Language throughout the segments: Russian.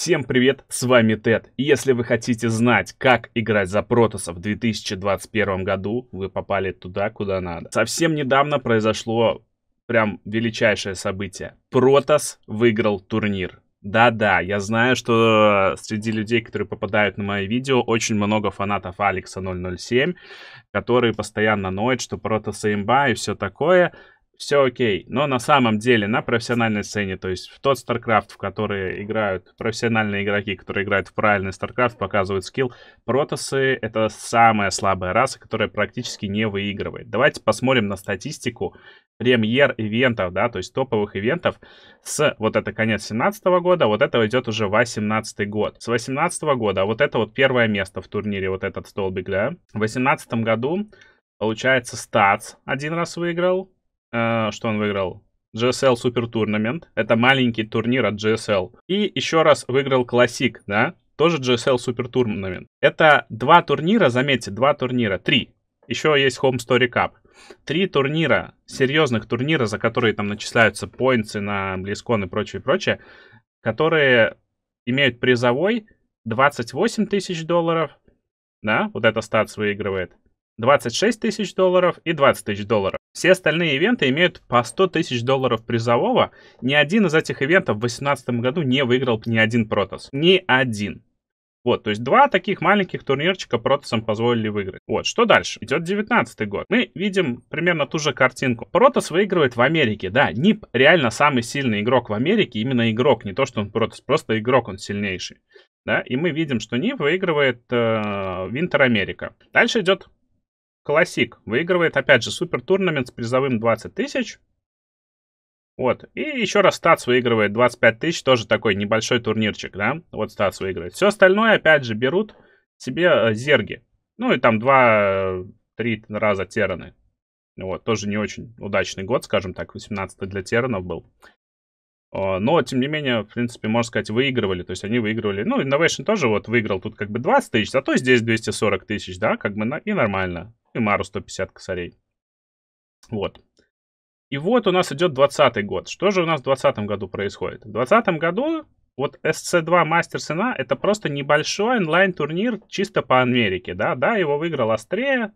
Всем привет, с вами Тед. если вы хотите знать, как играть за Протоса в 2021 году, вы попали туда, куда надо. Совсем недавно произошло прям величайшее событие. Протос выиграл турнир. Да-да, я знаю, что среди людей, которые попадают на мои видео, очень много фанатов Алекса 007, которые постоянно ноют, что протосоимба и все такое все окей. Но на самом деле на профессиональной сцене, то есть в тот StarCraft, в который играют профессиональные игроки, которые играют в правильный StarCraft, показывают скилл, протасы — это самая слабая раса, которая практически не выигрывает. Давайте посмотрим на статистику премьер ивентов, да, то есть топовых ивентов с вот это конец 17 года, а вот это идет уже 18 год. С 18 года вот это вот первое место в турнире, вот этот столбик, да. В 18 году Получается, Стац один раз выиграл, Э, что он выиграл? GSL Супер Турнамент. Это маленький турнир от GSL. И еще раз выиграл Классик, да? Тоже GSL Супер Турнамент. Это два турнира, заметьте, два турнира, три. Еще есть Home Story Cup. Три турнира, серьезных турнира, за которые там начисляются поинты на Близкон и прочее, прочее, которые имеют призовой 28 тысяч долларов, да, вот эта статс выигрывает, 26 тысяч долларов и 20 тысяч долларов. Все остальные ивенты имеют по 100 тысяч долларов призового. Ни один из этих ивентов в 2018 году не выиграл ни один протос. Ни один. Вот, то есть два таких маленьких турнирчика протосам позволили выиграть. Вот, что дальше? Идет 19 год. Мы видим примерно ту же картинку. Протос выигрывает в Америке, да, Нип реально самый сильный игрок в Америке, именно игрок, не то, что он протос, просто игрок он сильнейший. Да, и мы видим, что Нип выигрывает э, Винтер Америка. Дальше идет Классик выигрывает, опять же, супер турнамент с призовым 20 тысяч. Вот. И еще раз Стац выигрывает 25 тысяч, тоже такой небольшой турнирчик, да? Вот Стац выигрывает. Все остальное, опять же, берут себе э, зерги. Ну и там два-три раза тераны. Вот, тоже не очень удачный год, скажем так, 18 для Тернов был. Э, но, тем не менее, в принципе, можно сказать, выигрывали. То есть они выигрывали. Ну, Innovation тоже вот выиграл тут как бы 20 тысяч, зато здесь 240 тысяч, да, как бы и нормально и Мару 150 косарей. Вот. И вот у нас идет 20 год. Что же у нас в 20 году происходит? В 20 году вот SC2 Мастер Сена это просто небольшой онлайн-турнир чисто по Америке, да, да, его выиграл Астрея,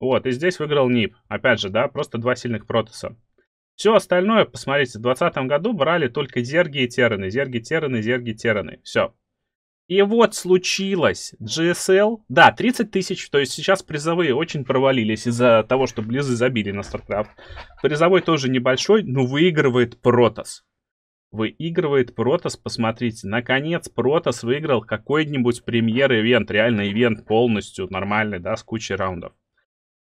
вот, и здесь выиграл НИП, опять же, да, просто два сильных протоса. Все остальное, посмотрите, в 2020 году брали только зерги и тераны, зерги, тераны, зерги, тераны, все. И вот случилось. GSL, да, 30 тысяч, то есть сейчас призовые очень провалились из-за того, что Близы забили на StarCraft. Призовой тоже небольшой, но выигрывает Протас. Выигрывает Протас, посмотрите. Наконец Протас выиграл какой-нибудь премьер-ивент, реально ивент полностью нормальный, да, с кучей раундов.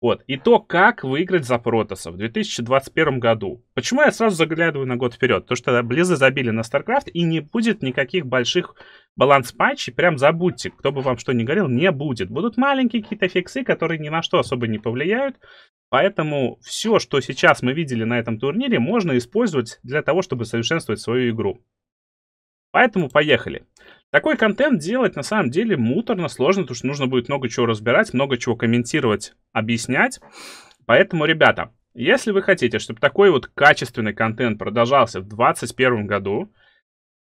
Вот. И то, как выиграть за Протаса в 2021 году. Почему я сразу заглядываю на год вперед? Потому что Близы забили на StarCraft и не будет никаких больших баланс-патчей. Прям забудьте, кто бы вам что ни говорил, не будет. Будут маленькие какие-то фиксы, которые ни на что особо не повлияют. Поэтому все, что сейчас мы видели на этом турнире, можно использовать для того, чтобы совершенствовать свою игру. Поэтому поехали. Такой контент делать на самом деле муторно, сложно, потому что нужно будет много чего разбирать, много чего комментировать, объяснять. Поэтому, ребята, если вы хотите, чтобы такой вот качественный контент продолжался в 2021 году,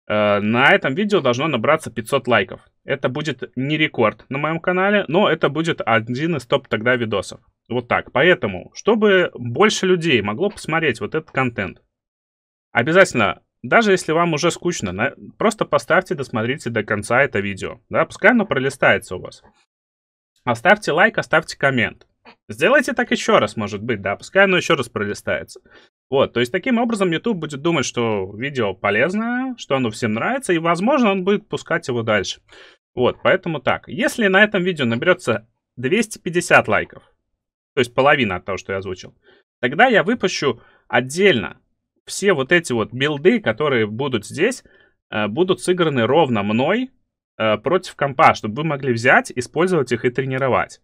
э, на этом видео должно набраться 500 лайков. Это будет не рекорд на моем канале, но это будет один из топ тогда видосов. Вот так. Поэтому, чтобы больше людей могло посмотреть вот этот контент, обязательно даже если вам уже скучно, просто поставьте, досмотрите до конца это видео. Да, пускай оно пролистается у вас. Оставьте лайк, оставьте коммент. Сделайте так еще раз, может быть, да, пускай оно еще раз пролистается. Вот, то есть таким образом YouTube будет думать, что видео полезное, что оно всем нравится, и, возможно, он будет пускать его дальше. Вот, поэтому так. Если на этом видео наберется 250 лайков, то есть половина от того, что я озвучил, тогда я выпущу отдельно все вот эти вот билды, которые будут здесь, э, будут сыграны ровно мной э, против компа, чтобы вы могли взять, использовать их и тренировать.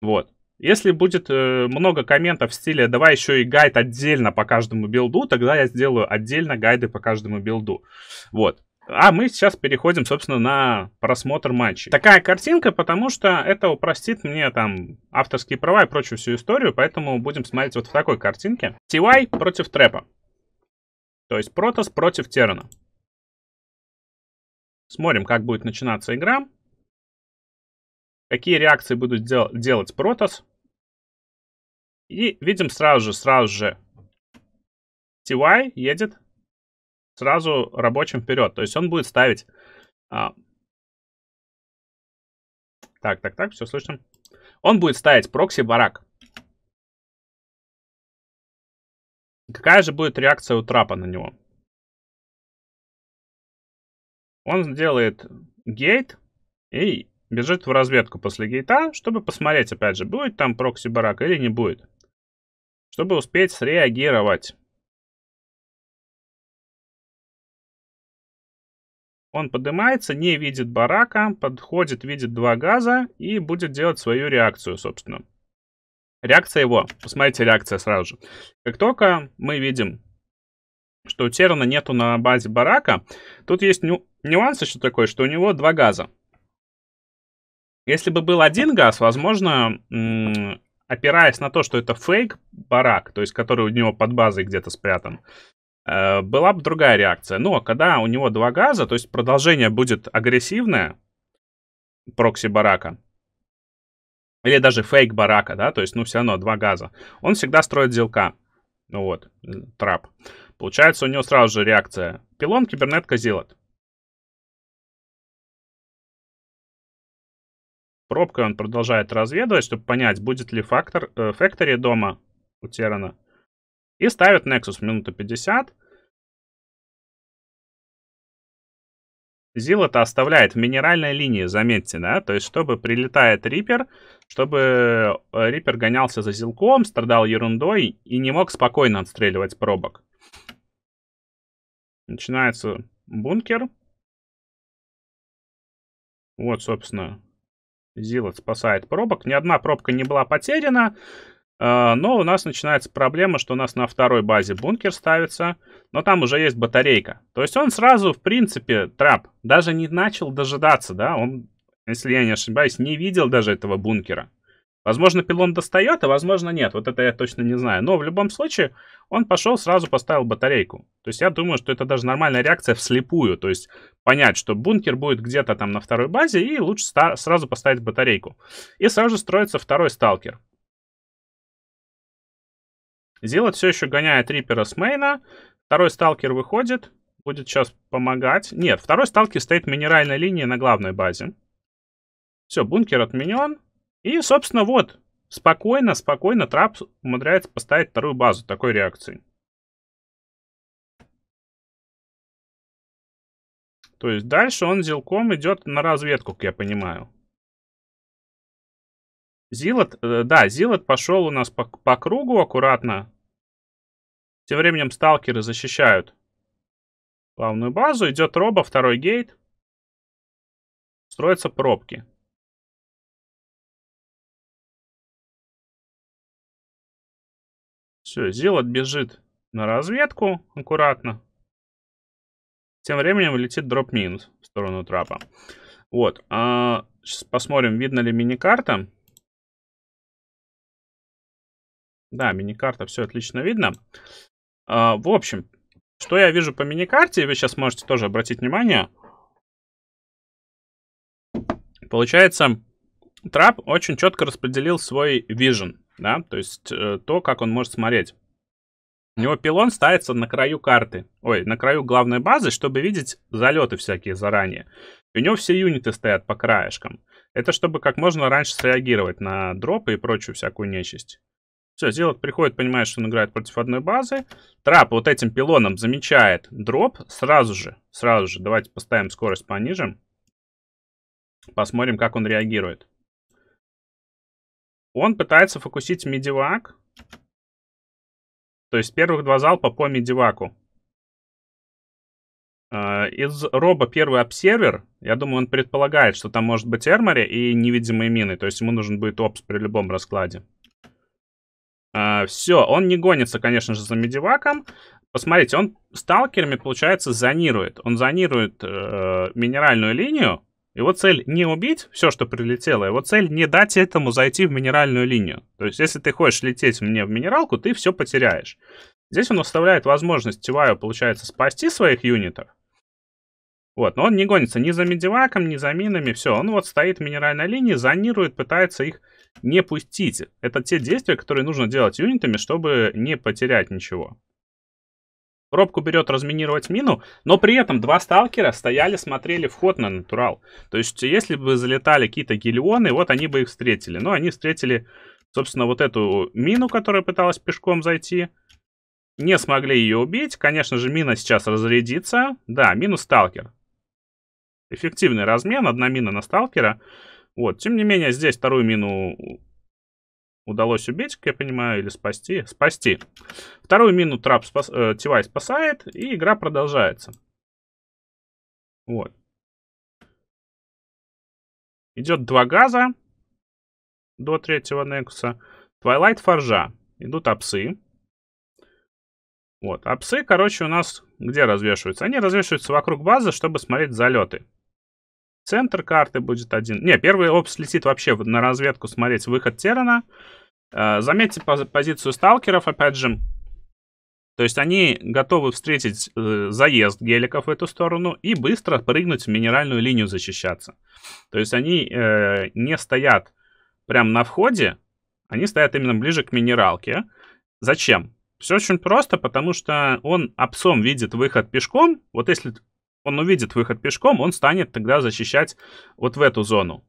Вот. Если будет э, много комментов в стиле «давай еще и гайд отдельно по каждому билду», тогда я сделаю отдельно гайды по каждому билду. Вот. А мы сейчас переходим, собственно, на просмотр матчей. Такая картинка, потому что это упростит мне там авторские права и прочую всю историю, поэтому будем смотреть вот в такой картинке. TY против трэпа. То есть Протас против терана. Смотрим, как будет начинаться игра. Какие реакции будут дел делать Протас. И видим сразу же, сразу же TY едет сразу рабочим вперед. То есть он будет ставить... А... Так, так, так, все слышно. Он будет ставить прокси барак. Какая же будет реакция у трапа на него? Он делает гейт и бежит в разведку после гейта, чтобы посмотреть, опять же, будет там прокси-барак или не будет. Чтобы успеть среагировать. Он поднимается, не видит барака, подходит, видит два газа и будет делать свою реакцию, собственно. Реакция его. Посмотрите, реакция сразу же. Как только мы видим, что у Терна нету на базе барака, тут есть ню нюанс еще такой, что у него два газа. Если бы был один газ, возможно, опираясь на то, что это фейк барак, то есть который у него под базой где-то спрятан, э, была бы другая реакция. Но когда у него два газа, то есть продолжение будет агрессивное, прокси барака, или даже фейк барака, да, то есть, ну, все равно два газа, он всегда строит зелка, ну вот, трап. Получается, у него сразу же реакция пилон, кибернетка, Зилот. Пробкой он продолжает разведывать, чтобы понять, будет ли фактор, э, фактори дома у Терана. И ставит Nexus в минуту 50. Зилота оставляет в минеральной линии, заметьте, да? То есть, чтобы прилетает Рипер, чтобы э, Риппер гонялся за зилком, страдал ерундой и не мог спокойно отстреливать пробок. Начинается бункер. Вот, собственно, Зилот спасает пробок. Ни одна пробка не была потеряна. Э, но у нас начинается проблема, что у нас на второй базе бункер ставится, но там уже есть батарейка. То есть он сразу, в принципе, трап даже не начал дожидаться, да, он если я не ошибаюсь, не видел даже этого бункера. Возможно, пилон достает, а возможно нет. Вот это я точно не знаю. Но в любом случае, он пошел, сразу поставил батарейку. То есть я думаю, что это даже нормальная реакция вслепую. То есть понять, что бункер будет где-то там на второй базе, и лучше сразу поставить батарейку. И сразу же строится второй сталкер. Зилот все еще гоняет Рипера с мейна. Второй сталкер выходит. Будет сейчас помогать. Нет, второй сталкер стоит в минеральной линии на главной базе. Все, бункер отменен. И, собственно, вот. Спокойно, спокойно Трап умудряется поставить вторую базу такой реакции. То есть дальше он зилком идет на разведку, как я понимаю. Зилот, э, да, Зилот пошел у нас по, по кругу аккуратно. Тем временем сталкеры защищают главную базу. Идет роба, второй гейт. Строятся пробки. Все, Зил бежит на разведку аккуратно. Тем временем летит дроп минус в сторону трапа. Вот. А, сейчас посмотрим, видно ли мини карта. Да, мини карта все отлично видно. А, в общем, что я вижу по мини карте, вы сейчас можете тоже обратить внимание. Получается, трап очень четко распределил свой вижен да, то есть э, то, как он может смотреть. У него пилон ставится на краю карты, ой, на краю главной базы, чтобы видеть залеты всякие заранее. у него все юниты стоят по краешкам. Это чтобы как можно раньше среагировать на дропы и прочую всякую нечисть. Все, Зилот приходит, понимает, что он играет против одной базы. Трап вот этим пилоном замечает дроп сразу же. Сразу же. Давайте поставим скорость пониже, Посмотрим, как он реагирует. Он пытается фокусить медивак. То есть первых два залпа по медиваку. А, из роба первый обсервер, я думаю, он предполагает, что там может быть эрмори и невидимые мины. То есть ему нужен будет опс при любом раскладе. А, Все, он не гонится, конечно же, за медиваком. Посмотрите, он сталкерами, получается, зонирует. Он зонирует э, минеральную линию, его цель не убить все, что прилетело, его цель не дать этому зайти в минеральную линию. То есть, если ты хочешь лететь мне в минералку, ты все потеряешь. Здесь он оставляет возможность Тиваю, получается, спасти своих юнитов. Вот, но он не гонится ни за медиваком, ни за минами, все. Он вот стоит в минеральной линии, зонирует, пытается их не пустить. Это те действия, которые нужно делать юнитами, чтобы не потерять ничего. Робку берет разминировать мину, но при этом два сталкера стояли, смотрели вход на натурал. То есть, если бы залетали какие-то гелионы, вот они бы их встретили. Но они встретили, собственно, вот эту мину, которая пыталась пешком зайти. Не смогли ее убить. Конечно же, мина сейчас разрядится. Да, минус сталкер. Эффективный размен, одна мина на сталкера. Вот, тем не менее, здесь вторую мину удалось убить, как я понимаю, или спасти. Спасти. Вторую мину трап спас, э, Тивай спасает, и игра продолжается. Вот. Идет два газа до третьего Некуса. Твайлайт Форжа. Идут апсы. Вот. Апсы, короче, у нас где развешиваются? Они развешиваются вокруг базы, чтобы смотреть залеты. Центр карты будет один. Не, первый опс летит вообще на разведку смотреть выход Терана. Э, заметьте позицию сталкеров, опять же. То есть они готовы встретить э, заезд геликов в эту сторону и быстро прыгнуть в минеральную линию защищаться. То есть они э, не стоят прямо на входе, они стоят именно ближе к минералке. Зачем? Все очень просто, потому что он обсом видит выход пешком. Вот если он увидит выход пешком, он станет тогда защищать вот в эту зону.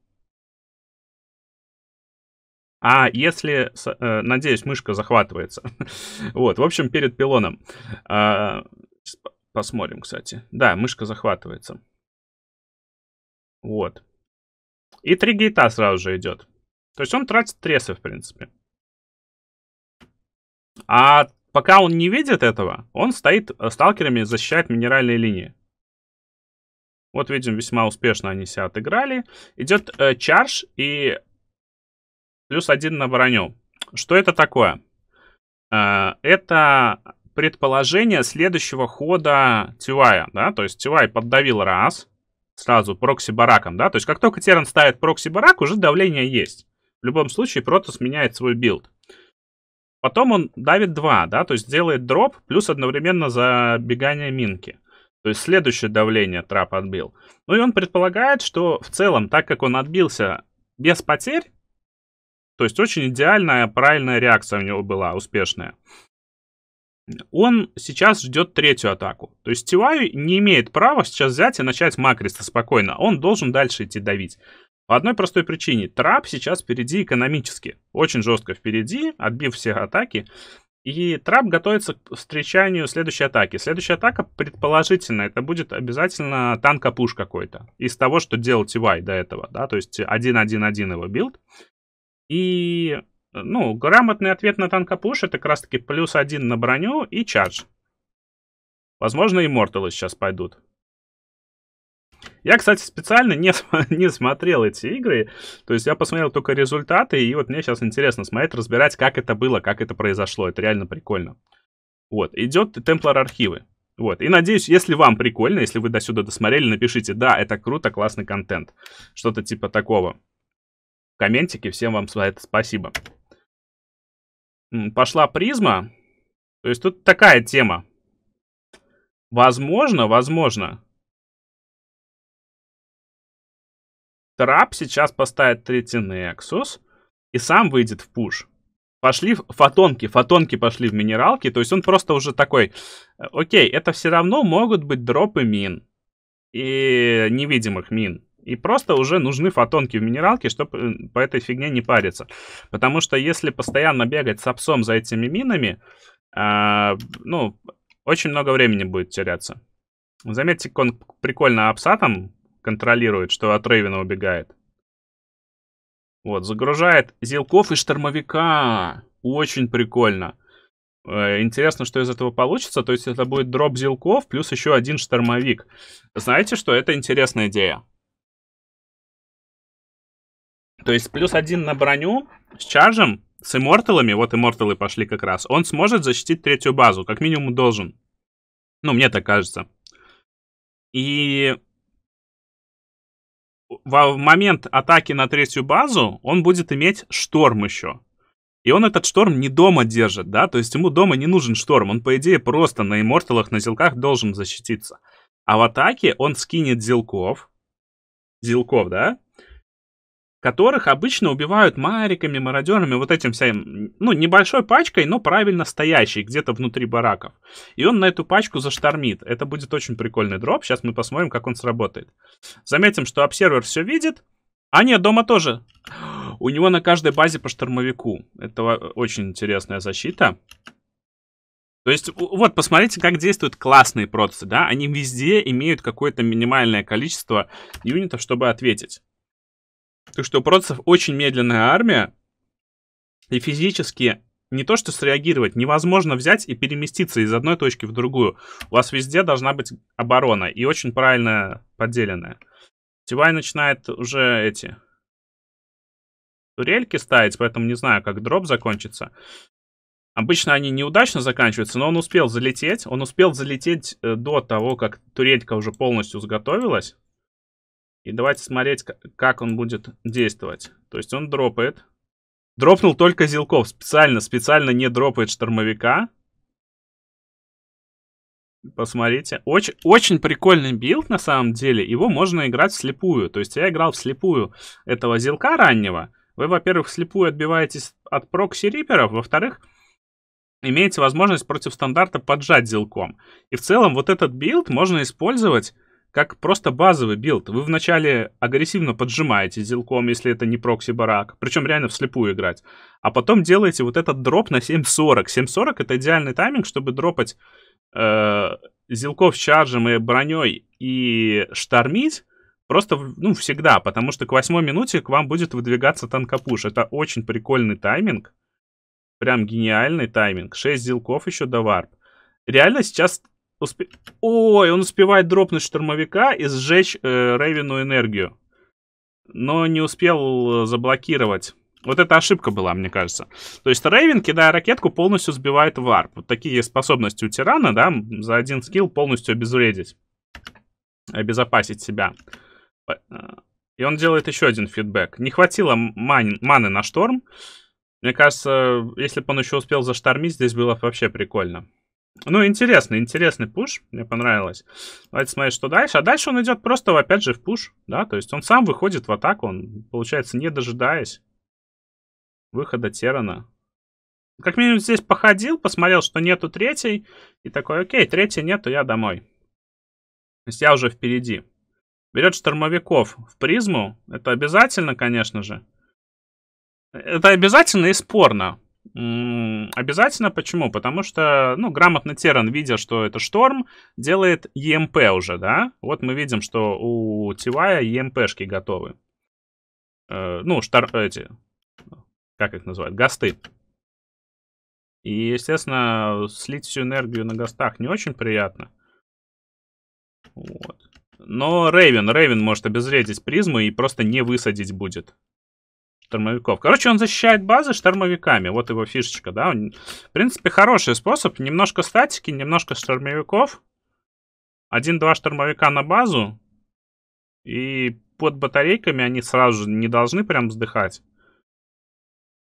А если, э, надеюсь, мышка захватывается. вот, в общем, перед пилоном. А, посмотрим, кстати. Да, мышка захватывается. Вот. И три гейта сразу же идет. То есть он тратит тресы, в принципе. А пока он не видит этого, он стоит э, сталкерами, защищает минеральные линии. Вот видим, весьма успешно они себя отыграли. Идет э, чарж, и плюс один на броню. Что это такое? Э, это предположение следующего хода Тюая, да, то есть Тюай поддавил раз, сразу прокси-бараком, да, то есть как только Теран ставит прокси-барак, уже давление есть. В любом случае Протос меняет свой билд. Потом он давит 2, да, то есть делает дроп, плюс одновременно забегание минки. То есть следующее давление трап отбил. Ну и он предполагает, что в целом, так как он отбился без потерь, то есть очень идеальная, правильная реакция у него была, успешная. Он сейчас ждет третью атаку. То есть Тивай не имеет права сейчас взять и начать Макриста спокойно. Он должен дальше идти давить. По одной простой причине. Трап сейчас впереди экономически. Очень жестко впереди, отбив все атаки. И Трап готовится к встречанию следующей атаки. Следующая атака, предположительно, это будет обязательно танк пуш какой-то. Из того, что делал Тивай до этого, да, то есть 1-1-1 его билд. И, ну, грамотный ответ на танкопуш это как раз таки плюс один на броню и чардж. Возможно, и морталы сейчас пойдут. Я, кстати, специально не, не смотрел эти игры, то есть я посмотрел только результаты, и вот мне сейчас интересно смотреть, разбирать, как это было, как это произошло, это реально прикольно. Вот, идет Темплар архивы. Вот, и надеюсь, если вам прикольно, если вы до сюда досмотрели, напишите, да, это круто, классный контент, что-то типа такого комментики. Всем вам за это спасибо. Пошла призма. То есть тут такая тема. Возможно, возможно. Трап сейчас поставит третий Nexus и сам выйдет в пуш. Пошли в фотонки, фотонки пошли в минералки, то есть он просто уже такой, э, окей, это все равно могут быть дропы мин и невидимых мин. И просто уже нужны фотонки в минералке, чтобы э, по этой фигне не париться. Потому что если постоянно бегать с апсом за этими минами, э, ну, очень много времени будет теряться. Заметьте, как он прикольно апса там контролирует, что от Рейвена убегает. Вот, загружает зелков и штормовика. Очень прикольно. Э, интересно, что из этого получится. То есть это будет дроп зелков плюс еще один штормовик. Знаете, что это интересная идея? То есть плюс один на броню с чаржем, с имморталами, вот имморталы пошли как раз, он сможет защитить третью базу, как минимум должен. Ну, мне так кажется. И в момент атаки на третью базу он будет иметь шторм еще. И он этот шторм не дома держит, да, то есть ему дома не нужен шторм, он, по идее, просто на имморталах, на зелках должен защититься. А в атаке он скинет зелков, зелков, да, которых обычно убивают мариками, мародерами, вот этим всем, ну, небольшой пачкой, но правильно стоящей, где-то внутри бараков. И он на эту пачку заштормит. Это будет очень прикольный дроп. Сейчас мы посмотрим, как он сработает. Заметим, что обсервер все видит. А нет, дома тоже. У него на каждой базе по штормовику. Это очень интересная защита. То есть, вот, посмотрите, как действуют классные протцы, да? Они везде имеют какое-то минимальное количество юнитов, чтобы ответить. То, что у протцев очень медленная армия, и физически не то что среагировать, невозможно взять и переместиться из одной точки в другую. У вас везде должна быть оборона, и очень правильно поделенная. Тивай начинает уже эти турельки ставить, поэтому не знаю, как дроп закончится. Обычно они неудачно заканчиваются, но он успел залететь. Он успел залететь э, до того, как турелька уже полностью сготовилась. И давайте смотреть, как он будет действовать. То есть он дропает. Дропнул только Зилков. Специально, специально не дропает штормовика. Посмотрите. Очень, очень прикольный билд, на самом деле. Его можно играть вслепую. То есть я играл вслепую этого зелка раннего. Вы, во-первых, вслепую отбиваетесь от прокси-риперов. Во-вторых, имеете возможность против стандарта поджать зелком. И в целом вот этот билд можно использовать как просто базовый билд. Вы вначале агрессивно поджимаете зелком, если это не прокси-барак, причем реально вслепую играть, а потом делаете вот этот дроп на 7.40. 7.40 это идеальный тайминг, чтобы дропать э, зелков с чаржем и броней и штормить, Просто, ну, всегда, потому что к восьмой минуте к вам будет выдвигаться танкопуш. Это очень прикольный тайминг. Прям гениальный тайминг. 6 зилков еще до варп. Реально сейчас Успе... Ой, он успевает дропнуть штурмовика и сжечь э, Рейвину энергию. Но не успел э, заблокировать. Вот это ошибка была, мне кажется. То есть Рейвен, кидая ракетку, полностью сбивает варп. Вот такие способности у тирана, да, за один скилл полностью обезвредить. Обезопасить себя. Э, и он делает еще один фидбэк. Не хватило ман маны на шторм. Мне кажется, если бы он еще успел заштормить, здесь было вообще прикольно. Ну, интересный, интересный пуш, мне понравилось. Давайте смотреть, что дальше. А дальше он идет просто, опять же, в пуш, да, то есть он сам выходит в атаку, он, получается, не дожидаясь выхода Терана. Как минимум здесь походил, посмотрел, что нету третьей, и такой, окей, третьей нету, я домой. То есть я уже впереди. Берет штормовиков в призму, это обязательно, конечно же. Это обязательно и спорно, Обязательно. Почему? Потому что, ну, грамотно Теран, видя, что это шторм, делает ЕМП уже, да? Вот мы видим, что у Тивая ЕМПшки готовы. Э, ну, штар... эти... Как их называют? Гасты. И, естественно, слить всю энергию на гастах не очень приятно. Вот. Но Рейвен, Рейвен может обезвредить призму и просто не высадить будет штормовиков. Короче, он защищает базы штормовиками. Вот его фишечка, да. Он, в принципе, хороший способ. Немножко статики, немножко штормовиков. Один-два штормовика на базу. И под батарейками они сразу же не должны прям вздыхать.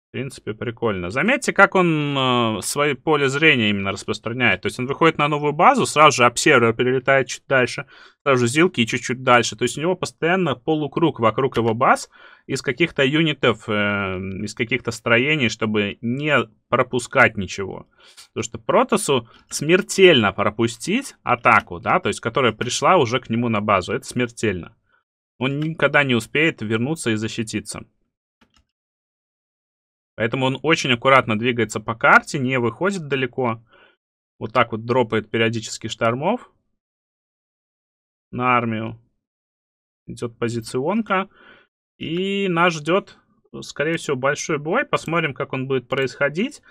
В принципе, прикольно. Заметьте, как он э, свое поле зрения именно распространяет. То есть он выходит на новую базу, сразу же обсервер перелетает чуть дальше, сразу же зилки и чуть-чуть дальше. То есть у него постоянно полукруг вокруг его баз из каких-то юнитов, э, из каких-то строений, чтобы не пропускать ничего. Потому что Протасу смертельно пропустить атаку, да, то есть которая пришла уже к нему на базу. Это смертельно. Он никогда не успеет вернуться и защититься. Поэтому он очень аккуратно двигается по карте, не выходит далеко. Вот так вот дропает периодически штормов на армию. Идет позиционка. И нас ждет, скорее всего, большой бой. Посмотрим, как он будет происходить.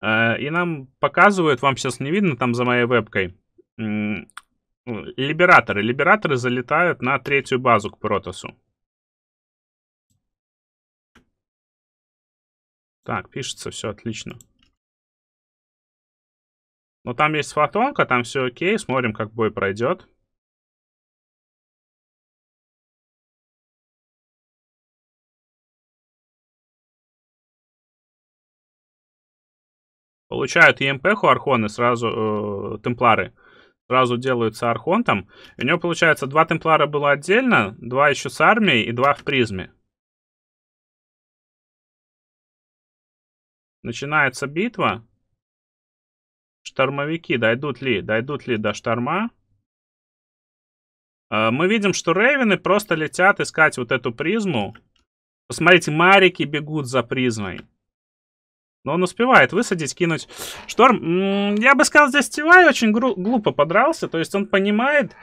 Э, и нам показывают, вам сейчас не видно там за моей вебкой, э, либераторы. Либераторы залетают на третью базу к Протасу. Так, пишется, все отлично. Но ну, там есть фотонка, там все окей. Смотрим, как бой пройдет. Получают емп архоны сразу, э, темплары. Сразу делаются архонтом. у него, получается, два темплара было отдельно, два еще с армией и два в призме. Начинается битва. Штормовики, дойдут ли, дойдут ли до шторма? А, мы видим, что рейвены просто летят искать вот эту призму. Посмотрите, марики бегут за призмой. Но он успевает высадить, кинуть шторм. Я бы сказал, здесь Тивай очень глупо подрался. То есть он понимает...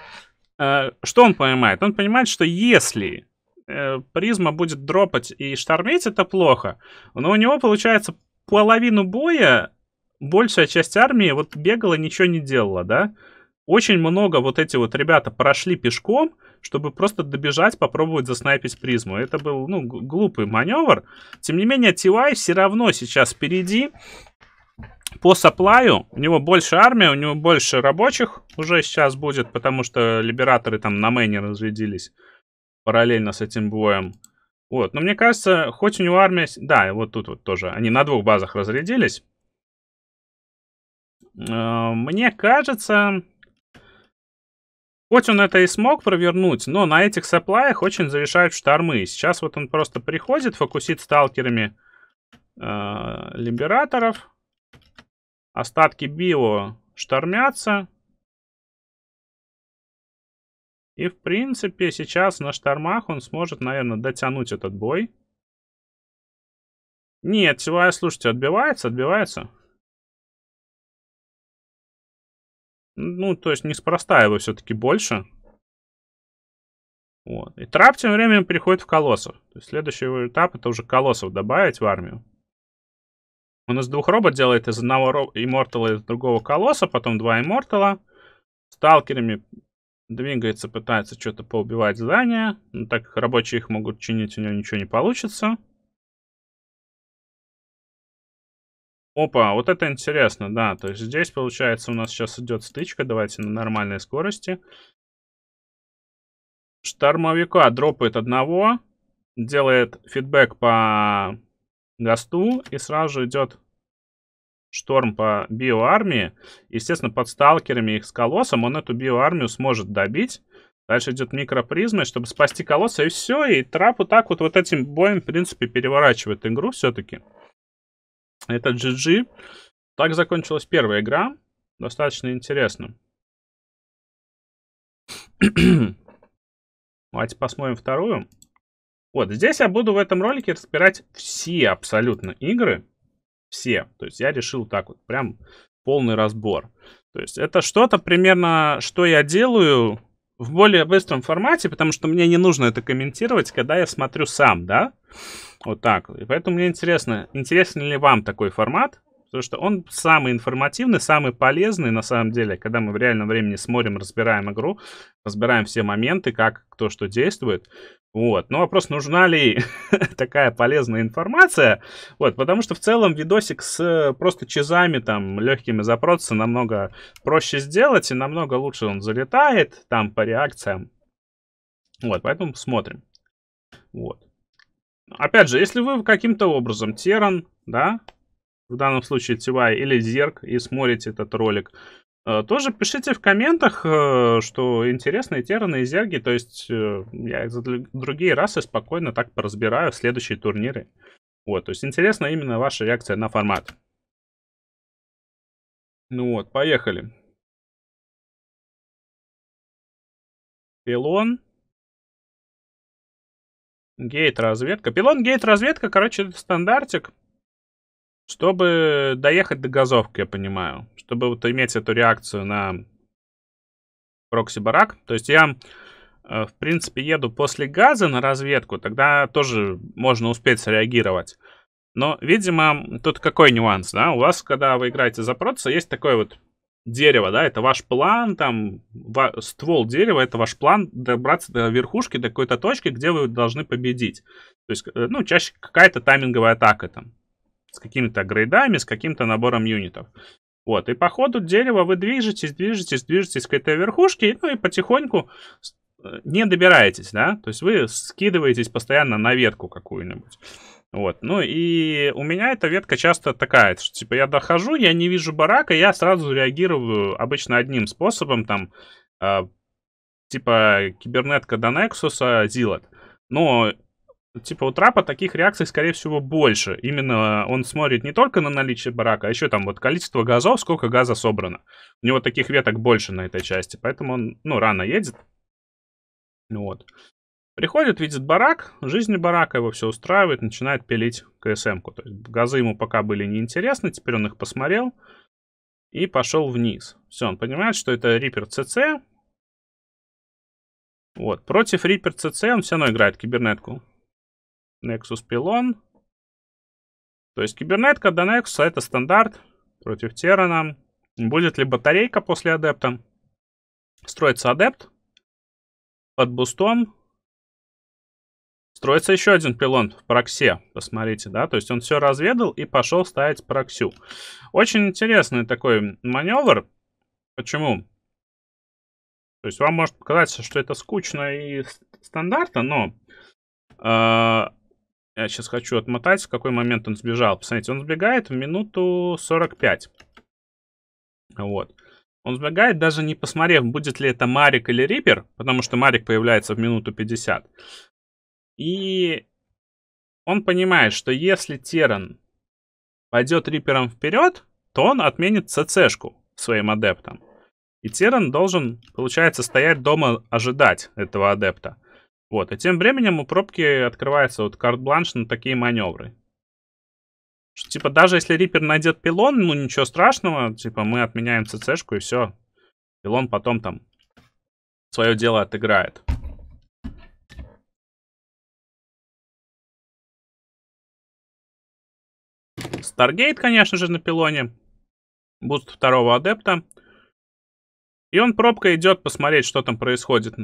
Э, что он понимает? Он понимает, что если э, призма будет дропать и штормить, это плохо. Но у него получается половину боя большая часть армии вот бегала, ничего не делала, да? Очень много вот эти вот ребята прошли пешком, чтобы просто добежать, попробовать заснайпить призму. Это был, ну, глупый маневр. Тем не менее, TY все равно сейчас впереди. По саплаю у него больше армии, у него больше рабочих уже сейчас будет, потому что либераторы там на мэне разрядились параллельно с этим боем. Вот, но мне кажется, хоть у него армия... Да, вот тут вот тоже. Они на двух базах разрядились. Э, мне кажется, хоть он это и смог провернуть, но на этих саплаях очень зарешают штормы. Сейчас вот он просто приходит, фокусит сталкерами э, либераторов. Остатки био штормятся. И, в принципе, сейчас на штормах он сможет, наверное, дотянуть этот бой. Нет, силая, слушайте, отбивается, отбивается. Ну, то есть неспроста его все-таки больше. Вот. И трап тем временем переходит в колоссов. То есть следующий этап это уже колоссов добавить в армию. Он из двух робот делает из одного иммортала и из другого колосса, потом два иммортала. Сталкерами двигается, пытается что-то поубивать здание, Но так как рабочие их могут чинить, у него ничего не получится. Опа, вот это интересно, да. То есть здесь, получается, у нас сейчас идет стычка. Давайте на нормальной скорости. Штормовика дропает одного, делает фидбэк по гасту и сразу же идет шторм по биоармии. Естественно, под сталкерами их с колоссом он эту биоармию сможет добить. Дальше идет микропризма, чтобы спасти колосса, и все. И трап вот так вот, вот этим боем, в принципе, переворачивает игру все-таки. Это GG. Так закончилась первая игра. Достаточно интересно. Давайте посмотрим вторую. Вот, здесь я буду в этом ролике разбирать все абсолютно игры, все. То есть я решил так вот, прям полный разбор. То есть это что-то примерно, что я делаю в более быстром формате, потому что мне не нужно это комментировать, когда я смотрю сам, да? Вот так. И поэтому мне интересно, интересен ли вам такой формат, потому что он самый информативный, самый полезный на самом деле, когда мы в реальном времени смотрим, разбираем игру, разбираем все моменты, как кто что действует. Вот. Но вопрос, нужна ли такая полезная информация. Вот, потому что в целом видосик с просто чизами, там, легкими запросами намного проще сделать и намного лучше он залетает там по реакциям. Вот, поэтому посмотрим. Вот. Опять же, если вы каким-то образом Теран, да, в данном случае тивай или Зерк, и смотрите этот ролик, Э, тоже пишите в комментах, э, что интересные тераны и зерги, то есть э, я их за другие расы спокойно так поразбираю в следующие турниры. Вот, то есть интересна именно ваша реакция на формат. Ну вот, поехали. Пилон. Гейт-разведка. Пилон-гейт-разведка, короче, стандартик. Чтобы доехать до газовки, я понимаю. Чтобы вот иметь эту реакцию на прокси-барак. То есть я, э, в принципе, еду после газа на разведку. Тогда тоже можно успеть среагировать. Но, видимо, тут какой нюанс, да? У вас, когда вы играете за проца, есть такое вот дерево, да? Это ваш план, там, ствол дерева, это ваш план добраться до верхушки, до какой-то точки, где вы должны победить. То есть, э, ну, чаще какая-то тайминговая атака там с какими-то грейдами, с каким-то набором юнитов. Вот, и по ходу дерева вы движетесь, движетесь, движетесь к этой верхушке, ну и потихоньку э, не добираетесь, да, то есть вы скидываетесь постоянно на ветку какую-нибудь. Вот, ну и у меня эта ветка часто такая, что типа я дохожу, я не вижу барака, я сразу реагирую обычно одним способом, там, э, типа кибернетка до Нексуса, Зилот. Но Типа у Трапа таких реакций, скорее всего, больше. Именно э, он смотрит не только на наличие барака, а еще там вот количество газов, сколько газа собрано. У него таких веток больше на этой части, поэтому он, ну, рано едет. Вот. Приходит, видит барак, жизнь барака его все устраивает, начинает пилить КСМ-ку. То есть газы ему пока были неинтересны, теперь он их посмотрел и пошел вниз. Все, он понимает, что это Reaper CC. Вот, против Reaper CC он все равно играет кибернетку. Nexus пилон. То есть кибернетка до Nexus это стандарт против Терана. Будет ли батарейка после адепта? Строится адепт под бустом. Строится еще один пилон в проксе, посмотрите, да, то есть он все разведал и пошел ставить проксю. Очень интересный такой маневр. Почему? То есть вам может показаться, что это скучно и стандартно, но а, я сейчас хочу отмотать, в какой момент он сбежал. Посмотрите, он сбегает в минуту 45. Вот. Он сбегает, даже не посмотрев, будет ли это Марик или Рипер, потому что Марик появляется в минуту 50. И он понимает, что если Теран пойдет Рипером вперед, то он отменит ЦЦшку своим адептом. И Теран должен, получается, стоять дома, ожидать этого адепта. Вот, и а тем временем у пробки открывается вот карт-бланш на такие маневры. Что, типа, даже если Рипер найдет пилон, ну ничего страшного, типа, мы отменяем ЦЦшку и все. Пилон потом там свое дело отыграет. Старгейт, конечно же, на пилоне. Буст второго адепта. И он пробка идет посмотреть, что там происходит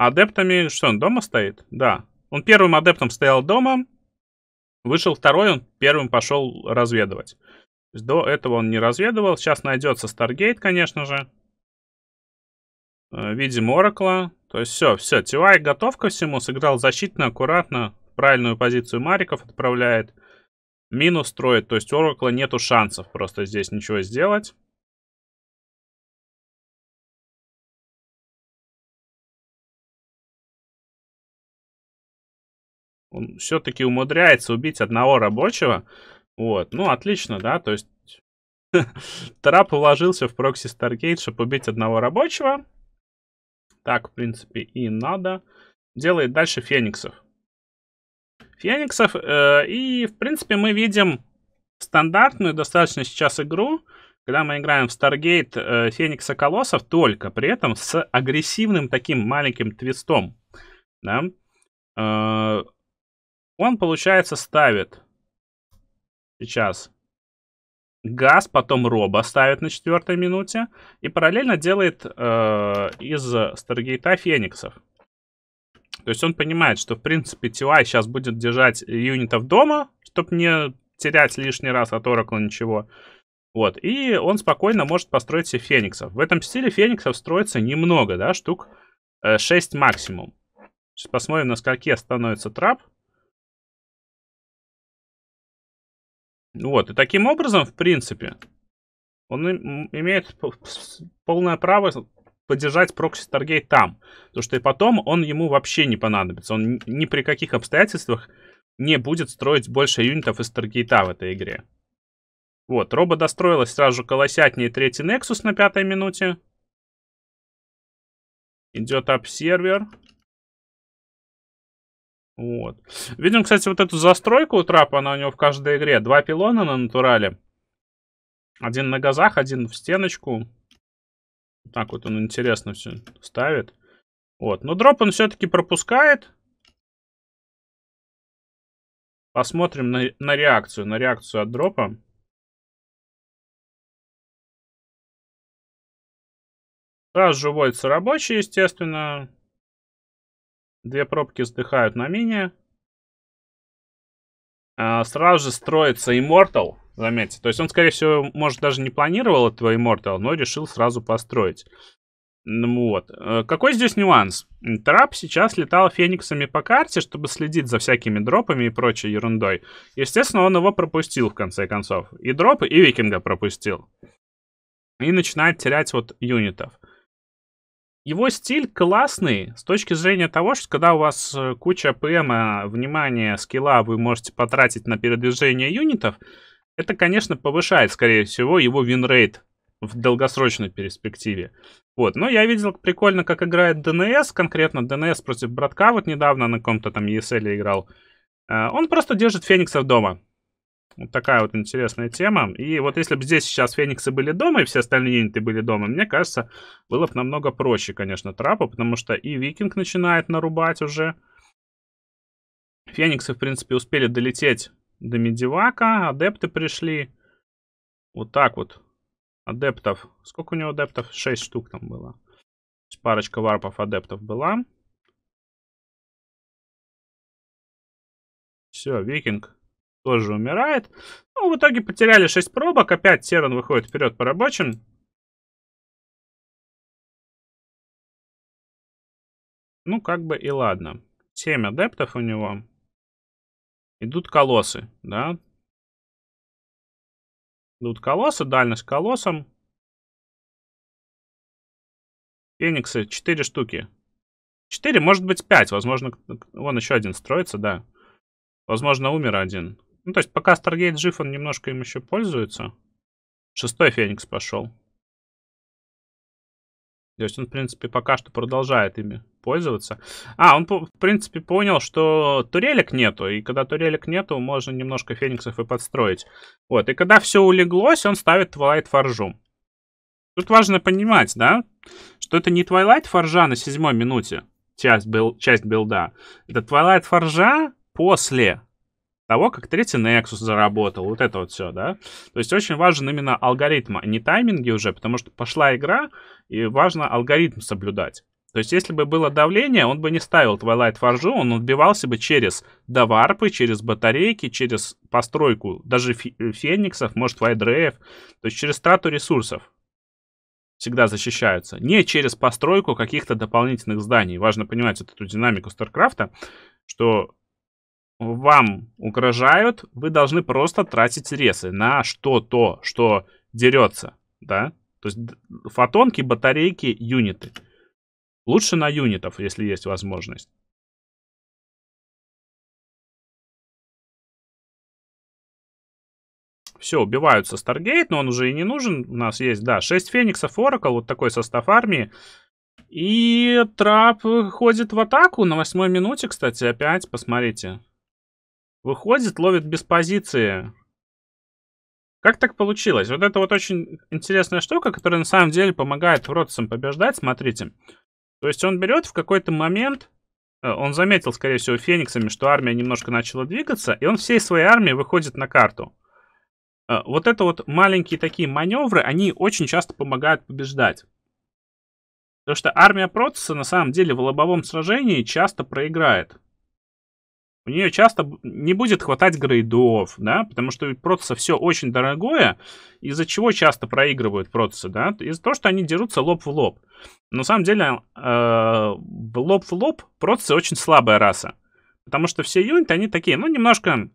а адептами... Что, он дома стоит? Да. Он первым адептом стоял дома, вышел второй, он первым пошел разведывать. До этого он не разведывал. Сейчас найдется Старгейт, конечно же. Э, видим Оракла. То есть все, все. Тивай готов ко всему. Сыграл защитно, аккуратно. В правильную позицию Мариков отправляет. Минус строит. То есть у Оракла нету шансов просто здесь ничего сделать. он все-таки умудряется убить одного рабочего. Вот, ну отлично, да, то есть Трап уложился в прокси Старгейт, чтобы убить одного рабочего. Так, в принципе, и надо. Делает дальше фениксов. Фениксов, э, и, в принципе, мы видим стандартную достаточно сейчас игру, когда мы играем в Stargate э, Феникса Колоссов, только при этом с агрессивным таким маленьким твистом. Да? Э, он, получается, ставит сейчас газ, потом Роба ставит на четвертой минуте и параллельно делает э, из Старгейта фениксов. То есть он понимает, что, в принципе, TY сейчас а будет держать юнитов дома, чтобы не терять лишний раз от Оракла ничего. Вот, и он спокойно может построить себе фениксов. В этом стиле фениксов строится немного, да, штук 6 э, максимум. Сейчас посмотрим, на скольке становится трап. Вот, и таким образом, в принципе, он имеет полное право поддержать прокси Stargate там. Потому что и потом он ему вообще не понадобится. Он ни при каких обстоятельствах не будет строить больше юнитов из Старгейта в этой игре. Вот, Роба достроилась сразу колосятнее третий нексус на пятой минуте. Идет апсервер. сервер вот. Видим, кстати, вот эту застройку у трапа, она у него в каждой игре. Два пилона на натурале. Один на газах, один в стеночку. Так вот он интересно все ставит. Вот. Но дроп он все-таки пропускает. Посмотрим на, на реакцию. На реакцию от дропа. Да, сживаются рабочий, естественно. Две пробки вздыхают на мине. А, сразу же строится Immortal, заметьте. То есть он, скорее всего, может, даже не планировал этого Immortal, но решил сразу построить. Вот. Э, какой здесь нюанс? Трап сейчас летал фениксами по карте, чтобы следить за всякими дропами и прочей ерундой. Естественно, он его пропустил, в конце концов. И дропы, и викинга пропустил. И начинает терять вот юнитов. Его стиль классный с точки зрения того, что когда у вас э, куча ПМа, внимания, скилла вы можете потратить на передвижение юнитов, это, конечно, повышает, скорее всего, его винрейт в долгосрочной перспективе. Вот, но я видел прикольно, как играет ДНС, конкретно ДНС против Братка, вот недавно на ком то там ESL играл. Э, он просто держит фениксов дома. Вот такая вот интересная тема. И вот если бы здесь сейчас фениксы были дома, и все остальные юниты были дома, мне кажется, было бы намного проще, конечно, трапа, потому что и викинг начинает нарубать уже. Фениксы, в принципе, успели долететь до медивака, адепты пришли. Вот так вот. Адептов. Сколько у него адептов? 6 штук там было. Парочка варпов адептов была. Все, викинг тоже умирает. Ну, в итоге потеряли 6 пробок. Опять Теран выходит вперед по рабочим. Ну, как бы и ладно. 7 адептов у него. Идут колоссы, да? Идут колоссы, дальность колоссом. Фениксы 4 штуки. 4, может быть 5. Возможно, вон еще один строится, да. Возможно, умер один. Ну, то есть, пока Старгейт жив, он немножко им еще пользуется. Шестой Феникс пошел. То есть он, в принципе, пока что продолжает ими пользоваться. А, он, в принципе, понял, что турелек нету. И когда турелек нету, можно немножко фениксов и подстроить. Вот, и когда все улеглось, он ставит твайлайт Фаржу. Тут важно понимать, да, что это не твайлайт Фаржа на седьмой минуте, часть, бил, часть билда. Это твайлайт Фаржа после того, как третий Nexus заработал, вот это вот все, да. То есть очень важен именно алгоритм, а не тайминги уже, потому что пошла игра, и важно алгоритм соблюдать. То есть, если бы было давление, он бы не ставил Twilight Forge, он отбивался бы через доварпы, через батарейки, через постройку даже э, фениксов, может, вайдреев, то есть через трату ресурсов всегда защищаются. Не через постройку каких-то дополнительных зданий. Важно понимать вот эту динамику Старкрафта, что вам угрожают, вы должны просто тратить ресы на что-то, что дерется, да? То есть фотонки, батарейки, юниты. Лучше на юнитов, если есть возможность. Все, убиваются Старгейт, но он уже и не нужен. У нас есть, да, 6 фениксов, Оракл, вот такой состав армии. И Трап ходит в атаку на восьмой минуте, кстати, опять, посмотрите. Выходит, ловит без позиции. Как так получилось? Вот это вот очень интересная штука, которая на самом деле помогает уродцам побеждать, смотрите. То есть он берет в какой-то момент, э, он заметил, скорее всего, фениксами, что армия немножко начала двигаться, и он всей своей армией выходит на карту. Э, вот это вот маленькие такие маневры, они очень часто помогают побеждать. Потому что армия Протаса на самом деле в лобовом сражении часто проиграет. У нее часто не будет хватать грейдов, да, потому что ведь все очень дорогое, из-за чего часто проигрывают протасы, да, из-за того, что они дерутся лоб в лоб. Но на самом деле э, лоб в лоб протасы очень слабая раса, потому что все юниты, они такие, ну, немножко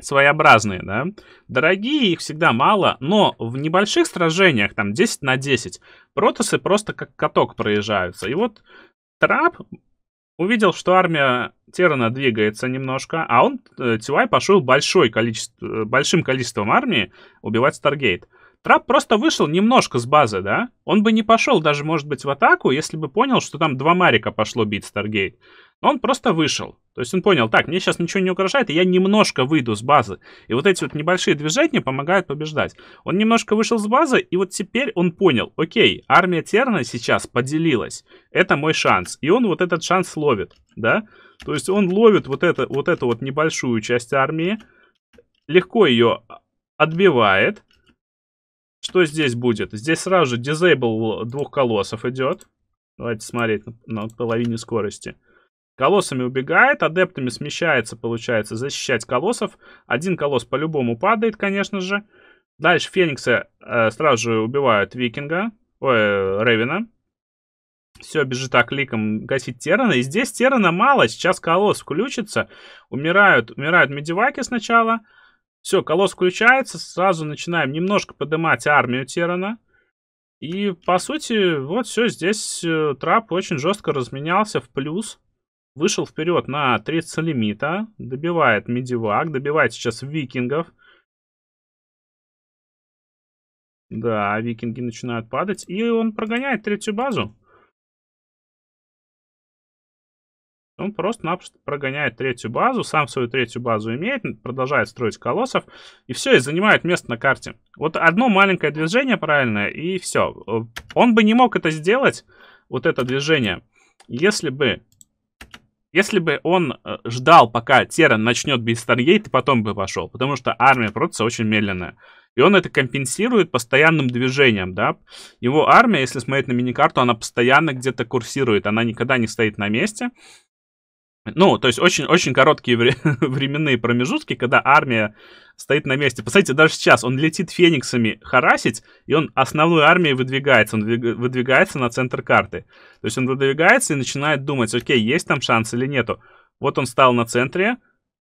своеобразные, да. Дорогие, их всегда мало, но в небольших сражениях, там, 10 на 10, протасы просто как каток проезжаются. И вот трап увидел, что армия Терана двигается немножко, а он, э, Тюай, пошел большой количество, э, большим количеством армии убивать Старгейт. Трап просто вышел немножко с базы, да? Он бы не пошел даже, может быть, в атаку, если бы понял, что там два Марика пошло бить Старгейт. Но он просто вышел. То есть он понял, так, мне сейчас ничего не угрожает, и я немножко выйду с базы. И вот эти вот небольшие движения помогают побеждать. Он немножко вышел с базы, и вот теперь он понял, окей, армия Терна сейчас поделилась. Это мой шанс. И он вот этот шанс ловит, да? То есть он ловит вот, это, вот эту вот небольшую часть армии, легко ее отбивает. Что здесь будет? Здесь сразу же disable двух колоссов идет. Давайте смотреть на, на половине скорости. Колоссами убегает, адептами смещается, получается, защищать колоссов. Один колосс по-любому падает, конечно же. Дальше фениксы э, сразу же убивают Викинга, ой, э, Ревина. Все, бежит кликом гасить Терана. И здесь Терана мало, сейчас колосс включится. Умирают, умирают Медиваки сначала. Все, колосс включается, сразу начинаем немножко поднимать армию Терана. И, по сути, вот все, здесь э, трап очень жестко разменялся в плюс. Вышел вперед на 30 лимита. Добивает медивак. Добивает сейчас викингов. Да, викинги начинают падать. И он прогоняет третью базу. Он просто-напросто прогоняет третью базу, сам свою третью базу имеет, продолжает строить колоссов, и все, и занимает место на карте. Вот одно маленькое движение правильное, и все. Э, он бы не мог это сделать, вот это движение, если бы если бы он э, ждал, пока Терран начнет бить Старгейт, и потом бы пошел, потому что армия протца очень медленная. И он это компенсирует постоянным движением, да. Его армия, если смотреть на миникарту, она постоянно где-то курсирует, она никогда не стоит на месте. Ну, то есть очень-очень короткие вре- временные промежутки, когда армия стоит на месте. Посмотрите, даже сейчас он летит фениксами харасить, и он основной армией выдвигается. Он выдвигается на центр карты. То есть он выдвигается и начинает думать, окей, есть там шанс или нету. Вот он стал на центре,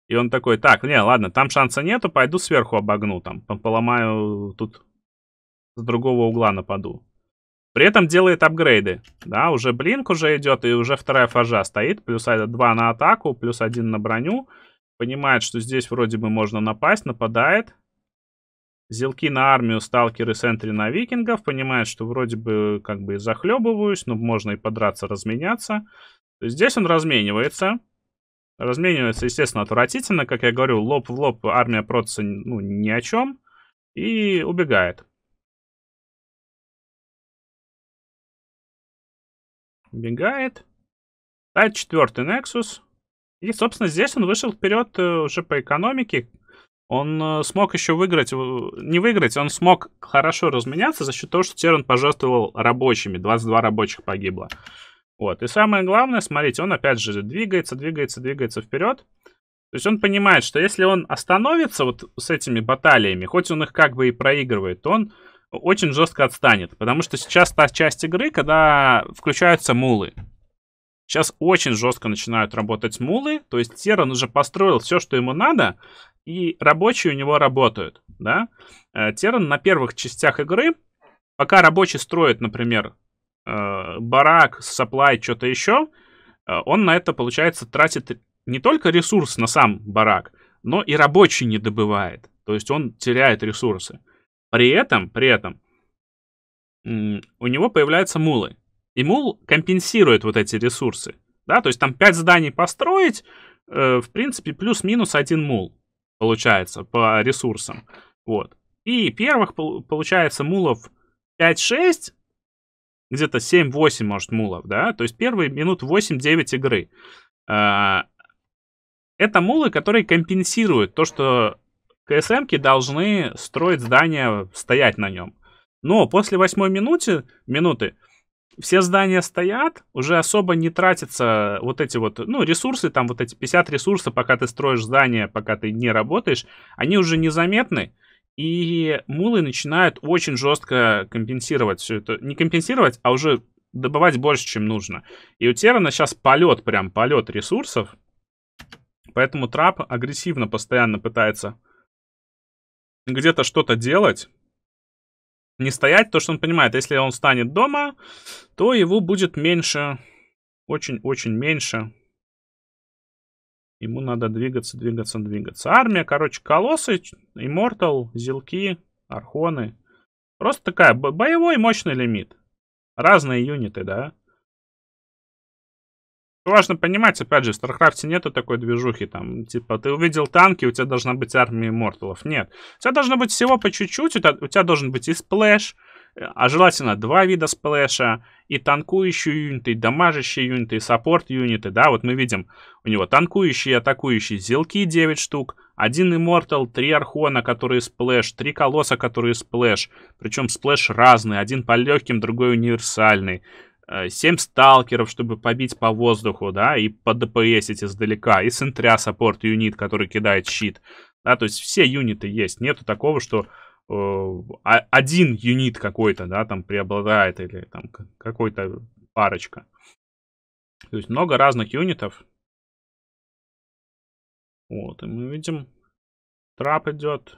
и он такой, так, не, ладно, там шанса нету, пойду сверху обогну, там, поломаю тут с другого угла нападу. При этом делает апгрейды. Да, уже блинк уже идет, и уже вторая фажа стоит. Плюс 2 а, на атаку, плюс 1 на броню. Понимает, что здесь вроде бы можно напасть, нападает. Зелки на армию, сталкеры, сентри на викингов. Понимает, что вроде бы как бы и захлебываюсь, но можно и подраться, разменяться. То есть здесь он разменивается. Разменивается, естественно, отвратительно. Как я говорю, лоб в лоб армия протаса ну, ни о чем. И убегает. Убегает. Ставит четвертый Nexus. И, собственно, здесь он вышел вперед э, уже по экономике. Он э, смог еще выиграть, э, не выиграть, он смог хорошо разменяться за счет того, что теперь он пожертвовал рабочими. 22 рабочих погибло. Вот. И самое главное, смотрите, он опять же двигается, двигается, двигается вперед. То есть он понимает, что если он остановится вот с этими баталиями, хоть он их как бы и проигрывает, то он очень жестко отстанет. Потому что сейчас та часть игры, когда включаются мулы. Сейчас очень жестко начинают работать мулы. То есть Терран уже построил все, что ему надо. И рабочие у него работают. Да? Э, Терран на первых частях игры, пока рабочий строит, например, э, барак, саплай, что-то еще, э, он на это, получается, тратит не только ресурс на сам барак, но и рабочий не добывает. То есть он теряет ресурсы. При этом, при этом, у него появляются мулы. И мул компенсирует вот эти ресурсы. Да, то есть там 5 зданий построить, э, в принципе, плюс-минус один мул получается по ресурсам. Вот. И первых получается мулов 5-6, где-то 7-8, может, мулов, да, то есть первые минут 8-9 игры. Э, это мулы, которые компенсируют то, что КСМки должны строить здание, стоять на нем. Но после восьмой минуты, минуты все здания стоят, уже особо не тратятся вот эти вот, ну, ресурсы, там вот эти 50 ресурсов, пока ты строишь здание, пока ты не работаешь, они уже незаметны, и мулы начинают очень жестко компенсировать все это. Не компенсировать, а уже добывать больше, чем нужно. И у Терана сейчас полет, прям полет ресурсов, поэтому Трап агрессивно постоянно пытается где-то что-то делать, не стоять, то что он понимает, если он станет дома, то его будет меньше, очень-очень меньше. Ему надо двигаться, двигаться, двигаться. Армия, короче, колоссы, иммортал, зелки, архоны. Просто такая, боевой мощный лимит. Разные юниты, да. Важно понимать, опять же, в Старкрафте нету такой движухи, там, типа, ты увидел танки, у тебя должна быть армия морталов. Нет. У тебя должно быть всего по чуть-чуть, у, тебя, у тебя должен быть и сплэш, э, а желательно два вида сплэша, и танкующие юниты, и дамажащие юниты, и саппорт юниты, да, вот мы видим, у него танкующие и атакующие зелки 9 штук, один иммортал, три архона, которые сплэш, три колосса, которые сплэш, причем сплэш разный, один по легким, другой универсальный, 7 э, сталкеров, чтобы побить по воздуху, да, и по ДПС издалека, и центря саппорт юнит, который кидает щит, да, то есть все юниты есть, нету такого, что э, а, один юнит какой-то, да, там преобладает или там какой-то парочка. То есть много разных юнитов. Вот, и мы видим, трап идет,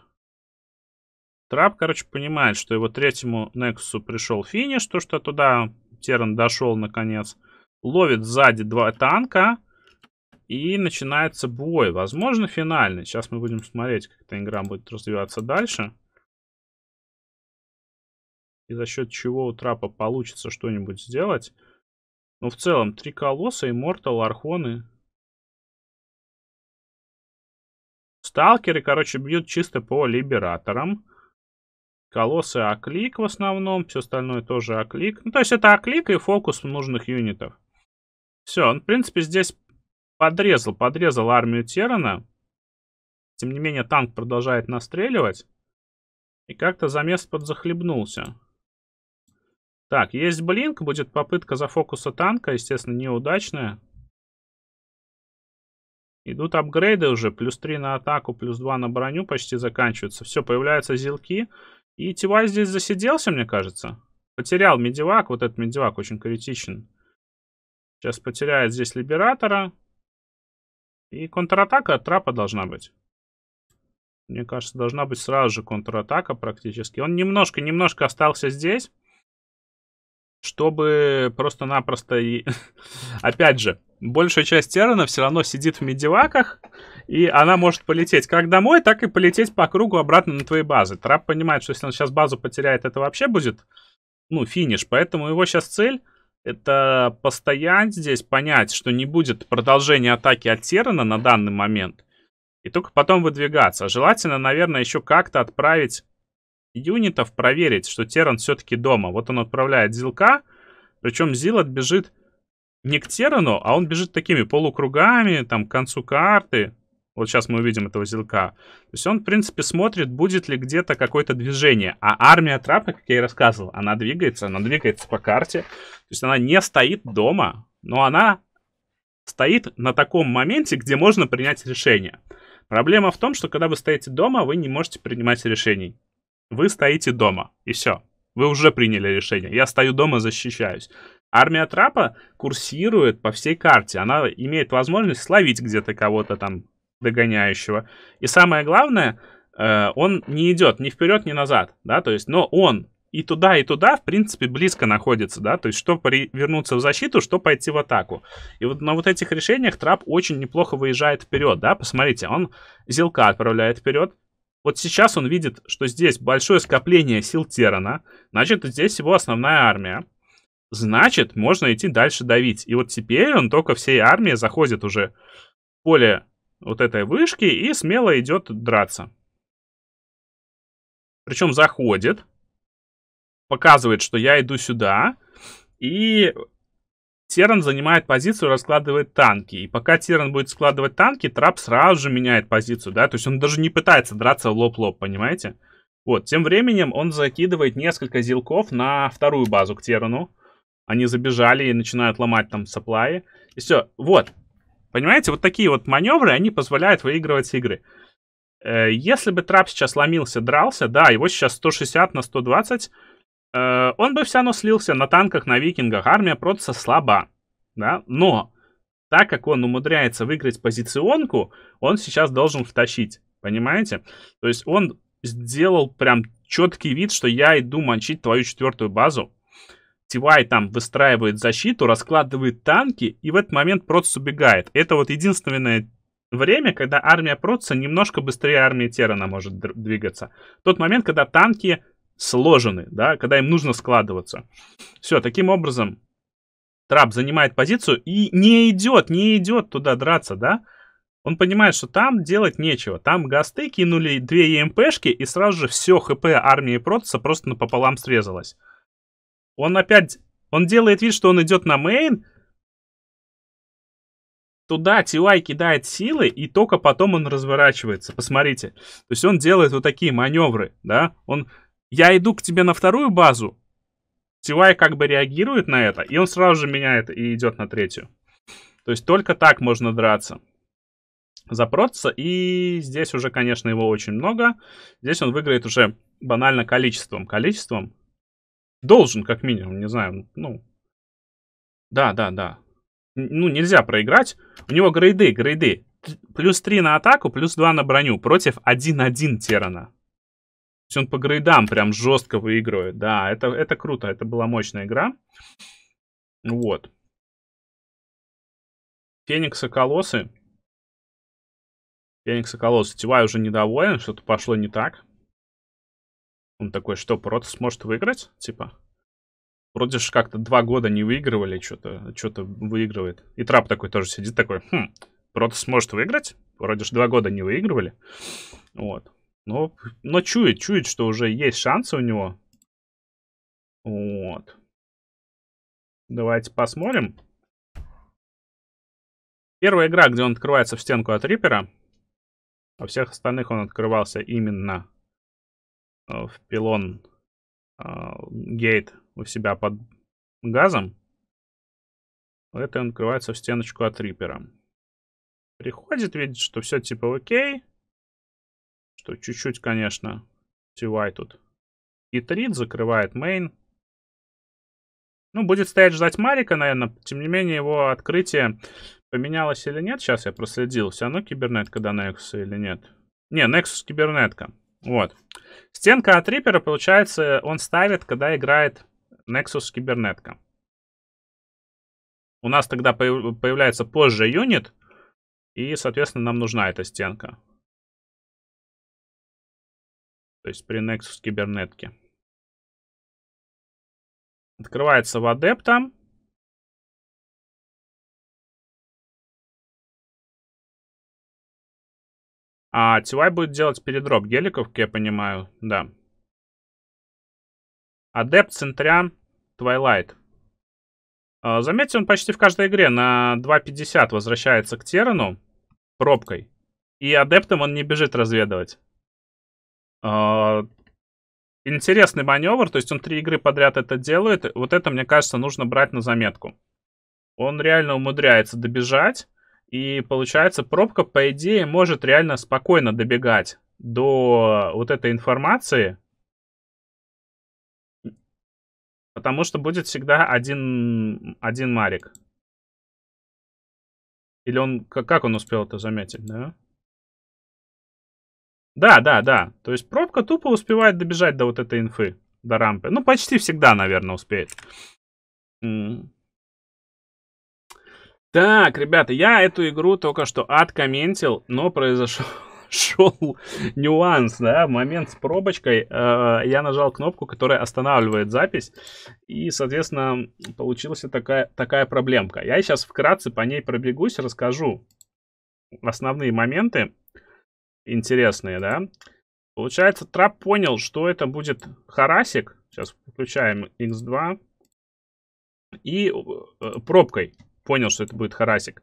Трап, короче, понимает, что его третьему Нексу пришел финиш, то, что туда Терн дошел наконец. Ловит сзади два танка. И начинается бой. Возможно, финальный. Сейчас мы будем смотреть, как эта игра будет развиваться дальше. И за счет чего у Трапа получится что-нибудь сделать. Но ну, в целом, три колосса, Иммортал, Архоны. Сталкеры, короче, бьют чисто по либераторам. Колоссы оклик в основном, все остальное тоже оклик. Ну, то есть это оклик и фокус нужных юнитов. Все, он, в принципе, здесь подрезал, подрезал армию Терана. Тем не менее, танк продолжает настреливать. И как-то замес подзахлебнулся. Так, есть блинк, будет попытка за фокуса танка, естественно, неудачная. Идут апгрейды уже, плюс 3 на атаку, плюс 2 на броню почти заканчиваются. Все, появляются зилки. И Тивай здесь засиделся, мне кажется. Потерял медивак. Вот этот медивак очень критичен. Сейчас потеряет здесь Либератора. И контратака от трапа должна быть. Мне кажется, должна быть сразу же контратака практически. Он немножко-немножко остался здесь, чтобы просто-напросто... Опять же, большая часть Террана все равно сидит в медиваках, и она может полететь как домой, так и полететь по кругу обратно на твои базы. Трап понимает, что если он сейчас базу потеряет, это вообще будет, ну, финиш. Поэтому его сейчас цель это постоять здесь, понять, что не будет продолжения атаки от Террана на данный момент, и только потом выдвигаться. Желательно, наверное, еще как-то отправить юнитов проверить, что Терран все-таки дома. Вот он отправляет Зилка, причем Зил отбежит не к Терану, а он бежит такими полукругами, там, к концу карты. Вот сейчас мы увидим этого зелка. То есть он, в принципе, смотрит, будет ли где-то какое-то движение. А армия трапа, как я и рассказывал, она двигается, она двигается по карте. То есть она не стоит дома, но она стоит на таком моменте, где можно принять решение. Проблема в том, что когда вы стоите дома, вы не можете принимать решений. Вы стоите дома, и все. Вы уже приняли решение. Я стою дома, защищаюсь. Армия трапа курсирует по всей карте. Она имеет возможность словить где-то кого-то там догоняющего. И самое главное, э, он не идет ни вперед, ни назад, да, то есть, но он и туда, и туда, в принципе, близко находится, да, то есть, что вернуться в защиту, что пойти в атаку. И вот на вот этих решениях Трап очень неплохо выезжает вперед, да, посмотрите, он Зилка отправляет вперед, вот сейчас он видит, что здесь большое скопление сил Терана, значит, здесь его основная армия, значит, можно идти дальше давить. И вот теперь он только всей армии заходит уже в поле вот этой вышки и смело идет драться. Причем заходит, показывает, что я иду сюда, и Теран занимает позицию, раскладывает танки. И пока Теран будет складывать танки, Трап сразу же меняет позицию, да, то есть он даже не пытается драться лоб-лоб, понимаете? Вот, тем временем он закидывает несколько зилков на вторую базу к Терану. Они забежали и начинают ломать там саплаи. И все. Вот. Понимаете, вот такие вот маневры, они позволяют выигрывать игры. Э, если бы трап сейчас ломился, дрался, да, его сейчас 160 на 120, э, он бы все равно слился на танках, на викингах. Армия протца слаба, да, но так как он умудряется выиграть позиционку, он сейчас должен втащить, понимаете? То есть он сделал прям четкий вид, что я иду мочить твою четвертую базу, Тивай там выстраивает защиту, раскладывает танки и в этот момент Протс убегает. Это вот единственное время, когда армия Протса немножко быстрее армии Террана может двигаться. Тот момент, когда танки сложены, да, когда им нужно складываться. Все, таким образом Трап занимает позицию и не идет, не идет туда драться, да. Он понимает, что там делать нечего. Там гасты кинули две ЕМПшки, и сразу же все ХП армии Протса просто напополам срезалось. Он опять... Он делает вид, что он идет на мейн. Туда Тилай кидает силы, и только потом он разворачивается. Посмотрите. То есть он делает вот такие маневры, да? Он... Я иду к тебе на вторую базу. Тилай как бы реагирует на это, и он сразу же меняет и идет на третью. То есть только так можно драться. Запроться, и здесь уже, конечно, его очень много. Здесь он выиграет уже банально количеством. Количеством Должен, как минимум, не знаю, ну... Да, да, да. Ну, нельзя проиграть. У него грейды, грейды. Плюс 3 на атаку, плюс 2 на броню против 1-1 Терана. То есть он по грейдам прям жестко выигрывает. Да, это, это круто, это была мощная игра. Вот. Феникса Колосы. Феникса Колосы. Тивай уже недоволен, что-то пошло не так. Он такой, что, Протос сможет выиграть? Типа. Вроде же как-то два года не выигрывали, что-то что выигрывает. И Трап такой тоже сидит, такой, хм, Протас сможет выиграть? Вроде же два года не выигрывали. Вот. Но, но чует, чует, что уже есть шансы у него. Вот. Давайте посмотрим. Первая игра, где он открывается в стенку от Рипера. а всех остальных он открывался именно Э, в пилон а, гейт у себя под газом, это он открывается в стеночку от рипера. Приходит, видит, что все типа окей. Что чуть-чуть, конечно, TY тут хитрит, закрывает мейн. Ну, будет стоять ждать Марика, наверное. Тем не менее, его открытие поменялось или нет. Сейчас я проследил, все равно кибернетка до Nexus или нет. Не, Nexus кибернетка. Вот. Стенка от Рипера, получается, он ставит, когда играет Nexus Кибернетка. У нас тогда появляется позже юнит, и, соответственно, нам нужна эта стенка. То есть при Nexus Кибернетке. Открывается в адепта. А TY будет делать передроп геликов, как я понимаю, да. Адепт, Центриан, Твайлайт. Заметьте, он почти в каждой игре на 2.50 возвращается к Терану пробкой. И адептом он не бежит разведывать. А, интересный маневр, то есть он три игры подряд это делает. Вот это, мне кажется, нужно брать на заметку. Он реально умудряется добежать. И получается, пробка, по идее, может реально спокойно добегать до вот этой информации, потому что будет всегда один, один Марик. Или он... Как он успел это заметить, да? Да, да, да. То есть пробка тупо успевает добежать до вот этой инфы, до рампы. Ну, почти всегда, наверное, успеет. Так, ребята, я эту игру только что откомментил, но произошел шел нюанс, да, момент с пробочкой. Э, я нажал кнопку, которая останавливает запись, и, соответственно, получилась такая, такая проблемка. Я сейчас вкратце по ней пробегусь, расскажу основные моменты интересные, да. Получается, трап понял, что это будет харасик. Сейчас включаем X2. И э, пробкой понял, что это будет Харасик.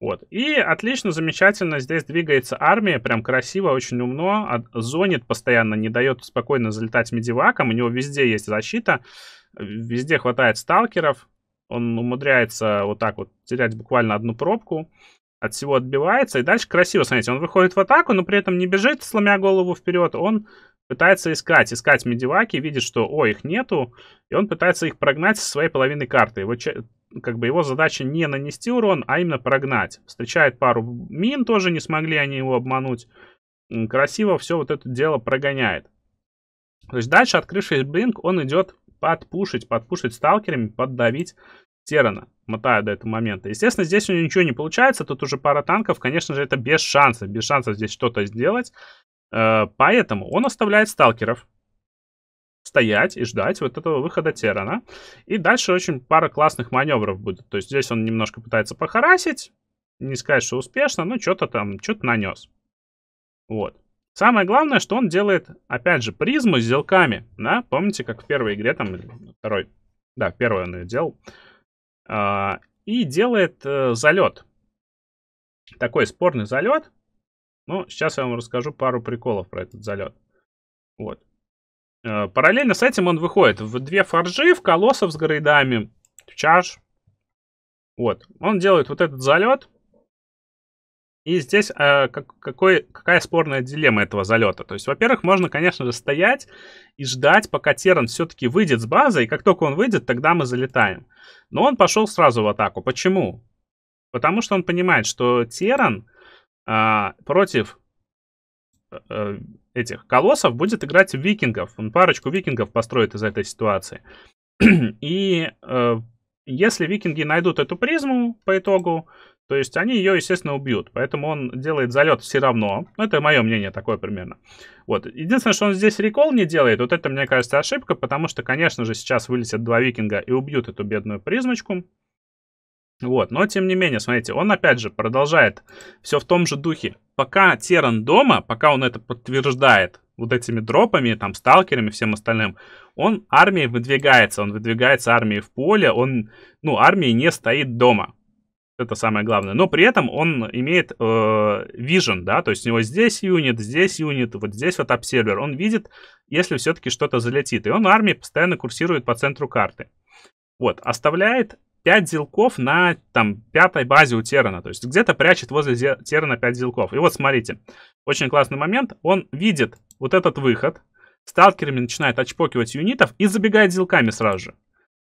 Вот. И отлично, замечательно здесь двигается армия, прям красиво, очень умно, а зонит постоянно, не дает спокойно залетать медивакам, у него везде есть защита, везде хватает сталкеров, он умудряется вот так вот терять буквально одну пробку, от всего отбивается, и дальше красиво, смотрите, он выходит в атаку, но при этом не бежит, сломя голову вперед, он пытается искать, искать медиваки, видит, что, о, их нету, и он пытается их прогнать со своей половины карты. Вот как бы его задача не нанести урон, а именно прогнать. Встречает пару мин, тоже не смогли они его обмануть. Красиво все вот это дело прогоняет. То есть дальше, открывшись блинк, он идет подпушить, подпушить сталкерами, поддавить Терана. Мотаю до этого момента. Естественно, здесь у него ничего не получается. Тут уже пара танков. Конечно же, это без шансов. Без шансов здесь что-то сделать. Э, поэтому он оставляет сталкеров стоять и ждать вот этого выхода Терана. И дальше очень пара классных маневров будет. То есть здесь он немножко пытается похарасить, не сказать, что успешно, но что-то там, что-то нанес. Вот. Самое главное, что он делает, опять же, призму с зелками, да? Помните, как в первой игре, там, второй, да, в первой он ее делал. А, и делает э, залет. Такой спорный залет, но ну, сейчас я вам расскажу пару приколов про этот залет. Вот. Э, параллельно с этим он выходит в две форжи, в колоссов с грейдами, в чаш. Вот. Он делает вот этот залет. И здесь э, как, какой, какая спорная дилемма этого залета. То есть, во-первых, можно, конечно же, стоять и ждать, пока Теран все-таки выйдет с базы, и как только он выйдет, тогда мы залетаем. Но он пошел сразу в атаку. Почему? Потому что он понимает, что Террен а, против а, этих колоссов будет играть викингов. Он парочку викингов построит из этой ситуации. И а, если викинги найдут эту призму по итогу, то есть они ее, естественно, убьют. Поэтому он делает залет все равно. Ну, это мое мнение такое примерно. Вот. Единственное, что он здесь рекол не делает, вот это, мне кажется, ошибка, потому что, конечно же, сейчас вылетят два викинга и убьют эту бедную призмочку. Вот, но тем не менее, смотрите, он опять же продолжает все в том же духе. Пока Теран дома, пока он это подтверждает вот этими дропами, там, сталкерами, всем остальным, он армией выдвигается, он выдвигается армией в поле, он, ну, армии не стоит дома. Это самое главное. Но при этом он имеет э, вижен, э, да, то есть у него здесь юнит, здесь юнит, вот здесь вот обсервер. Он видит, если все-таки что-то залетит. И он армии постоянно курсирует по центру карты. Вот, оставляет 5 зелков на там пятой базе у Терана. То есть где-то прячет возле Терана 5 зелков. И вот смотрите, очень классный момент. Он видит вот этот выход. Сталкерами начинает отчпокивать юнитов и забегает зелками сразу же.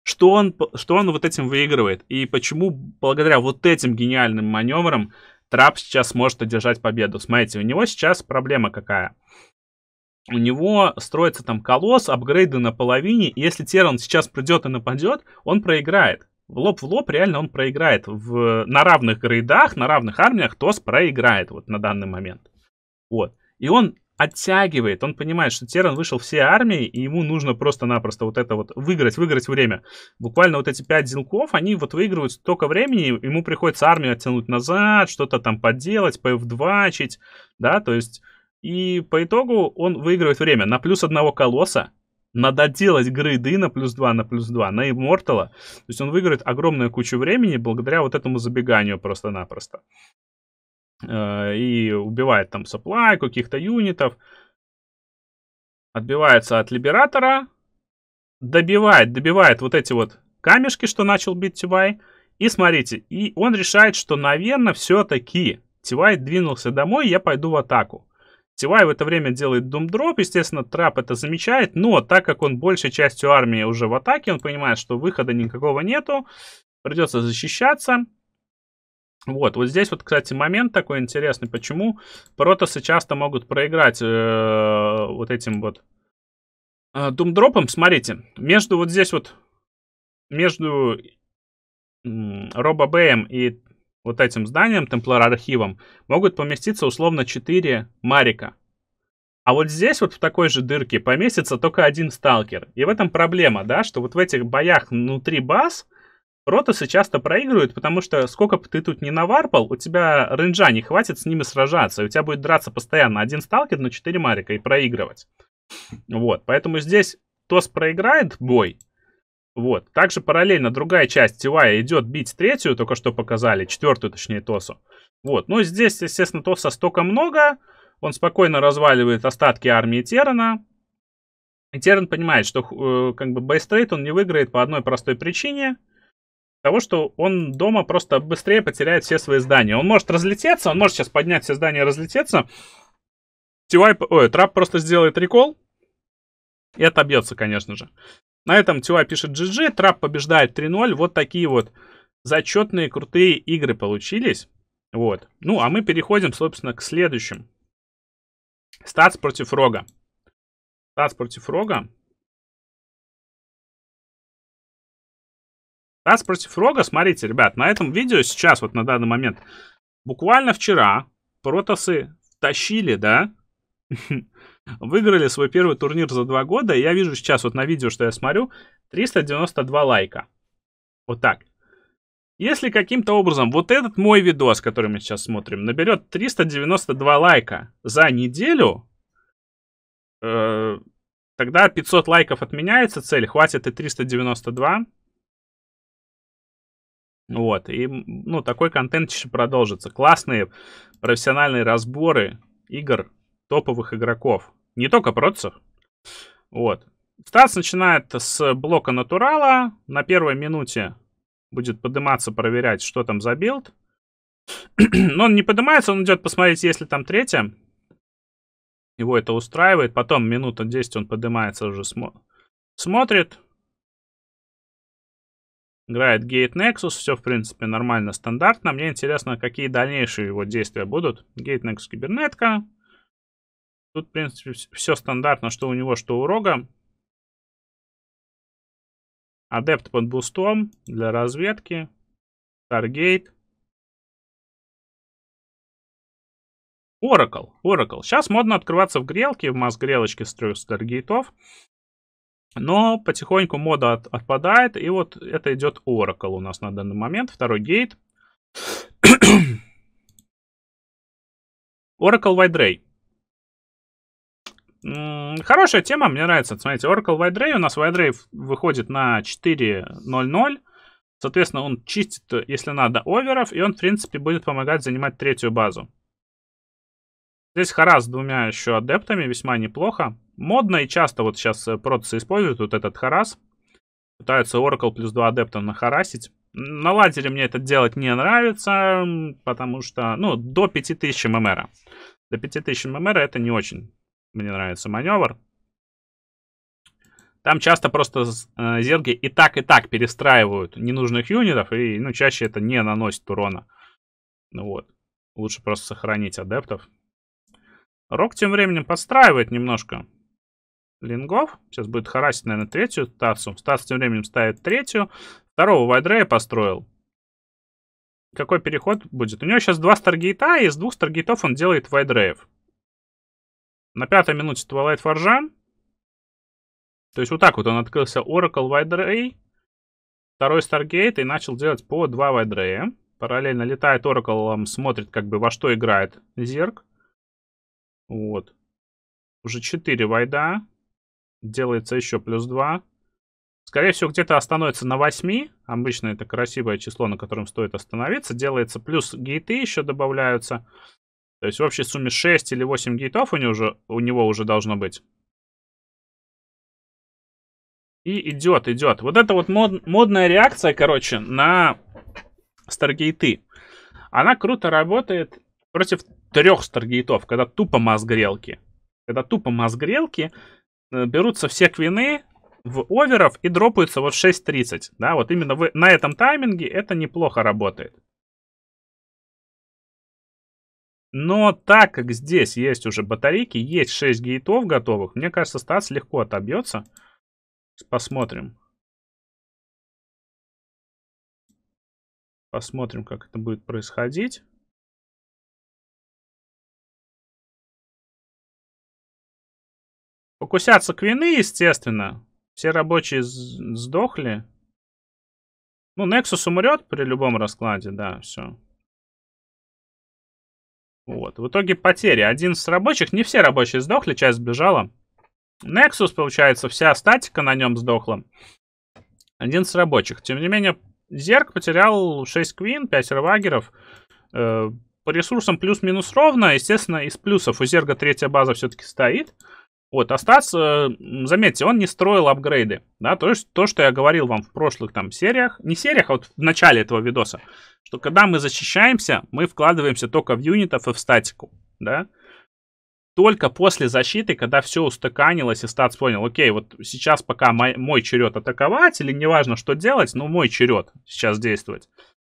Что он, что он вот этим выигрывает? И почему благодаря вот этим гениальным маневрам Трап сейчас может одержать победу? Смотрите, у него сейчас проблема какая? у него строится там колосс, апгрейды на половине, если Теран сейчас придет и нападет, он проиграет в лоб в лоб реально он проиграет. В, на равных грейдах, на равных армиях ТОС проиграет вот на данный момент. Вот. И он оттягивает, он понимает, что Теран вышел все армии, и ему нужно просто-напросто вот это вот выиграть, выиграть время. Буквально вот эти пять зилков, они вот выигрывают столько времени, ему приходится армию оттянуть назад, что-то там поделать, pf 2 да, то есть... И по итогу он выигрывает время. На плюс одного колосса надо делать грейды на плюс 2, на плюс 2, на иммортала. То есть он выиграет огромную кучу времени благодаря вот этому забеганию просто-напросто. Э, и убивает там supply, каких-то юнитов. Отбивается от Либератора. Добивает, добивает вот эти вот камешки, что начал бить Тивай. И смотрите, и он решает, что, наверное, все-таки Тивай двинулся домой, я пойду в атаку. Тивай в это время делает думдроп, естественно, Трап это замечает, но так как он большей частью армии уже в атаке, он понимает, что выхода никакого нету, придется защищаться. Вот, вот здесь вот, кстати, момент такой интересный, почему протасы часто могут проиграть э, вот этим вот э, думдропом. Смотрите, между вот здесь вот, между э, Робобэем и вот этим зданием, темплар-архивом, могут поместиться условно 4 марика. А вот здесь вот в такой же дырке поместится только один сталкер. И в этом проблема, да, что вот в этих боях внутри баз ротосы часто проигрывают, потому что сколько бы ты тут не наварпал, у тебя ренджа не хватит с ними сражаться. И у тебя будет драться постоянно один сталкер на 4 марика и проигрывать. Вот, поэтому здесь ТОС проиграет бой, вот. Также параллельно другая часть Тивая идет бить третью, только что показали, четвертую, точнее, ТОСу. Вот. Ну, здесь, естественно, ТОСа столько много. Он спокойно разваливает остатки армии Терана. И Терран понимает, что э, как бы бейстрейт он не выиграет по одной простой причине. Того, что он дома просто быстрее потеряет все свои здания. Он может разлететься, он может сейчас поднять все здания и разлететься. Тивай, ой, трап просто сделает рекол и отобьется, конечно же. На этом Тюа пишет GG, Трап побеждает 3-0. Вот такие вот зачетные, крутые игры получились. Вот. Ну, а мы переходим, собственно, к следующим. Статс против Рога. Статс против Рога. Статс против Рога, смотрите, ребят, на этом видео сейчас, вот на данный момент, буквально вчера протасы тащили, да, Выиграли свой первый турнир за два года. И я вижу сейчас вот на видео, что я смотрю, 392 лайка. Вот так. Если каким-то образом вот этот мой видос, который мы сейчас смотрим, наберет 392 лайка за неделю, э, тогда 500 лайков отменяется цель, хватит и 392. Вот, и, ну, такой контент еще продолжится. Классные профессиональные разборы игр топовых игроков не только против. Вот. Стас начинает с блока натурала. На первой минуте будет подниматься, проверять, что там за билд. Но он не поднимается, он идет посмотреть, если там третья. Его это устраивает. Потом минута 10 он поднимается уже смо смотрит. Играет Gate Nexus. Все, в принципе, нормально, стандартно. Мне интересно, какие дальнейшие его действия будут. Gate Nexus кибернетка. Тут, в принципе, все стандартно, что у него, что у Рога. Адепт под бустом для разведки. Таргейт. Oracle, Oracle. Сейчас модно открываться в грелке, в масс-грелочке с трех старгейтов. Но потихоньку мода от, отпадает, и вот это идет Oracle у нас на данный момент. Второй гейт. Oracle вайдрей. Хорошая тема, мне нравится. Смотрите, Oracle WideRay, у нас WideRay выходит на 4.00. Соответственно, он чистит, если надо, оверов, и он, в принципе, будет помогать занимать третью базу. Здесь хара с двумя еще адептами, весьма неплохо. Модно и часто вот сейчас э, протасы используют вот этот харас. Пытаются Oracle плюс 2 адепта нахарасить. На ладере мне это делать не нравится, потому что, ну, до 5000 ммр. До 5000 ммр это не очень мне нравится маневр. Там часто просто э, зерги и так, и так перестраивают ненужных юнитов, и ну, чаще это не наносит урона. Ну вот. Лучше просто сохранить адептов. Рок тем временем подстраивает немножко лингов. Сейчас будет харасить, наверное, третью Стасу. Стас тем временем ставит третью. Второго Вайдрея построил. Какой переход будет? У него сейчас два Старгейта, и из двух Старгейтов он делает Вайдреев. На пятой минуте стволает Фаржан. То есть вот так вот он открылся Oracle Wide Array, второй Stargate и начал делать по два Wide Array. Параллельно летает Oracle, смотрит как бы во что играет Зерк. Вот. Уже 4 вайда. Делается еще плюс 2. Скорее всего, где-то остановится на 8. Обычно это красивое число, на котором стоит остановиться. Делается плюс гейты еще добавляются. То есть в общей сумме 6 или 8 гейтов у него уже, у него уже должно быть. И идет, идет. Вот это вот мод, модная реакция, короче, на старгейты. Она круто работает против трех старгейтов, когда тупо мозгрелки. Когда тупо мозгрелки, э, берутся все квины в оверов и дропаются вот в 6.30. Да, вот именно в, на этом тайминге это неплохо работает. Но так как здесь есть уже батарейки, есть 6 гейтов готовых, мне кажется, стас легко отобьется. Посмотрим. Посмотрим, как это будет происходить. Покусятся квины, естественно. Все рабочие сдохли. Ну, Nexus умрет при любом раскладе, да, все. Вот. В итоге потери. 11 рабочих. Не все рабочие сдохли, часть сбежала. Nexus, получается, вся статика на нем сдохла. 11 рабочих. Тем не менее, Зерк потерял 6 квин, 5 рвагеров. Э, по ресурсам плюс-минус ровно. Естественно, из плюсов у Зерга третья база все-таки стоит. Вот, а Стас, заметьте, он не строил апгрейды, да, то есть то, что я говорил вам в прошлых там сериях, не сериях, а вот в начале этого видоса, что когда мы защищаемся, мы вкладываемся только в юнитов и в статику, да, только после защиты, когда все устаканилось, и статс понял, окей, вот сейчас пока мой, мой черед атаковать, или неважно, что делать, но мой черед сейчас действовать.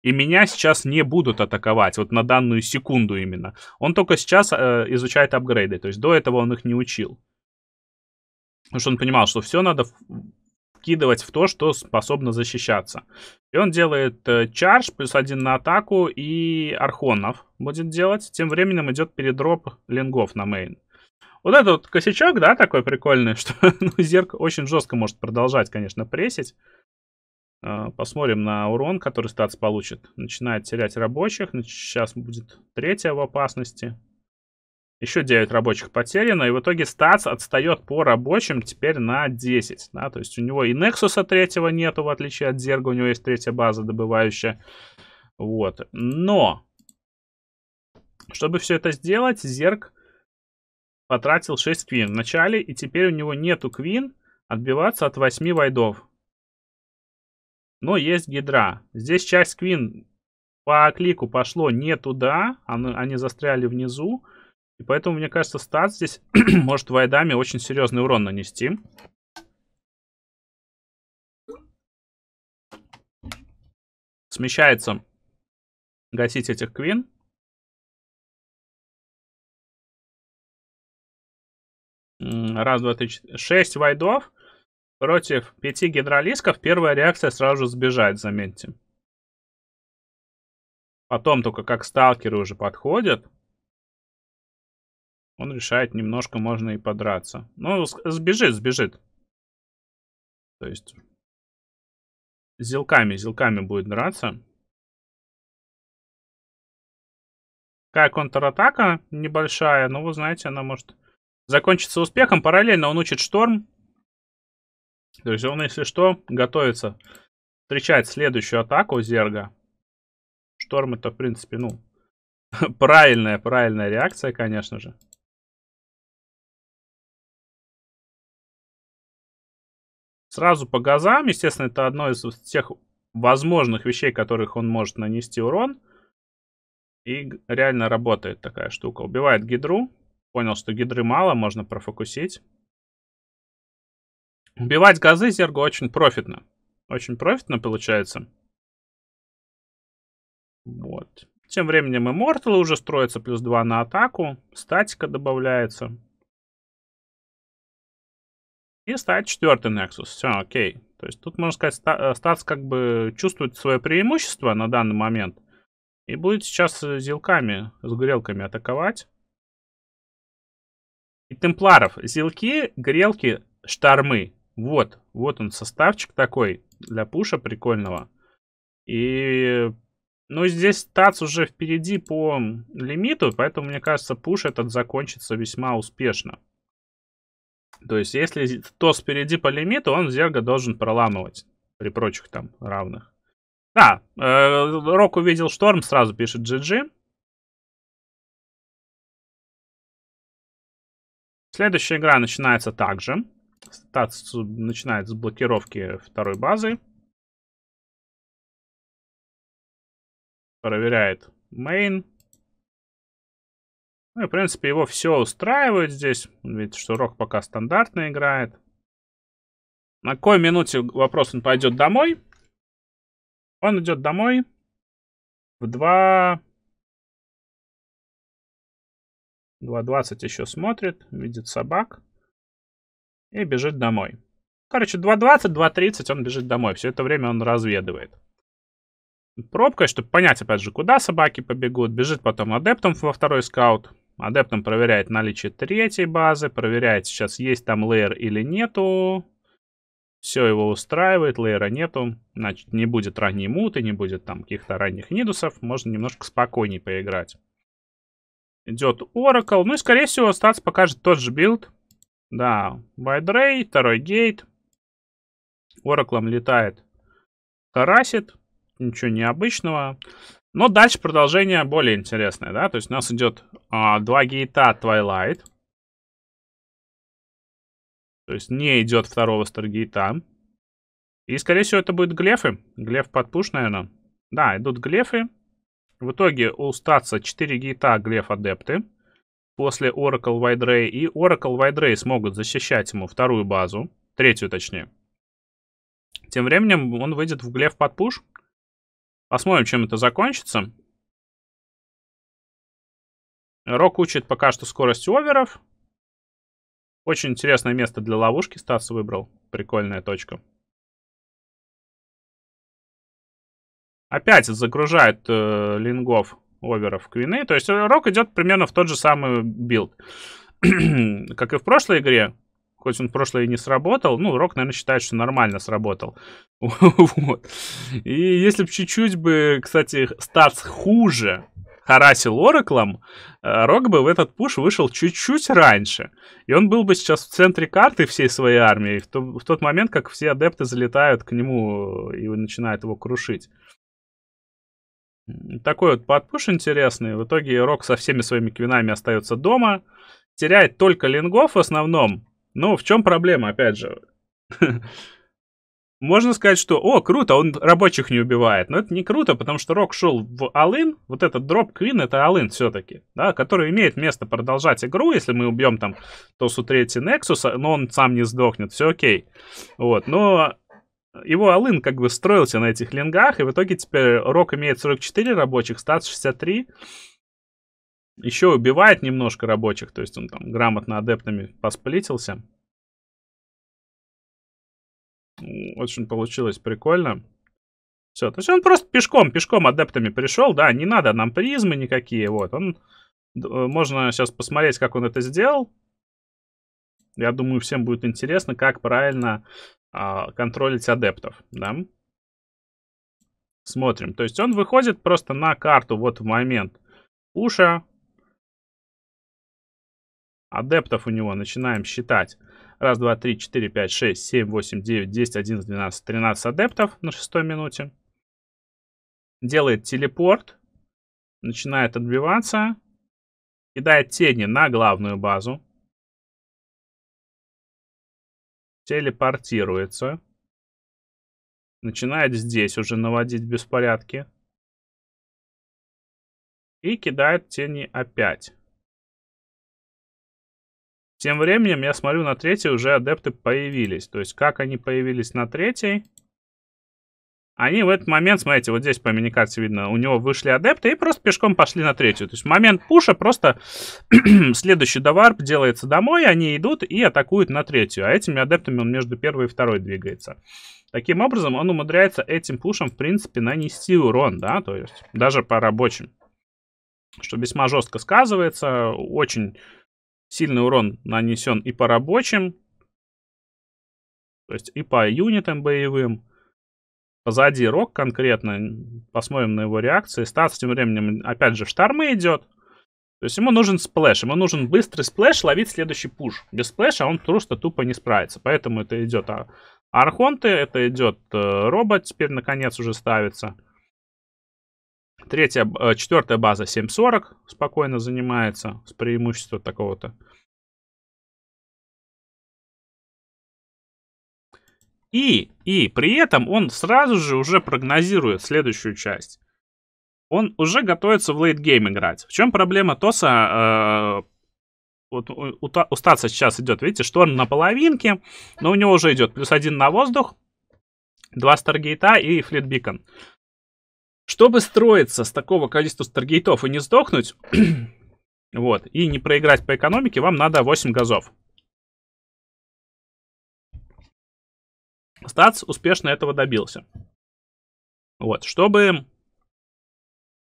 И меня сейчас не будут атаковать, вот на данную секунду именно. Он только сейчас э, изучает апгрейды, то есть до этого он их не учил. Потому что он понимал, что все надо вкидывать в то, что способно защищаться. И он делает э, чардж, плюс один на атаку, и архонов будет делать. Тем временем идет передроп лингов на мейн. Вот этот вот косячок, да, такой прикольный, что ну, зерк очень жестко может продолжать, конечно, прессить. Э, посмотрим на урон, который статс получит. Начинает терять рабочих. Сейчас будет третья в опасности. Еще 9 рабочих потеряно, и в итоге Стац отстает по рабочим теперь на 10. Да? То есть у него и Нексуса третьего нету, в отличие от Зерга, у него есть третья база добывающая. Вот. Но, чтобы все это сделать, Зерг потратил 6 квин в начале, и теперь у него нету квин отбиваться от 8 войдов. Но есть гидра. Здесь часть квин по клику пошло не туда, они застряли внизу. И поэтому, мне кажется, стат здесь может вайдами очень серьезный урон нанести. Смещается гасить этих квин. Раз, два, три, четыре. Шесть вайдов против пяти гидролисков. Первая реакция сразу же сбежать, заметьте. Потом только как сталкеры уже подходят. Он решает, немножко можно и подраться. Ну, сбежит, сбежит. То есть... Зелками, зелками будет драться. Какая контратака небольшая, но вы знаете, она может закончиться успехом. Параллельно он учит шторм. То есть он, если что, готовится встречать следующую атаку Зерга. Шторм это, в принципе, ну, правильная, правильная реакция, конечно же. сразу по газам. Естественно, это одно из тех возможных вещей, которых он может нанести урон. И реально работает такая штука. Убивает гидру. Понял, что гидры мало, можно профокусить. Убивать газы зерга очень профитно. Очень профитно получается. Вот. Тем временем имморталы уже строятся, плюс 2 на атаку. Статика добавляется. И ставит четвертый Nexus. Все, окей. То есть тут, можно сказать, Стас э, как бы чувствует свое преимущество на данный момент. И будет сейчас э, зелками, с грелками атаковать. И темпларов. Зелки, грелки, штормы. Вот, вот он составчик такой для пуша прикольного. И, ну, здесь Тац уже впереди по лимиту, поэтому, мне кажется, пуш этот закончится весьма успешно. То есть, если то впереди по лимиту, он зерга должен проламывать при прочих там равных. Да, э, Рок увидел шторм, сразу пишет GG. Следующая игра начинается также. Статус начинает с блокировки второй базы. Проверяет мейн. Ну и, в принципе, его все устраивает здесь. Видите, что Рок пока стандартно играет. На какой минуте вопрос, он пойдет домой? Он идет домой в 2... 2.20 еще смотрит, видит собак и бежит домой. Короче, 2.20, 2.30 он бежит домой. Все это время он разведывает. Пробкой, чтобы понять, опять же, куда собаки побегут. Бежит потом адептом во второй скаут. Адептом проверяет наличие третьей базы, проверяет сейчас есть там лейер или нету. Все его устраивает, лейера нету, значит не будет ранней муты, не будет там каких-то ранних нидусов, можно немножко спокойней поиграть. Идет Oracle, ну и скорее всего статс покажет тот же билд. Да, Байдрей, второй гейт. Ораклом летает, карасит, ничего необычного. Но дальше продолжение более интересное, да? То есть у нас идет а, два гейта Twilight. То есть не идет второго Старгейта. И, скорее всего, это будет глефы. Глеф подпуш, наверное. Да, идут глефы. В итоге у статса 4 гейта глеф адепты. После Oracle Wide Ray. И Oracle Wide Ray смогут защищать ему вторую базу. Третью, точнее. Тем временем он выйдет в глеф подпуш. Посмотрим, чем это закончится. Рок учит пока что скорость оверов. Очень интересное место для ловушки Стас выбрал. Прикольная точка. Опять загружает э, лингов оверов квины. То есть э, рок идет примерно в тот же самый билд. как и в прошлой игре хоть он прошлый и не сработал, ну, Рок, наверное, считает, что нормально сработал. вот. И если бы чуть-чуть бы, кстати, Старс хуже харасил Ораклом, э, Рок бы в этот пуш вышел чуть-чуть раньше. И он был бы сейчас в центре карты всей своей армии, в, то, в тот момент, как все адепты залетают к нему э, и начинают его крушить. Такой вот подпуш интересный. В итоге Рок со всеми своими квинами остается дома. Теряет только лингов в основном. Ну, в чем проблема, опять же? Можно сказать, что, о, круто, он рабочих не убивает. Но это не круто, потому что Рок шел в Алын. Вот этот дроп Квин это Алын все-таки, да, который имеет место продолжать игру. Если мы убьем там Тосу 3 Нексуса, но он сам не сдохнет, все окей. Вот, но его Алын как бы строился на этих лингах, и в итоге теперь Рок имеет 44 рабочих, стат 63. Еще убивает немножко рабочих, то есть он там грамотно адептами посплитился. Очень получилось прикольно. Все, то есть он просто пешком, пешком адептами пришел, да, не надо нам призмы никакие, вот, он, э, можно сейчас посмотреть, как он это сделал. Я думаю, всем будет интересно, как правильно а, контролить адептов, да. Смотрим, то есть он выходит просто на карту вот в момент пуша, адептов у него. Начинаем считать. Раз, два, три, четыре, пять, шесть, семь, восемь, девять, десять, одиннадцать, двенадцать, тринадцать адептов на шестой минуте. Делает телепорт. Начинает отбиваться. Кидает тени на главную базу. Телепортируется. Начинает здесь уже наводить беспорядки. И кидает тени опять. Тем временем я смотрю, на третьей уже адепты появились. То есть, как они появились на третьей? Они в этот момент, смотрите, вот здесь по миникарте видно, у него вышли адепты и просто пешком пошли на третью. То есть в момент пуша просто следующий доварп делается домой, они идут и атакуют на третью. А этими адептами он между первой и второй двигается. Таким образом, он умудряется этим пушем, в принципе, нанести урон, да, то есть даже по рабочим. Что весьма жестко сказывается, очень Сильный урон нанесен и по рабочим, то есть и по юнитам боевым. Позади Рок конкретно, посмотрим на его реакции. Стас тем временем опять же в штормы идет. То есть ему нужен сплэш, ему нужен быстрый сплэш ловить следующий пуш. Без сплэша он просто тупо не справится. Поэтому это идет А Архонты, это идет э, Робот, теперь наконец уже ставится. Третья, э, четвертая база 7.40 спокойно занимается с преимуществом такого-то. И, и при этом он сразу же уже прогнозирует следующую часть. Он уже готовится в лейтгейм играть. В чем проблема Тоса? Э, вот у, у, у Стаса сейчас идет, видите, шторм на половинке, но у него уже идет плюс один на воздух, два Старгейта и Флит Бикон. Чтобы строиться с такого количества старгейтов и не сдохнуть, вот, и не проиграть по экономике, вам надо 8 газов. Стац успешно этого добился. Вот, чтобы,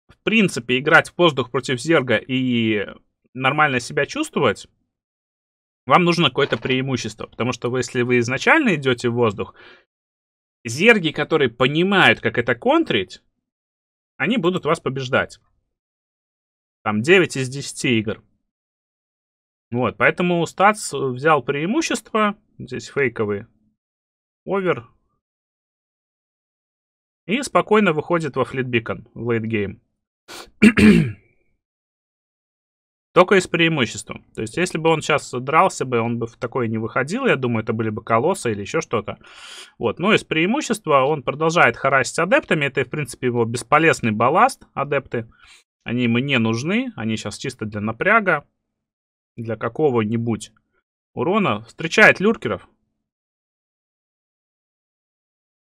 в принципе, играть в воздух против зерга и нормально себя чувствовать, вам нужно какое-то преимущество. Потому что вы, если вы изначально идете в воздух, зерги, которые понимают, как это контрить, они будут вас побеждать. Там 9 из 10 игр. Вот, поэтому Статс взял преимущество. Здесь фейковый овер. И спокойно выходит во флитбикон в лейтгейм. Только из преимущества. То есть, если бы он сейчас дрался бы, он бы в такое не выходил, я думаю, это были бы колоссы или еще что-то. Вот, но из преимущества он продолжает харасить адептами, это, в принципе, его бесполезный балласт, адепты. Они ему не нужны, они сейчас чисто для напряга, для какого-нибудь урона. Встречает люркеров.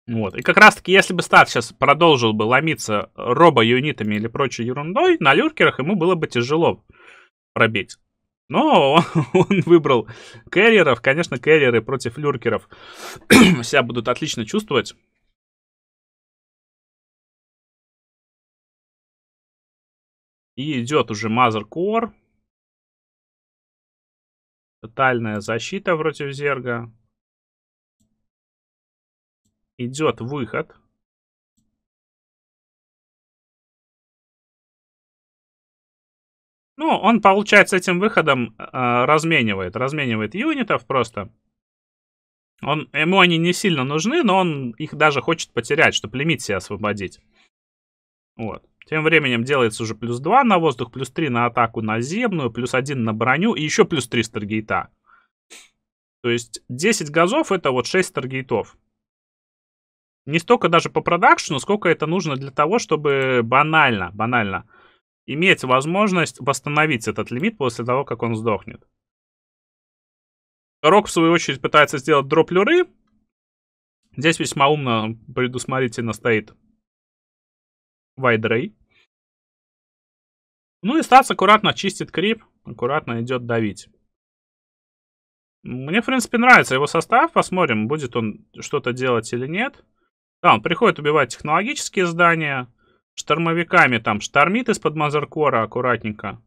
Вот. И как раз таки, если бы Стар сейчас продолжил бы ломиться робо-юнитами или прочей ерундой, на люркерах ему было бы тяжело пробить. Но он, выбрал кэрриеров. Конечно, кэрриеры против люркеров себя будут отлично чувствовать. И идет уже Мазер Кор. Тотальная защита против Зерга. Идет выход. Ну, он, получается, этим выходом э, разменивает. Разменивает юнитов просто. Он, ему они не сильно нужны, но он их даже хочет потерять, чтобы лимит себе освободить. Вот. Тем временем делается уже плюс 2 на воздух, плюс 3 на атаку наземную, плюс 1 на броню и еще плюс 3 старгейта. То есть 10 газов это вот 6 старгейтов. Не столько даже по продакшну, сколько это нужно для того, чтобы банально, банально иметь возможность восстановить этот лимит после того, как он сдохнет. Рок, в свою очередь, пытается сделать дроп люры. Здесь весьма умно, предусмотрительно стоит Вайдрей. Ну и Стас аккуратно чистит крип, аккуратно идет давить. Мне, в принципе, нравится его состав. Посмотрим, будет он что-то делать или нет. Да, он приходит убивать технологические здания. Штормовиками там штормит из-под мазеркора аккуратненько.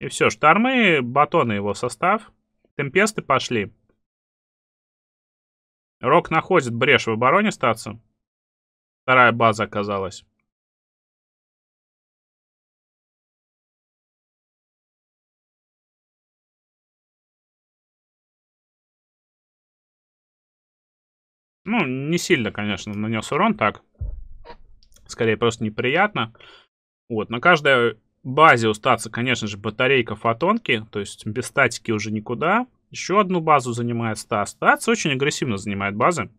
И все, штормы, батоны его состав. Темпесты пошли. Рок находит брешь в обороне статься. Вторая база оказалась. Ну, не сильно, конечно, нанес урон так скорее просто неприятно. Вот, на каждой базе устаться, конечно же, батарейка фотонки, то есть без статики уже никуда. Еще одну базу занимает Стас. Стас очень агрессивно занимает базы.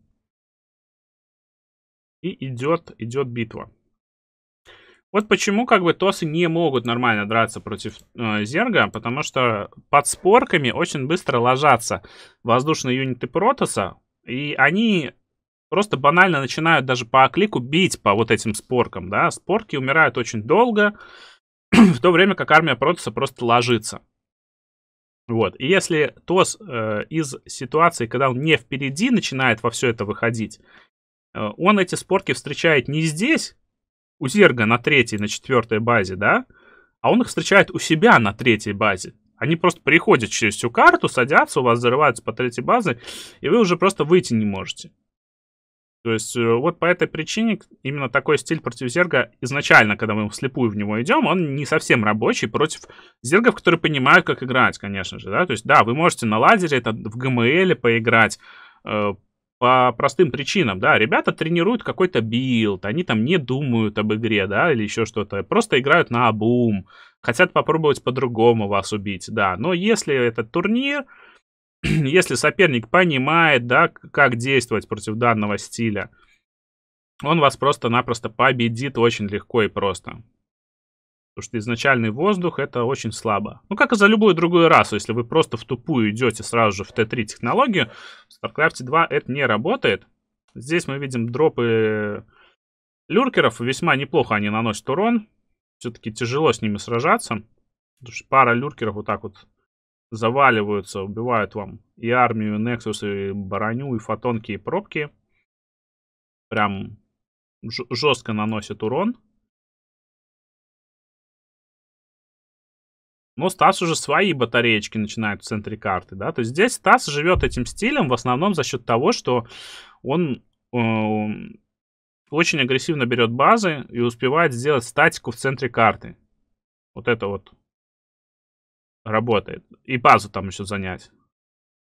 И идет, идет битва. Вот почему как бы тосы не могут нормально драться против э, зерга, потому что под спорками очень быстро ложатся воздушные юниты протоса, и они просто банально начинают даже по клику бить по вот этим споркам, да. Спорки умирают очень долго, в то время как армия Протаса просто ложится. Вот. И если ТОС э, из ситуации, когда он не впереди, начинает во все это выходить, э, он эти спорки встречает не здесь, у Зерга на третьей, на четвертой базе, да, а он их встречает у себя на третьей базе. Они просто приходят через всю карту, садятся, у вас взрываются по третьей базе, и вы уже просто выйти не можете. То есть э, вот по этой причине именно такой стиль против зерга изначально, когда мы вслепую в него идем, он не совсем рабочий против зергов, которые понимают, как играть, конечно же, да. То есть да, вы можете на лазере это в ГМЛ поиграть, э, по простым причинам, да, ребята тренируют какой-то билд, они там не думают об игре, да, или еще что-то, просто играют на обум, хотят попробовать по-другому вас убить, да, но если это турнир, если соперник понимает, да, как действовать против данного стиля, он вас просто-напросто победит очень легко и просто. Потому что изначальный воздух это очень слабо. Ну, как и за любую другую расу. Если вы просто в тупую идете сразу же в Т3 технологию, в StarCraft 2 это не работает. Здесь мы видим дропы люркеров. Весьма неплохо они наносят урон. Все-таки тяжело с ними сражаться. Потому что пара люркеров вот так вот заваливаются, убивают вам и армию, и Nexus, и Бараню, и фотонки, и пробки. Прям жестко наносят урон. Но Стас уже свои батареечки начинает в центре карты, да. То есть здесь Стас живет этим стилем в основном за счет того, что он э, очень агрессивно берет базы и успевает сделать статику в центре карты. Вот это вот работает. И базу там еще занять.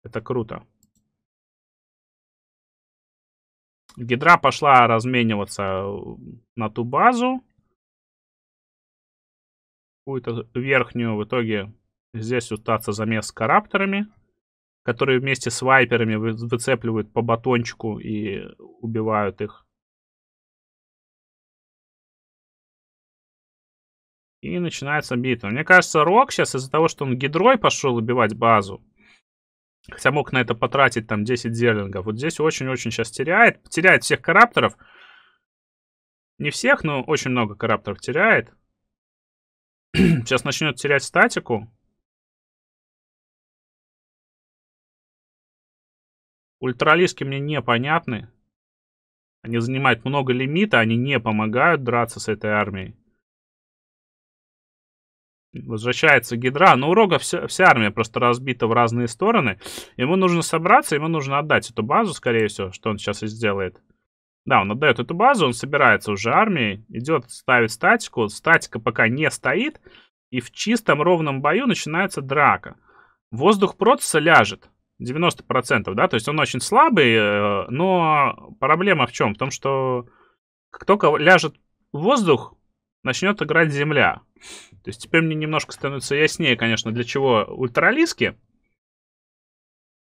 Это круто. Гидра пошла размениваться э, на ту базу. Какую-то верхнюю. В итоге здесь устаться замес с караптерами, которые вместе с вайперами выцепливают по батончику и убивают их. И начинается битва. Мне кажется, Рок сейчас из-за того, что он гидрой пошел убивать базу, хотя мог на это потратить там 10 зерлингов, вот здесь очень-очень сейчас теряет. Теряет всех карапторов. Не всех, но очень много карапторов теряет. сейчас начнет терять статику. Ультралиски мне непонятны. Они занимают много лимита, они не помогают драться с этой армией. Возвращается Гидра, но у Рога вся, вся армия просто разбита в разные стороны. Ему нужно собраться, ему нужно отдать эту базу, скорее всего, что он сейчас и сделает. Да, он отдает эту базу, он собирается уже армией, идет, ставить статику, статика пока не стоит, и в чистом ровном бою начинается драка. Воздух процесса ляжет, 90%, да, то есть он очень слабый, э, но проблема в чем? В том, что как только ляжет воздух, начнет играть земля. То есть теперь мне немножко становится яснее, конечно, для чего ультралиски.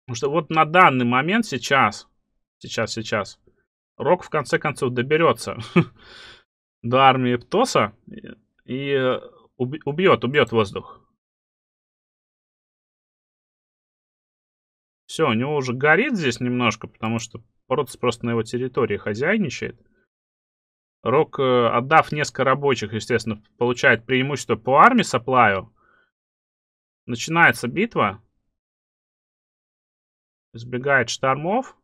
Потому что вот на данный момент сейчас, сейчас, сейчас, Рок в конце концов доберется до армии Птоса и э, убьет, убьет воздух. Все, у него уже горит здесь немножко, потому что Протос просто на его территории хозяйничает. Рок, э, отдав несколько рабочих, естественно, получает преимущество по армии саплаю. Начинается битва. Избегает штормов.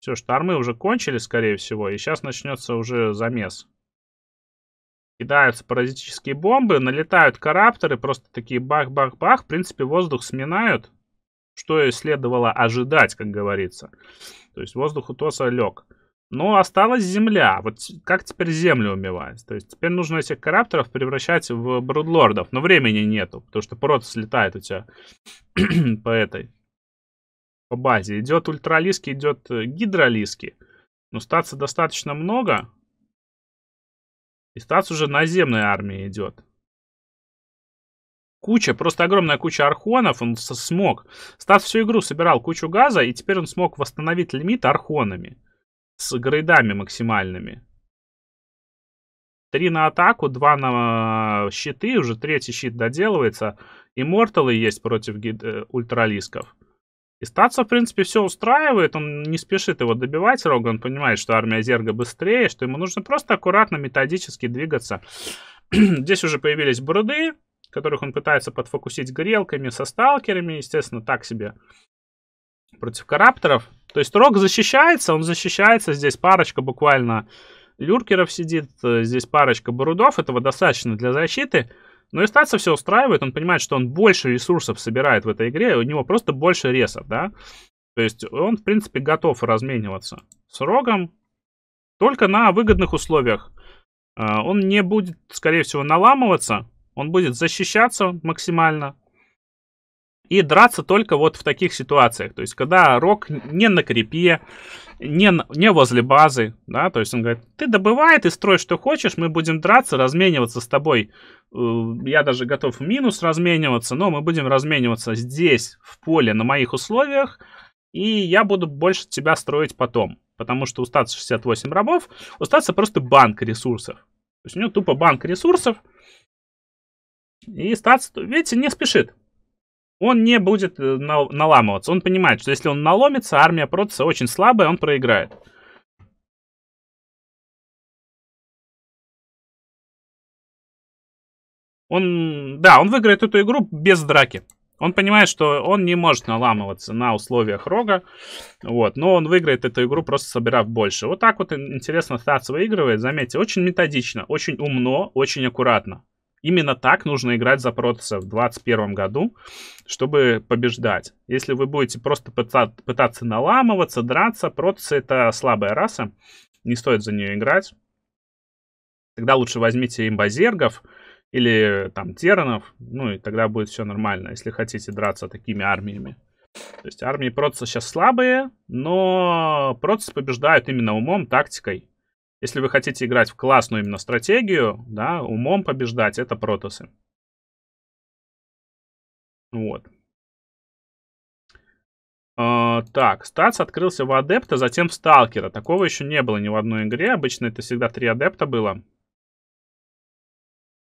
Все, штормы уже кончились, скорее всего. И сейчас начнется уже замес. Кидаются паразитические бомбы, налетают корабторы, просто такие бах-бах-бах. В принципе, воздух сминают, что и следовало ожидать, как говорится. То есть воздух у Тоса лег. Но осталась земля. Вот как теперь землю умивать? То есть теперь нужно этих караптеров превращать в брудлордов. Но времени нету, потому что прот слетает у тебя по этой. По базе. Идет ультралиски, идет э, гидролиски. Но статься достаточно много. И статься уже наземной армии идет куча, просто огромная куча архонов, он смог. Стас всю игру собирал кучу газа, и теперь он смог восстановить лимит архонами с грейдами максимальными. Три на атаку, два на щиты, уже третий щит доделывается. Имморталы есть против гид... Э, ультралисков. И статса, в принципе, все устраивает, он не спешит его добивать, Роган понимает, что армия Зерга быстрее, что ему нужно просто аккуратно, методически двигаться. Здесь уже появились бруды, которых он пытается подфокусить грелками со сталкерами, естественно, так себе против карапторов. То есть Рок защищается, он защищается. Здесь парочка буквально люркеров сидит, э, здесь парочка барудов. Этого достаточно для защиты. Но и статься все устраивает. Он понимает, что он больше ресурсов собирает в этой игре. У него просто больше ресов, да? То есть он, в принципе, готов размениваться с Рогом. Только на выгодных условиях. Э, он не будет, скорее всего, наламываться. Он будет защищаться максимально. И драться только вот в таких ситуациях. То есть, когда Рок не на крепе, не, не возле базы, да, то есть он говорит, ты добывай, ты строй, что хочешь, мы будем драться, размениваться с тобой. Э, я даже готов в минус размениваться, но мы будем размениваться здесь, в поле, на моих условиях, и я буду больше тебя строить потом. Потому что устаться статуса 68 рабов, устаться просто банк ресурсов. То есть у него тупо банк ресурсов, и статус, видите, не спешит он не будет э, наламываться. Он понимает, что если он наломится, армия протца очень слабая, он проиграет. Он, да, он выиграет эту игру без драки. Он понимает, что он не может наламываться на условиях рога, вот, но он выиграет эту игру, просто собирав больше. Вот так вот интересно Стац выигрывает, заметьте, очень методично, очень умно, очень аккуратно. Именно так нужно играть за протасов в 2021 году, чтобы побеждать. Если вы будете просто пытаться наламываться, драться, протасы — это слабая раса, не стоит за нее играть. Тогда лучше возьмите имбазергов или там теранов, ну и тогда будет все нормально, если хотите драться такими армиями. То есть армии протаса сейчас слабые, но протасы побеждают именно умом, тактикой. Если вы хотите играть в классную именно стратегию, да, умом побеждать, это протосы. Вот. Uh, так, статс открылся в адепта, затем в сталкера. Такого еще не было ни в одной игре. Обычно это всегда три адепта было.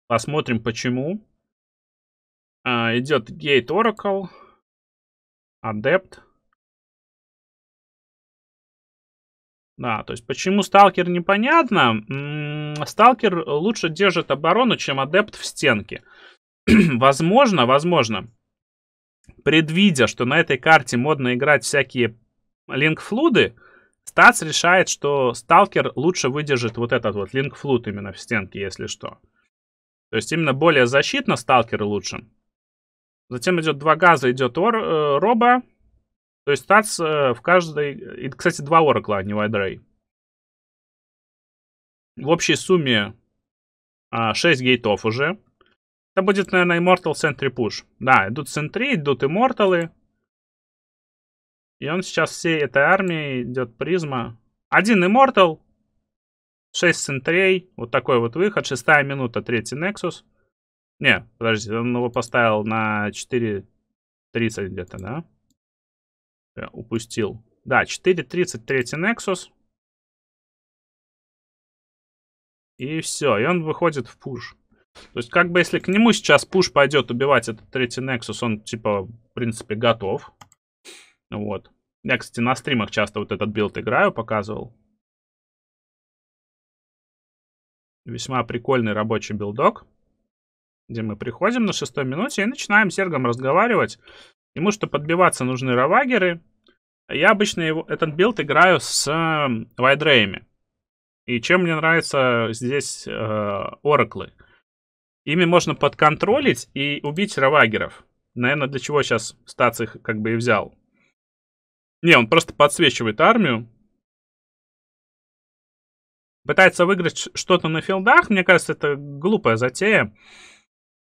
Посмотрим, почему. Uh, идет Gate Oracle, адепт, Да, то есть почему сталкер непонятно. сталкер лучше держит оборону, чем адепт в стенке. возможно, возможно, предвидя, что на этой карте модно играть всякие линкфлуды, Стац решает, что сталкер лучше выдержит вот этот вот линкфлуд именно в стенке, если что. То есть именно более защитно сталкер лучше. Затем идет два газа, идет ор, э, роба, то есть статс э, в каждой... И, кстати, два оракла, а не Вайдрей. В общей сумме а, 6 гейтов уже. Это будет, наверное, Immortal Sentry Push. Да, идут Sentry, идут Immortal. И он сейчас всей этой армией идет призма. Один Immortal, 6 Сентрей, вот такой вот выход, шестая минута, третий нексус. Не, подождите, он его поставил на 4.30 где-то, да? Я э, упустил. Да, 4.33 Nexus. И все, и он выходит в пуш. То есть, как бы, если к нему сейчас пуш пойдет убивать этот третий Nexus, он, типа, в принципе, готов. Вот. Я, кстати, на стримах часто вот этот билд играю, показывал. Весьма прикольный рабочий билдок, где мы приходим на шестой минуте и начинаем с Сергом разговаривать. Ему, чтобы подбиваться, нужны равагеры. Я обычно его, этот билд играю с э, вайдреями. И чем мне нравятся здесь э, ораклы. Ими можно подконтролить и убить равагеров. Наверное, для чего сейчас стац их как бы и взял. Не, он просто подсвечивает армию. Пытается выиграть что-то на филдах. Мне кажется, это глупая затея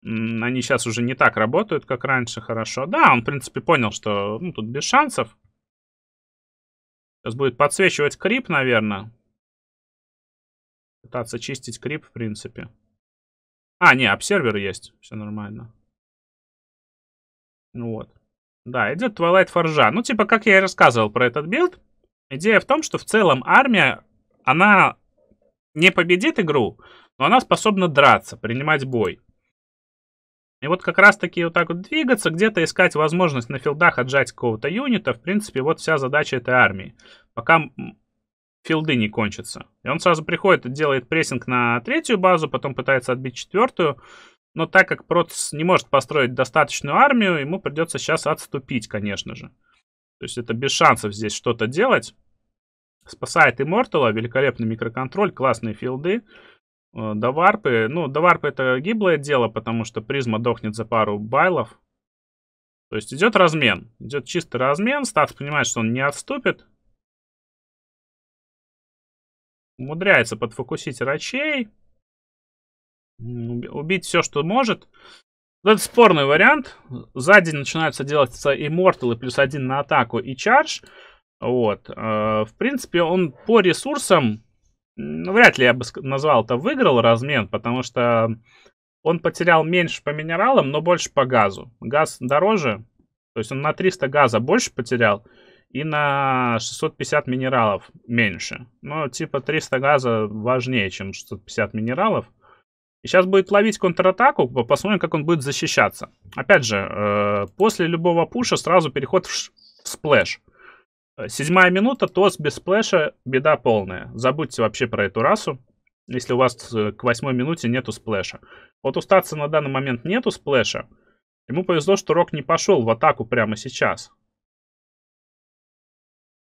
они сейчас уже не так работают, как раньше, хорошо. Да, он, в принципе, понял, что ну, тут без шансов. Сейчас будет подсвечивать крип, наверное. Пытаться чистить крип, в принципе. А, не, обсервер есть. Все нормально. Ну вот. Да, идет Twilight Forge. Ну, типа, как я и рассказывал про этот билд, идея в том, что в целом армия, она не победит игру, но она способна драться, принимать бой. И вот как раз-таки вот так вот двигаться, где-то искать возможность на филдах отжать какого-то юнита. В принципе, вот вся задача этой армии. Пока филды не кончатся. И он сразу приходит делает прессинг на третью базу, потом пытается отбить четвертую. Но так как Протс не может построить достаточную армию, ему придется сейчас отступить, конечно же. То есть это без шансов здесь что-то делать. Спасает Иммортала, великолепный микроконтроль, классные филды. Э, до варпы. Ну, до варпы это гиблое дело, потому что призма дохнет за пару байлов. То есть идет размен. Идет чистый размен. Статс понимает, что он не отступит. Умудряется подфокусить рачей. Убить все, что может. это спорный вариант. Сзади начинаются делать и морталы плюс один на атаку и чардж. Вот. Э, в принципе, он по ресурсам ну, вряд ли я бы назвал это выиграл размен, потому что он потерял меньше по минералам, но больше по газу. Газ дороже, то есть он на 300 газа больше потерял и на 650 минералов меньше. Но типа 300 газа важнее, чем 650 минералов. И сейчас будет ловить контратаку, посмотрим, как он будет защищаться. Опять же, э, после любого пуша сразу переход в сплэш. Э, седьмая минута, тост без сплэша, беда полная. Забудьте вообще про эту расу, если у вас э, к восьмой минуте нету сплэша. Вот у Статса на данный момент нету сплэша. Ему повезло, что Рок не пошел в атаку прямо сейчас.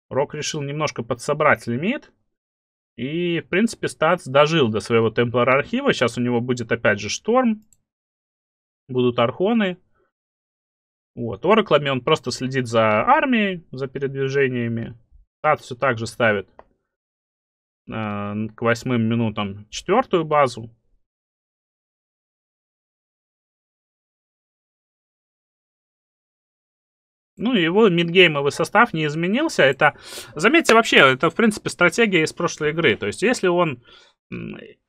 Рок решил немножко подсобрать лимит. И, в принципе, Статс дожил до своего Темплара архива. Сейчас у него будет опять же Шторм. Будут Архоны. Вот. Ораклами он просто следит за армией, за передвижениями. Тат все так же ставит э, к восьмым минутам четвертую базу. Ну, его мидгеймовый состав не изменился. Это, заметьте, вообще, это, в принципе, стратегия из прошлой игры. То есть, если он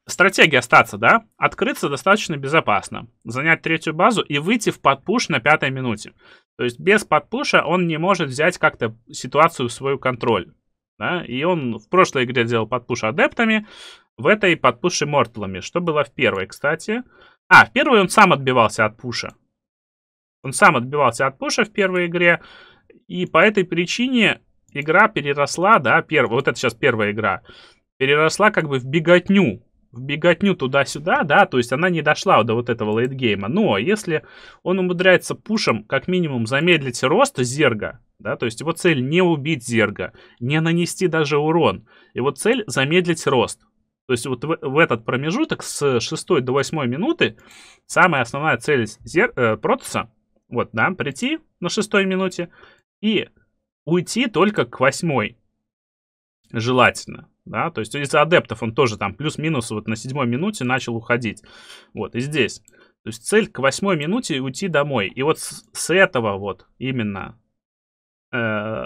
Стратегия остаться, да? Открыться достаточно безопасно. Занять третью базу и выйти в подпуш на пятой минуте. То есть без подпуша он не может взять как-то ситуацию в свой контроль. Да? И он в прошлой игре делал подпуш адептами, в этой подпуш иммортлами. Что было в первой, кстати? А, в первой он сам отбивался от пуша. Он сам отбивался от пуша в первой игре. И по этой причине игра переросла, да, перв... вот это сейчас первая игра, переросла как бы в беготню, в беготню туда-сюда, да, то есть она не дошла до вот этого лейтгейма. Но если он умудряется пушем, как минимум, замедлить рост зерга, да, то есть его цель не убить зерга, не нанести даже урон. Его цель замедлить рост. То есть вот в, в этот промежуток с 6 до 8 минуты самая основная цель зер, э, протоса, вот, да, прийти на 6 минуте и уйти только к 8 желательно да, то есть из адептов он тоже там плюс-минус вот на седьмой минуте начал уходить, вот, и здесь. То есть цель к восьмой минуте уйти домой, и вот с, с этого вот именно э,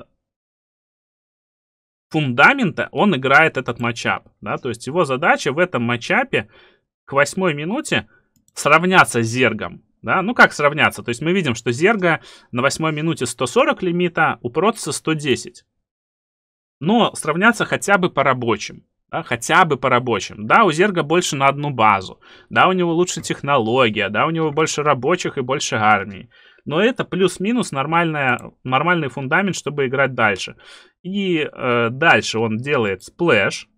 фундамента он играет этот матчап, да, то есть его задача в этом матчапе к восьмой минуте сравняться с Зергом, да, ну как сравняться, то есть мы видим, что Зерга на восьмой минуте 140 лимита, у Протса 110, но сравняться хотя бы по рабочим. Да, хотя бы по рабочим. Да, у Зерга больше на одну базу. Да, у него лучше технология. Да, у него больше рабочих и больше армии. Но это плюс-минус нормальный фундамент, чтобы играть дальше. И э, дальше он делает сплэш.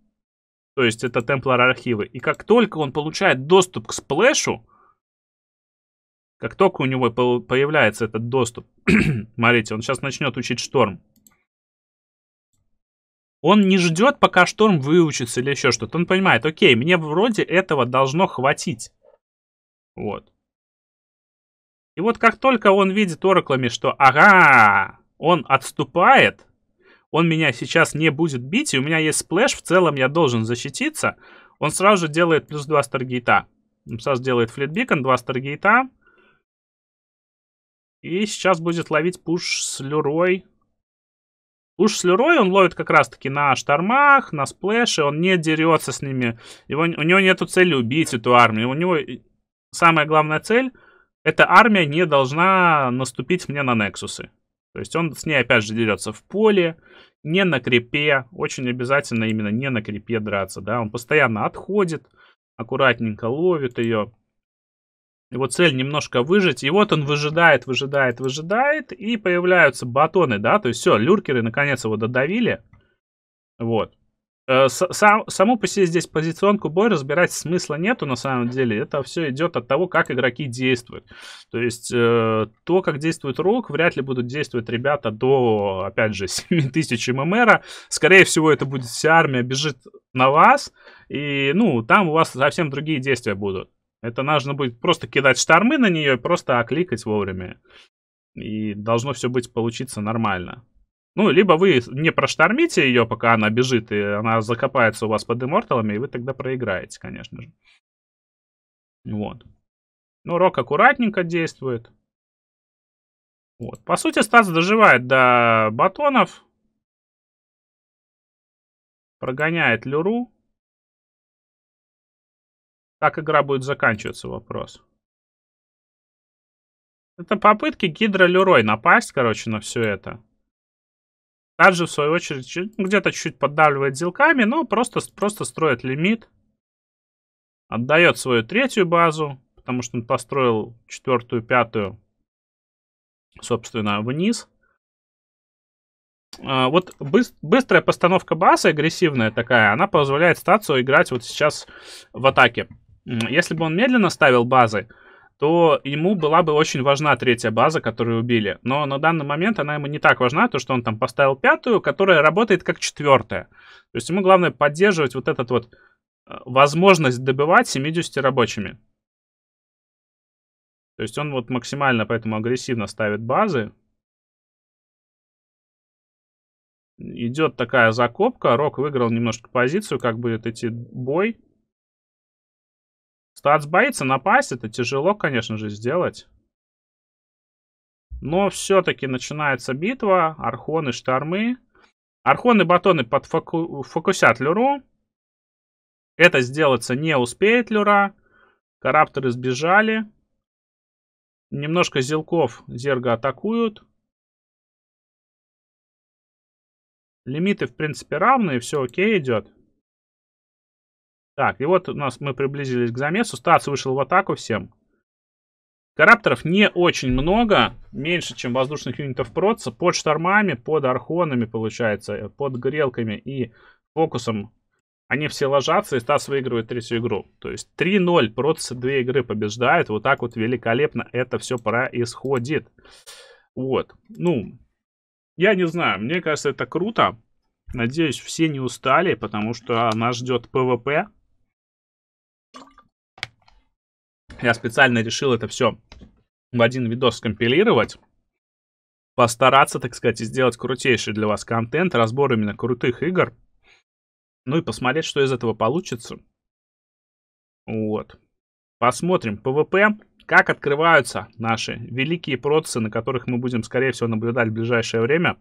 То есть это темплар архивы. И как только он получает доступ к сплэшу, как только у него появляется этот доступ, смотрите, он сейчас начнет учить шторм. Он не ждет, пока шторм выучится или еще что-то. Он понимает, окей, мне вроде этого должно хватить. Вот. И вот как только он видит Ораклами, что ага, он отступает, он меня сейчас не будет бить, и у меня есть сплэш, в целом я должен защититься, он сразу же делает плюс 2 старгейта. Он сразу делает флитбикон, 2 старгейта. И сейчас будет ловить пуш с Люрой. Уж с Лерой он ловит как раз-таки на штормах, на сплэше, он не дерется с ними. Его, у него нету цели убить эту армию. У него самая главная цель — эта армия не должна наступить мне на Нексусы. То есть он с ней, опять же, дерется в поле, не на крепе, очень обязательно именно не на крепе драться, да, он постоянно отходит, аккуратненько ловит ее, его цель немножко выжить. И вот он выжидает, выжидает, выжидает. И появляются батоны, да? То есть все, люркеры наконец его додавили. Вот. Э, саму по себе здесь позиционку бой разбирать смысла нету на самом деле. Это все идет от того, как игроки действуют. То есть э, то, как действует Рок, вряд ли будут действовать ребята до, опять же, 7000 ММР. Скорее всего, это будет вся армия бежит на вас. И, ну, там у вас совсем другие действия будут. Это нужно будет просто кидать штормы на нее и просто окликать вовремя. И должно все быть получиться нормально. Ну, либо вы не проштормите ее, пока она бежит, и она закопается у вас под имморталами, и вы тогда проиграете, конечно же. Вот. Ну, Рок аккуратненько действует. Вот. По сути, Стас доживает до батонов. Прогоняет Люру. Как игра будет заканчиваться, вопрос. Это попытки Гидра Люрой напасть, короче, на все это. Также, в свою очередь, ну, где-то чуть поддавливает зилками, но просто, просто строит лимит. Отдает свою третью базу, потому что он построил четвертую, пятую, собственно, вниз. А, вот быстрая постановка базы, агрессивная такая, она позволяет стацию играть вот сейчас в атаке. Если бы он медленно ставил базы, то ему была бы очень важна третья база, которую убили. Но на данный момент она ему не так важна, то что он там поставил пятую, которая работает как четвертая. То есть ему главное поддерживать вот этот вот э, возможность добывать 70 рабочими. То есть он вот максимально поэтому агрессивно ставит базы. Идет такая закопка. Рок выиграл немножко позицию, как будет идти бой. Стац боится напасть, это тяжело, конечно же, сделать. Но все-таки начинается битва. Архоны, штормы. Архоны, батоны подфокусят Люру. Это сделаться не успеет Люра. Карапторы сбежали. Немножко зелков зерга атакуют. Лимиты, в принципе, равные. Все окей идет. Так, и вот у нас мы приблизились к замесу. Стас вышел в атаку всем. Карапторов не очень много, меньше, чем воздушных юнитов проца. Под штормами, под архонами, получается, э, под грелками и фокусом они все ложатся, и Стас выигрывает третью игру. То есть 3-0, проц две игры побеждает. Вот так вот великолепно это все происходит. Вот. Ну, я не знаю, мне кажется, это круто. Надеюсь, все не устали, потому что нас ждет ПВП. Я специально решил это все в один видос скомпилировать, постараться, так сказать, сделать крутейший для вас контент, разбор именно крутых игр, ну и посмотреть, что из этого получится. Вот. Посмотрим ПВП, как открываются наши великие процессы, на которых мы будем, скорее всего, наблюдать в ближайшее время,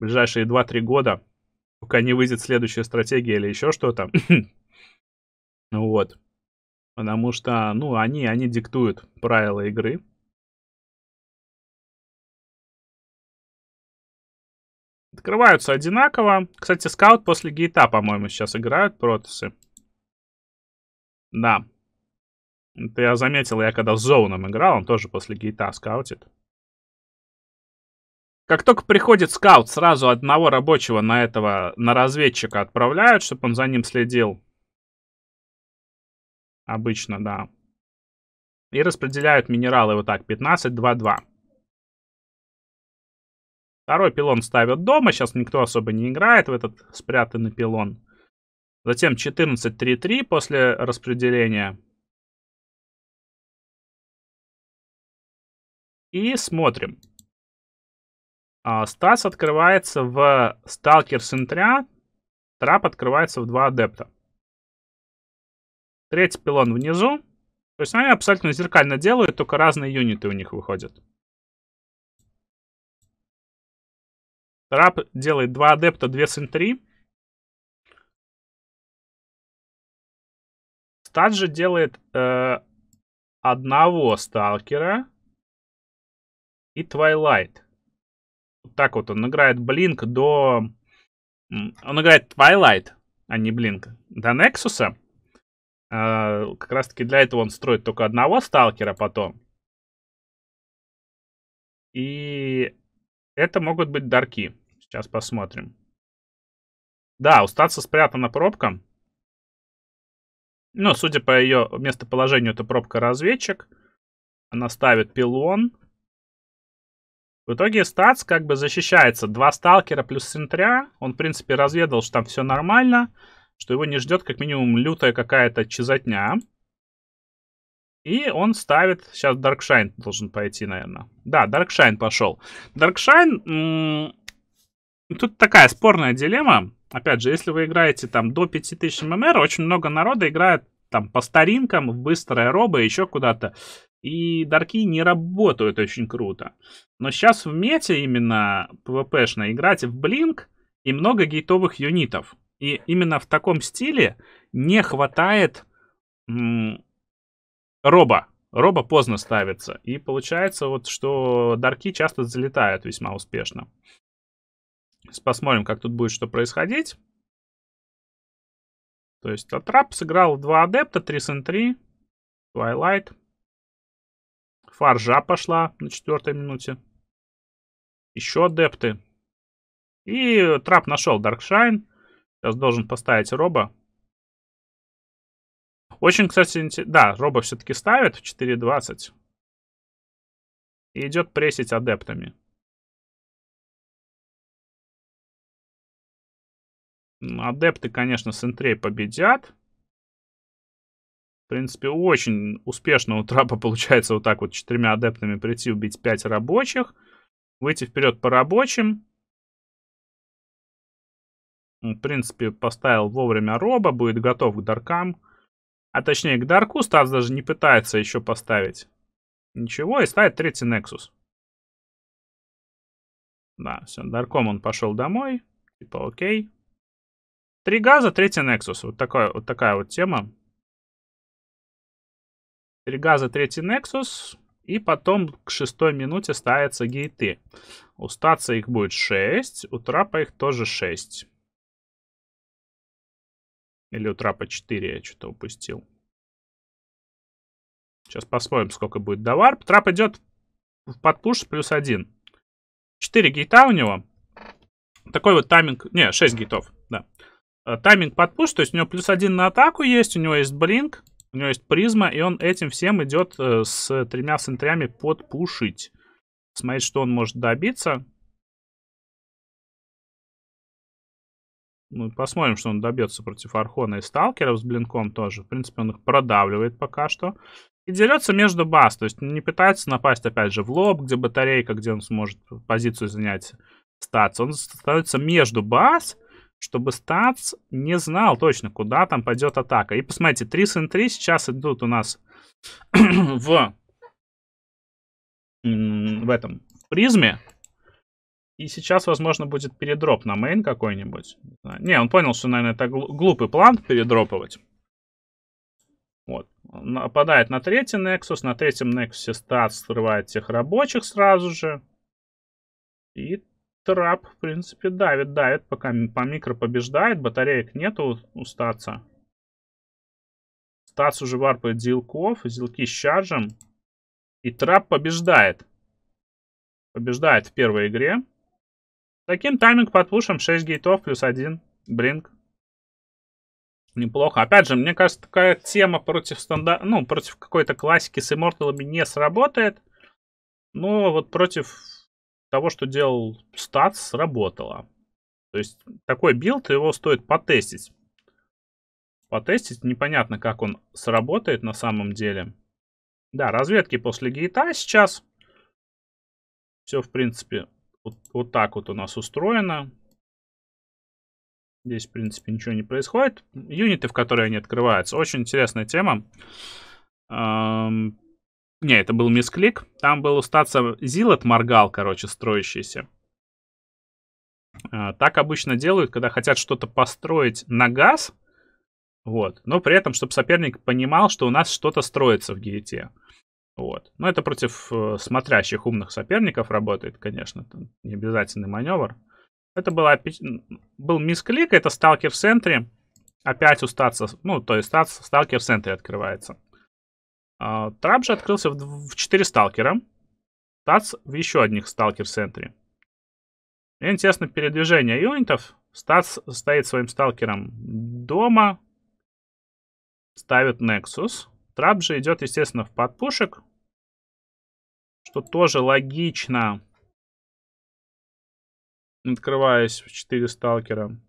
в ближайшие 2-3 года, пока не выйдет следующая стратегия или еще что-то. Вот. Потому что, ну, они, они диктуют правила игры. Открываются одинаково. Кстати, скаут после гейта, по-моему, сейчас играют протасы. Да. Это я заметил, я когда с Зоуном играл, он тоже после гейта скаутит. Как только приходит скаут, сразу одного рабочего на этого, на разведчика отправляют, чтобы он за ним следил. Обычно, да. И распределяют минералы вот так, 15-2-2. Второй пилон ставят дома, сейчас никто особо не играет в этот спрятанный пилон. Затем 14-3-3 после распределения. И смотрим. А, Стас открывается в Сталкер Сентря, трап открывается в два адепта. Третий пилон внизу. То есть они абсолютно зеркально делают, только разные юниты у них выходят. Раб делает два адепта, две сентри. Стаджи делает э, одного сталкера и Твайлайт. Вот так вот он играет Блинк до... Он играет Твайлайт, а не Блинк, до Нексуса. А, как раз-таки для этого он строит только одного сталкера потом. И это могут быть дарки. Сейчас посмотрим. Да, у статса спрятана пробка. Ну, судя по ее местоположению, это пробка-разведчик. Она ставит пилон. В итоге статс как бы защищается. Два сталкера плюс сентря. Он, в принципе, разведал, что там все нормально что его не ждет как минимум лютая какая-то чизотня. И он ставит... Сейчас Даркшайн должен пойти, наверное. Да, Даркшайн пошел. Даркшайн Тут такая спорная дилемма. Опять же, если вы играете там до 5000 ММР, очень много народа играет там по старинкам, в быстрое робо, еще куда-то. И дарки не работают очень круто. Но сейчас в мете именно PvP-шно играть в блинк и много гейтовых юнитов. И именно в таком стиле не хватает роба. Роба поздно ставится. И получается вот, что дарки часто залетают весьма успешно. Сейчас посмотрим, как тут будет что происходить. То есть Атрап сыграл 2 адепта, 3 сентри, Твайлайт. Фаржа пошла на четвертой минуте. Еще адепты. И Трап нашел Даркшайн. Сейчас должен поставить Роба. Очень, кстати, интерес... да, Роба все-таки ставит в 4.20. И идет прессить адептами. Адепты, конечно, с интрей победят. В принципе, очень успешно у Трапа получается вот так вот четырьмя адептами прийти, убить пять рабочих, выйти вперед по рабочим, в принципе, поставил вовремя Роба, будет готов к даркам. А точнее, к дарку Стас даже не пытается еще поставить. Ничего, и ставит третий Нексус. Да, все, дарком он пошел домой. Типа окей. Три газа, третий Нексус, Вот, такое, вот такая вот тема. Три газа, третий Нексус И потом к шестой минуте ставятся гейты. У стаца их будет 6, у трапа их тоже 6. Или у трапа 4 я что-то упустил. Сейчас посмотрим, сколько будет до варп. Трап идет в подпуш плюс 1. 4 гейта у него. Такой вот тайминг... Не, 6 гейтов, да. Э, тайминг подпуш, то есть у него плюс 1 на атаку есть, у него есть блинк, у него есть призма, и он этим всем идет э, с тремя центрями подпушить. Смотреть, что он может добиться. Ну, посмотрим, что он добьется против Архона и Сталкеров с Блинком тоже. В принципе, он их продавливает пока что. И дерется между баз, то есть не пытается напасть, опять же, в лоб, где батарейка, где он сможет позицию занять стац. Он становится между баз, чтобы статс не знал точно, куда там пойдет атака. И посмотрите, 3 сын 3 сейчас идут у нас в, в этом призме. И сейчас, возможно, будет передроп на мейн какой-нибудь. Не, он понял, что, наверное, это глупый план передропывать. Вот. Нападает на третий Nexus. На третьем Nexus стат срывает всех рабочих сразу же. И трап, в принципе, давит, давит, пока по микро побеждает. Батареек нету у статса. Статс уже варпает зилков. Зилки с чарджем. И трап побеждает. Побеждает в первой игре. Таким тайминг подпушим 6 гейтов плюс 1. Бринг. Неплохо. Опять же, мне кажется, такая тема против стандарт, ну, против какой-то классики с имморталами не сработает. Но вот против того, что делал статс, сработало. То есть такой билд, его стоит потестить. Потестить, непонятно, как он сработает на самом деле. Да, разведки после гейта сейчас. Все, в принципе, вот, вот так вот у нас устроено. Здесь, в принципе, ничего не происходит. Юниты, в которые они открываются. Очень интересная тема. Эм... Не, это был мисклик. Там был устаться Зилот моргал, короче, строящийся. Э, так обычно делают, когда хотят что-то построить на газ. Вот. Но при этом, чтобы соперник понимал, что у нас что-то строится в гирите. Вот. Но это против э, смотрящих умных соперников работает, конечно. Это не обязательный маневр. Это была, был мисклик, это сталкер в центре. Опять у статса, ну, то есть статс, сталкер в центре открывается. А, трап же открылся в, в 4 сталкера. Статс в еще одних сталкер в центре. И, интересно, передвижение юнитов. Статс стоит своим сталкером дома. Ставит Nexus. Трап же идет, естественно, в подпушек, что тоже логично. Открываясь в 4 сталкера.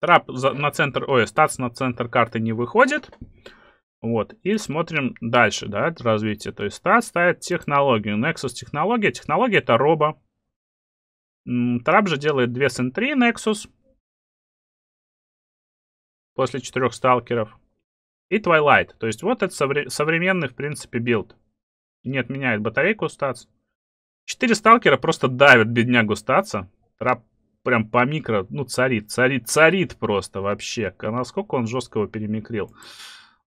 Трап на центр, ой, статс на центр карты не выходит. Вот, и смотрим дальше, да, развитие. То есть стат ставит технологию, Nexus технология. Технология это роба. Трап же делает 2 сентри Nexus после четырех сталкеров. И Twilight. То есть вот это совре современный, в принципе, билд. Не отменяет батарейку стац. Четыре сталкера просто давят беднягу стаца. Трап прям по микро, ну, царит, царит, царит просто вообще. А насколько он жестко его перемикрил.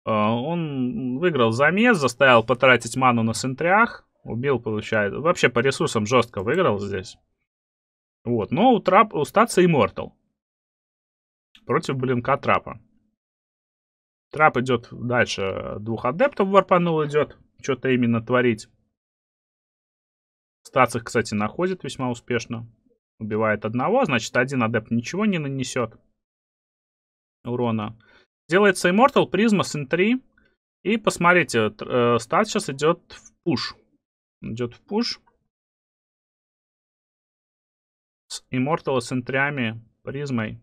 А, он выиграл замес, заставил потратить ману на сентриах. Убил, получает. Вообще по ресурсам жестко выиграл здесь. Вот, но у, трап, у стаца Immortal против блинка трапа. Трап идет дальше. Э, двух адептов варпанул идет. Что-то именно творить. их, кстати, находит весьма успешно. Убивает одного, значит, один адепт ничего не нанесет урона. Делается Immortal, призма с 3 И посмотрите, э, стат сейчас идет в пуш. Идет в пуш. С Immortal с n призмой.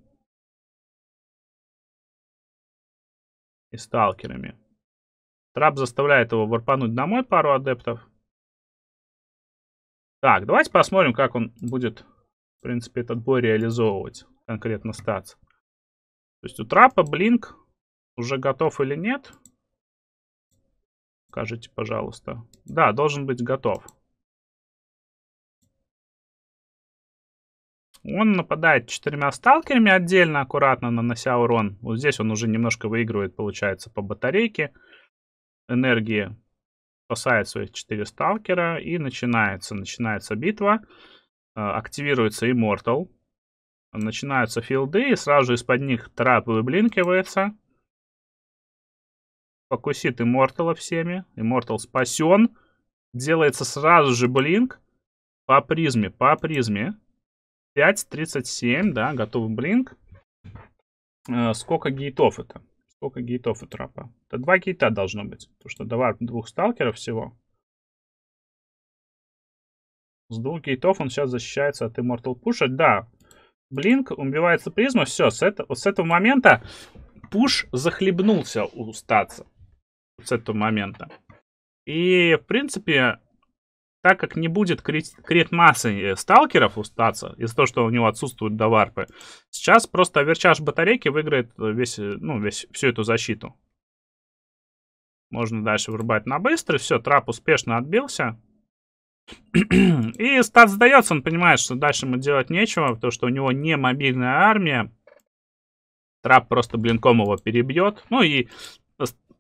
и сталкерами. Трап заставляет его ворпануть домой пару адептов. Так, давайте посмотрим, как он будет, в принципе, этот бой реализовывать. Конкретно стац. То есть у трапа блинк уже готов или нет? Скажите, пожалуйста. Да, должен быть готов. Он нападает четырьмя сталкерами отдельно, аккуратно нанося урон. Вот здесь он уже немножко выигрывает, получается, по батарейке энергии. Спасает своих четыре сталкера и начинается, начинается битва. А, активируется Immortal. Начинаются филды, и сразу же из-под них трап выблинкивается. Фокусит Immortal всеми. Immortal спасен. Делается сразу же блинк по призме, по призме. 5.37, да, готов блинк. Э, сколько гейтов это? Сколько гейтов у трапа? Это два гейта должно быть. Потому что давай двух сталкеров всего. С двух гейтов он сейчас защищается от Immortal Push. Да, Блинк, убивается призма. Все, с, это, с этого момента пуш захлебнулся у стаца. С этого момента. И, в принципе, так как не будет крит массы э, сталкеров у стаца, из-за того, что у него отсутствуют доварпы, сейчас просто верчаж батарейки выиграет э, весь, э, ну, весь, всю эту защиту. Можно дальше вырубать на быстрый. Все, трап успешно отбился. И стат сдается, он понимает, что дальше ему делать нечего, потому что у него не мобильная армия. Трап просто блинком его перебьет. Ну и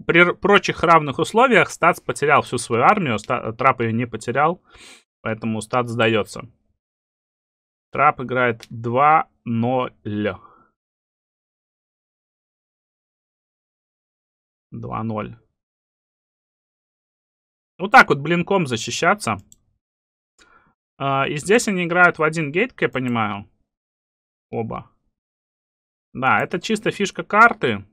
при прочих равных условиях Стац потерял всю свою армию, Трап ее не потерял, поэтому Стац сдается. Трап играет 2-0. 2-0. Вот так вот блинком защищаться. А, и здесь они играют в один гейт, как я понимаю. Оба. Да, это чисто фишка карты.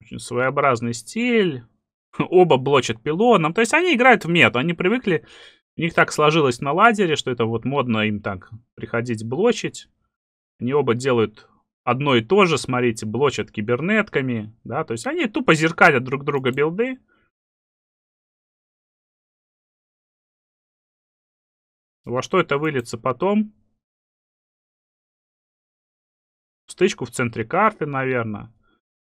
Очень своеобразный стиль. Оба блочат пилоном. То есть они играют в мету. Они привыкли... У них так сложилось на лазере, что это вот модно им так приходить блочить. Они оба делают одно и то же. Смотрите, блочат кибернетками. Да, то есть они тупо зеркалят друг друга билды. Во что это выльется потом? стычку в центре карты, наверное.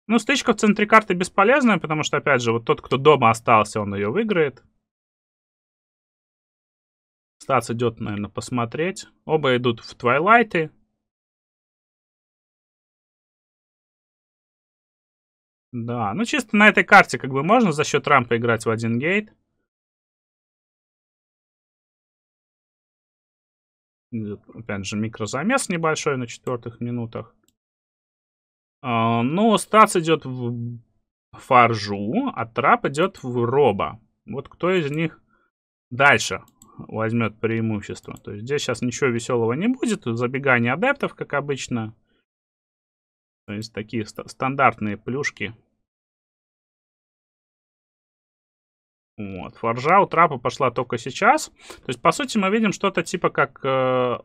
Ну, стычка в центре карты бесполезная, потому что, опять же, вот тот, кто дома остался, он ее выиграет. Стас идет, наверное, посмотреть. Оба идут в твайлайты. Да, ну чисто на этой карте как бы можно за счет рампы играть в один гейт. опять же, микрозамес небольшой на четвертых минутах. А, ну, Стац идет в Фаржу, а Трап идет в Роба. Вот кто из них дальше возьмет преимущество? То есть здесь сейчас ничего веселого не будет. Забегание адептов, как обычно. То есть такие ст стандартные плюшки. Вот. Форжа у трапа пошла только сейчас. То есть, по сути, мы видим что-то типа как э,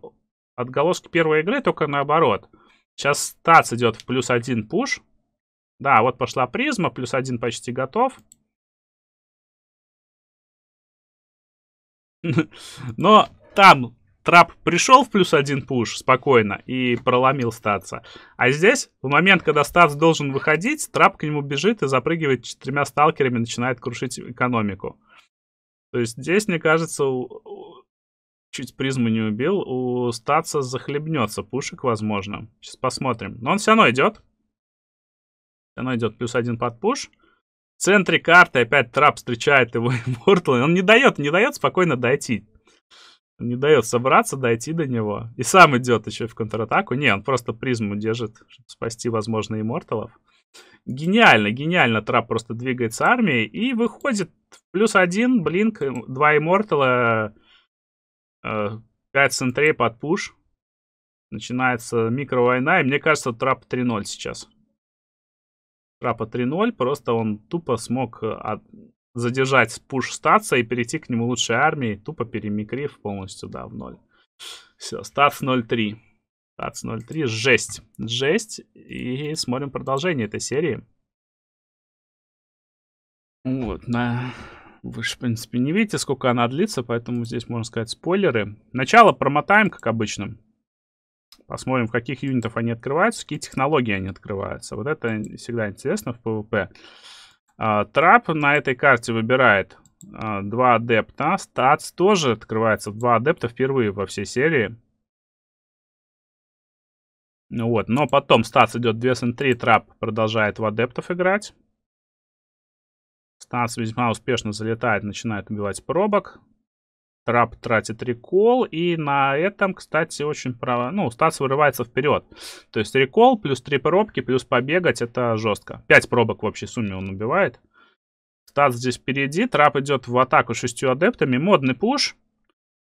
отголоски первой игры, только наоборот. Сейчас Тац идет в плюс один пуш. Да, вот пошла призма, плюс один почти готов. Но там трап пришел в плюс один пуш спокойно и проломил статса. А здесь, в момент, когда статс должен выходить, трап к нему бежит и запрыгивает четырьмя сталкерами, начинает крушить экономику. То есть здесь, мне кажется, чуть призму не убил. У Стаца захлебнется пушек, возможно. Сейчас посмотрим. Но он все равно идет. Все равно идет. Плюс один под пуш. В центре карты опять трап встречает его Иммортал. Он не дает, не дает спокойно дойти. Он не дает собраться, дойти до него. И сам идет еще в контратаку. Не, он просто призму держит, чтобы спасти, возможно, Имморталов. Гениально, гениально трап просто двигается армией и выходит плюс один, блинк, два Иммортала 5 э, центрей под пуш. Начинается микровойна, и мне кажется, трап 3-0 сейчас. Трапа 3-0, просто он тупо смог э, от... задержать пуш статса и перейти к нему лучшей армии, тупо перемикрив полностью, да, в ноль. Все, статс 0-3. Статс 0-3, жесть. Жесть, и смотрим продолжение этой серии. Вот, на вы же, в принципе, не видите, сколько она длится, поэтому здесь, можно сказать, спойлеры. Начало промотаем, как обычно. Посмотрим, в каких юнитов они открываются, какие технологии они открываются. Вот это всегда интересно в PvP. А, трап на этой карте выбирает а, два адепта. Статс тоже открывается. Два адепта впервые во всей серии. Ну вот, но потом статс идет 2 СН3, трап продолжает в адептов играть. 15 весьма успешно залетает, начинает убивать пробок. Трап тратит рекол, и на этом, кстати, очень право... Ну, Стас вырывается вперед. То есть рекол плюс три пробки, плюс побегать, это жестко. Пять пробок в общей сумме он убивает. Стас здесь впереди, трап идет в атаку шестью адептами. Модный пуш,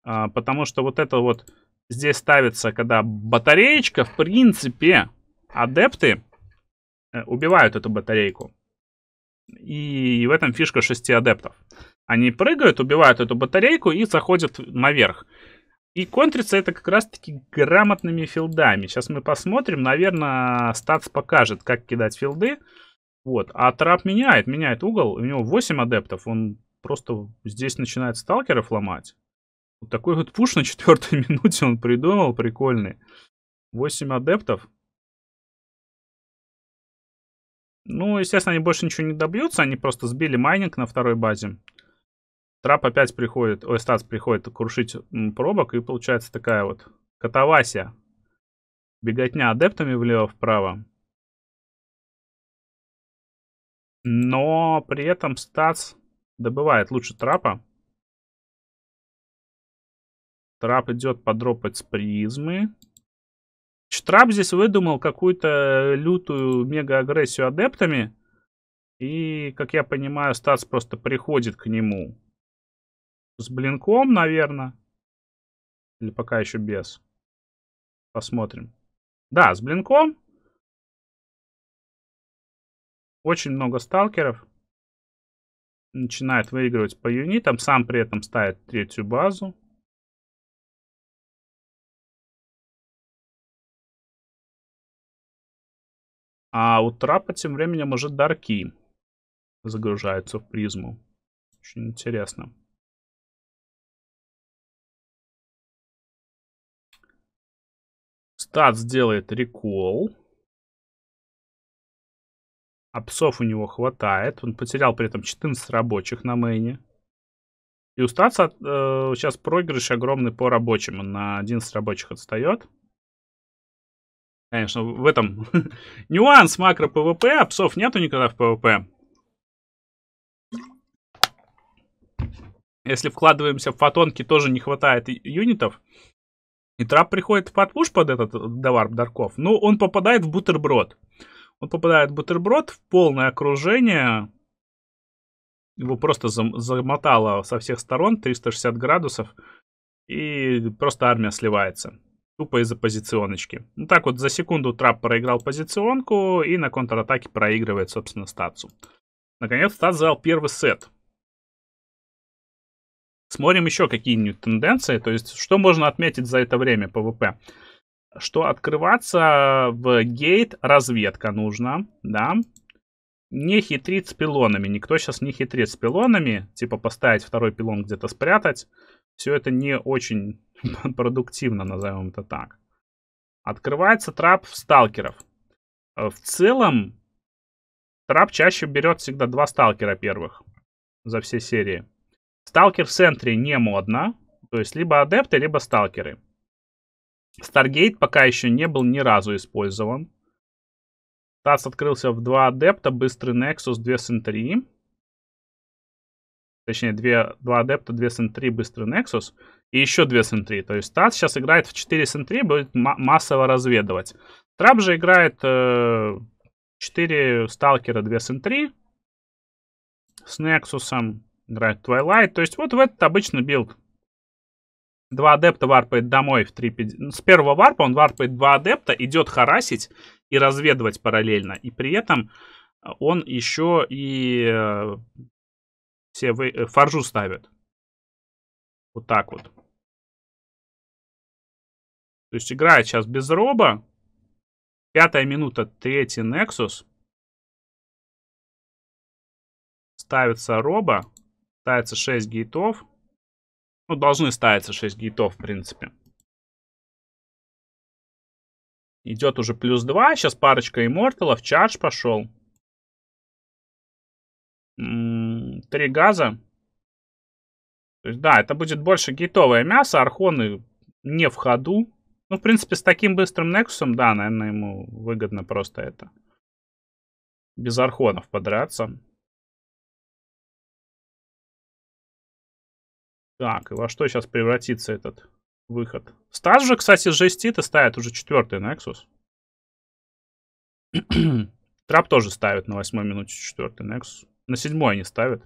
а, потому что вот это вот здесь ставится, когда батареечка, в принципе, адепты э, убивают эту батарейку. И в этом фишка шести адептов. Они прыгают, убивают эту батарейку и заходят наверх. И контрится это как раз-таки грамотными филдами. Сейчас мы посмотрим. Наверное, статс покажет, как кидать филды. Вот. А трап меняет, меняет угол. У него 8 адептов. Он просто здесь начинает сталкеров ломать. Вот такой вот пуш на четвертой минуте он придумал. Прикольный. 8 адептов. Ну, естественно, они больше ничего не добьются, они просто сбили майнинг на второй базе. Трап опять приходит, ой, стац приходит крушить пробок, и получается такая вот катавасия. Беготня адептами влево-вправо. Но при этом Стас добывает лучше трапа. Трап идет подропать с призмы. Штраб здесь выдумал какую-то лютую мега-агрессию адептами. И, как я понимаю, Стас просто приходит к нему. С блинком, наверное. Или пока еще без. Посмотрим. Да, с блинком. Очень много сталкеров. Начинает выигрывать по юнитам. Сам при этом ставит третью базу. А у трапа тем временем уже дарки загружаются в призму. Очень интересно. Стат сделает рекол. Апсов у него хватает. Он потерял при этом 14 рабочих на мейне. И у Статса э, сейчас проигрыш огромный по рабочим. Он на 11 рабочих отстает. Конечно, в этом нюанс макро ПВП, а псов нету никогда в ПВП. Если вкладываемся в фотонки, тоже не хватает юнитов. И трап приходит под пуш под этот давар э, дарков. Но ну, он попадает в бутерброд. Он попадает в бутерброд, в полное окружение. Его просто зам замотало со всех сторон, 360 градусов. И просто армия сливается тупо из-за позиционочки. Ну так вот, за секунду Трап проиграл позиционку и на контратаке проигрывает, собственно, Статсу. Наконец, Стат взял первый сет. Смотрим еще какие-нибудь тенденции, то есть что можно отметить за это время ПВП. Что открываться в гейт разведка нужна, да. Не хитрить с пилонами, никто сейчас не хитрит с пилонами, типа поставить второй пилон где-то спрятать. Все это не очень продуктивно, назовем это так. Открывается трап в сталкеров. Э, в целом, трап чаще берет всегда два сталкера первых за все серии. Сталкер в центре не модно, то есть либо адепты, либо сталкеры. Старгейт пока еще не был ни разу использован. Тасс открылся в два адепта, быстрый Nexus, две Сентри. Точнее, две, два адепта, две Сентри, быстрый Nexus и еще две сентри. То есть Тат сейчас играет в 4 сентри, будет массово разведывать. Трап же играет э, 4 сталкера, 2 сентри. С Нексусом играет Twilight. То есть вот в этот обычный билд. Два адепта варпает домой в 3 ну, С первого варпа он варпает два адепта, идет харасить и разведывать параллельно. И при этом он еще и э, все вы... Э, фаржу ставит. Вот так вот. То есть играет сейчас без роба. Пятая минута, третий Nexus. Ставится роба. Ставится 6 гейтов. Ну, должны ставиться 6 гейтов, в принципе. Идет уже плюс 2. Сейчас парочка имморталов. Чардж пошел. М-м, три газа. То есть, да, это будет больше гейтовое мясо. Архоны не в ходу. Ну, в принципе, с таким быстрым Нексусом, да, наверное, ему выгодно просто это. Без архонов подраться. Так, и во что сейчас превратится этот выход? Стас же, кстати, жестит и ставит уже четвертый Nexus. Трап тоже ставит на восьмой минуте четвертый Nexus. На седьмой они ставят.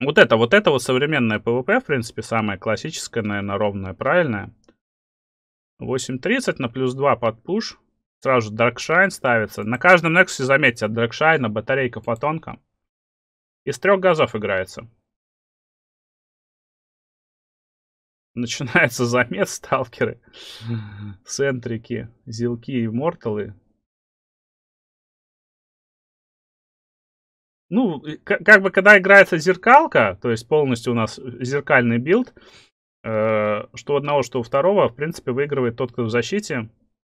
Вот это, вот это вот современное PvP, в принципе, самое классическое, наверное, ровное, правильное. 8.30 на плюс 2 под пуш. Сразу же Даркшайн ставится. На каждом Нексусе, заметьте, от Даркшайна батарейка фотонка. Из трех газов играется. Начинается замес сталкеры, центрики, зилки и морталы. ну, как, бы когда играется зеркалка, то есть полностью у нас зеркальный билд, э, что одного, что у второго, в принципе, выигрывает тот, кто в защите,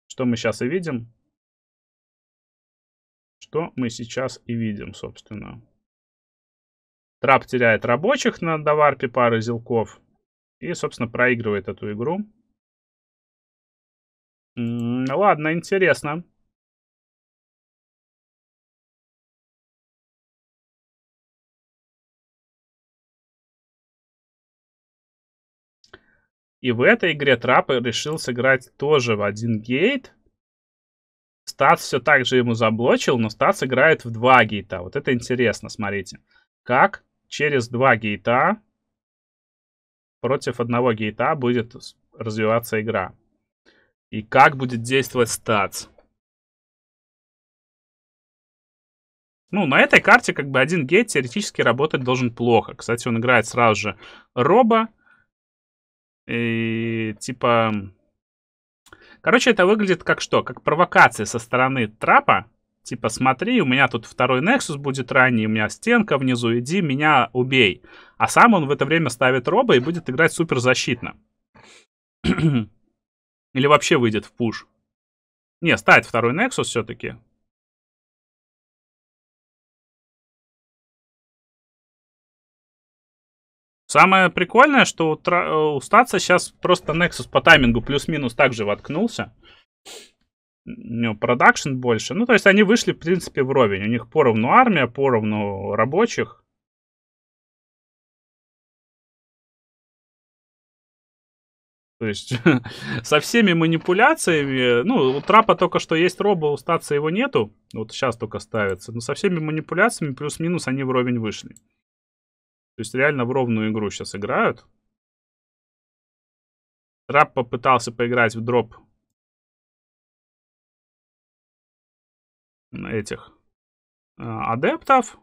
что мы сейчас и видим. Что мы сейчас и видим, собственно. Трап теряет рабочих на доварпе пары зелков. И, собственно, проигрывает эту игру. Ладно, интересно. И в этой игре Трап решил сыграть тоже в один гейт. Стат все так же ему заблочил, но Стат сыграет в два гейта. Вот это интересно, смотрите. Как через два гейта против одного гейта будет развиваться игра. И как будет действовать статс. Ну, на этой карте как бы один гейт теоретически работать должен плохо. Кстати, он играет сразу же Роба, и типа... Короче, это выглядит как что? Как провокация со стороны трапа. Типа, смотри, у меня тут второй Nexus будет ранний, у меня стенка внизу, иди, меня убей. А сам он в это время ставит роба и будет играть супер защитно. Или вообще выйдет в пуш. Не, ставит второй Nexus все-таки. Самое прикольное, что у, э, Статса сейчас просто Nexus по таймингу плюс-минус также воткнулся. У него продакшн больше. Ну, то есть они вышли, в принципе, вровень. У них поровну армия, поровну рабочих. То есть со всеми манипуляциями, ну, у Трапа только что есть робо, у Статса его нету, вот сейчас только ставится, но со всеми манипуляциями плюс-минус они вровень вышли. То есть реально в ровную игру сейчас играют. Трап попытался поиграть в дроп этих э, адептов.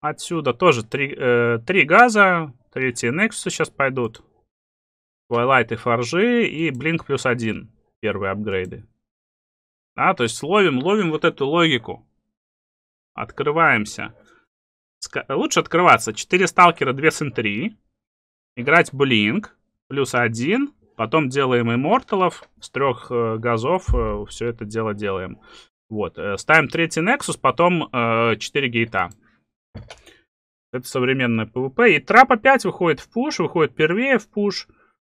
Отсюда тоже три, э, три газа, третьи Nexus сейчас пойдут. Twilight и Форжи, и Блинк плюс один первые апгрейды. Да, то есть ловим, ловим вот эту логику. Открываемся. Лучше открываться. 4 сталкера, 2 сентри. Играть блинк. Плюс один, Потом делаем имморталов. С трех э, газов э, все это дело делаем. Вот. Э, ставим третий Nexus, потом 4 гейта. Это современное ПВП. И трап опять выходит в пуш, выходит первее в пуш.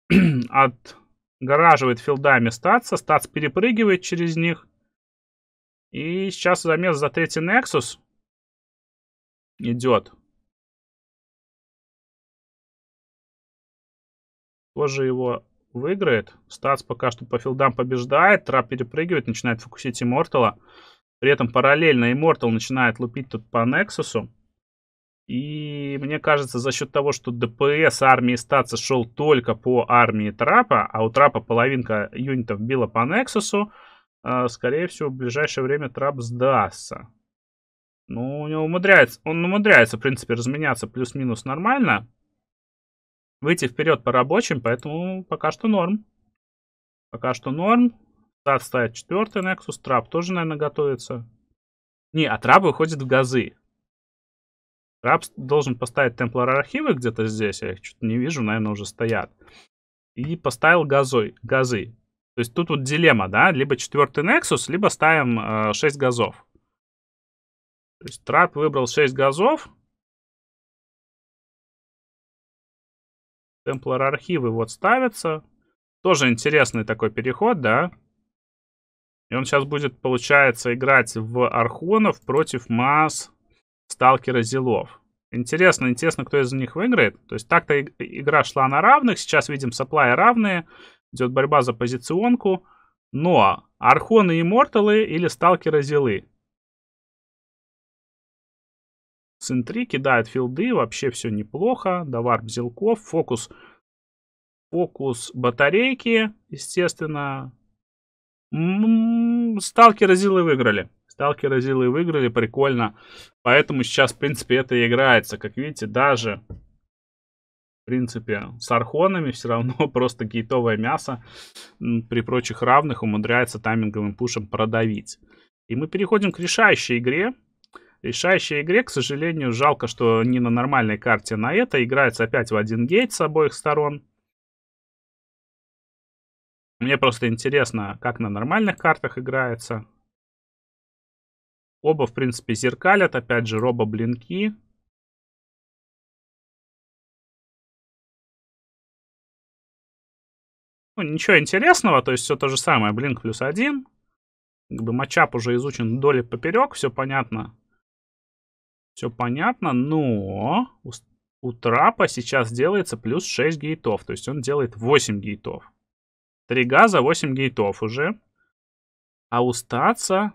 Отгораживает филдами статса. Статс перепрыгивает через них. И сейчас замес за третий Nexus идет. Тоже его выиграет. стас пока что по филдам побеждает. Трап перепрыгивает, начинает фокусить Иммортала. При этом параллельно Иммортал начинает лупить тут по Нексусу. И мне кажется, за счет того, что ДПС армии Стаца шел только по армии Трапа, а у Трапа половинка юнитов била по Нексусу, э, скорее всего, в ближайшее время Трап сдастся. Ну, у него умудряется, он умудряется, в принципе, разменяться плюс-минус нормально. Выйти вперед по рабочим, поэтому ну, пока что норм. Пока что норм. Стат ставит четвертый Nexus, Трап тоже, наверное, готовится. Не, а Трап выходит в газы. Трап должен поставить темплар архивы где-то здесь, я а их что-то не вижу, наверное, уже стоят. И поставил газой, газы. То есть тут вот дилемма, да, либо четвертый Nexus, либо ставим э, 6 газов. То есть трап выбрал 6 газов. Темплар архивы вот ставятся. Тоже интересный такой переход, да? И он сейчас будет, получается, играть в Архонов против масс Сталкера Зелов. Интересно, интересно, кто из них выиграет. То есть так-то игра шла на равных. Сейчас видим саплаи равные. Идет борьба за позиционку. Но Архоны и Морталы или Сталкеры Зелы? центри, кидает филды, вообще все неплохо. Давар Бзелков, фокус, фокус батарейки, естественно. М м-м, сталкеры Зилы выиграли. Сталкеры Зилы выиграли, прикольно. Поэтому сейчас, в принципе, это и играется. Как видите, даже, в принципе, с архонами все равно просто гейтовое мясо при прочих равных умудряется тайминговым пушем продавить. И мы переходим к решающей игре решающей игре, к сожалению, жалко, что не на нормальной карте на это. Играется опять в один гейт с обоих сторон. Мне просто интересно, как на нормальных картах играется. Оба, в принципе, зеркалят. Опять же, робо-блинки. Ну, ничего интересного, то есть все то же самое. Блинк плюс один. Как бы матчап уже изучен вдоль и поперек, все понятно. Все понятно, но у, у трапа сейчас делается плюс 6 гейтов, то есть он делает 8 гейтов. 3 газа, 8 гейтов уже. А у стаца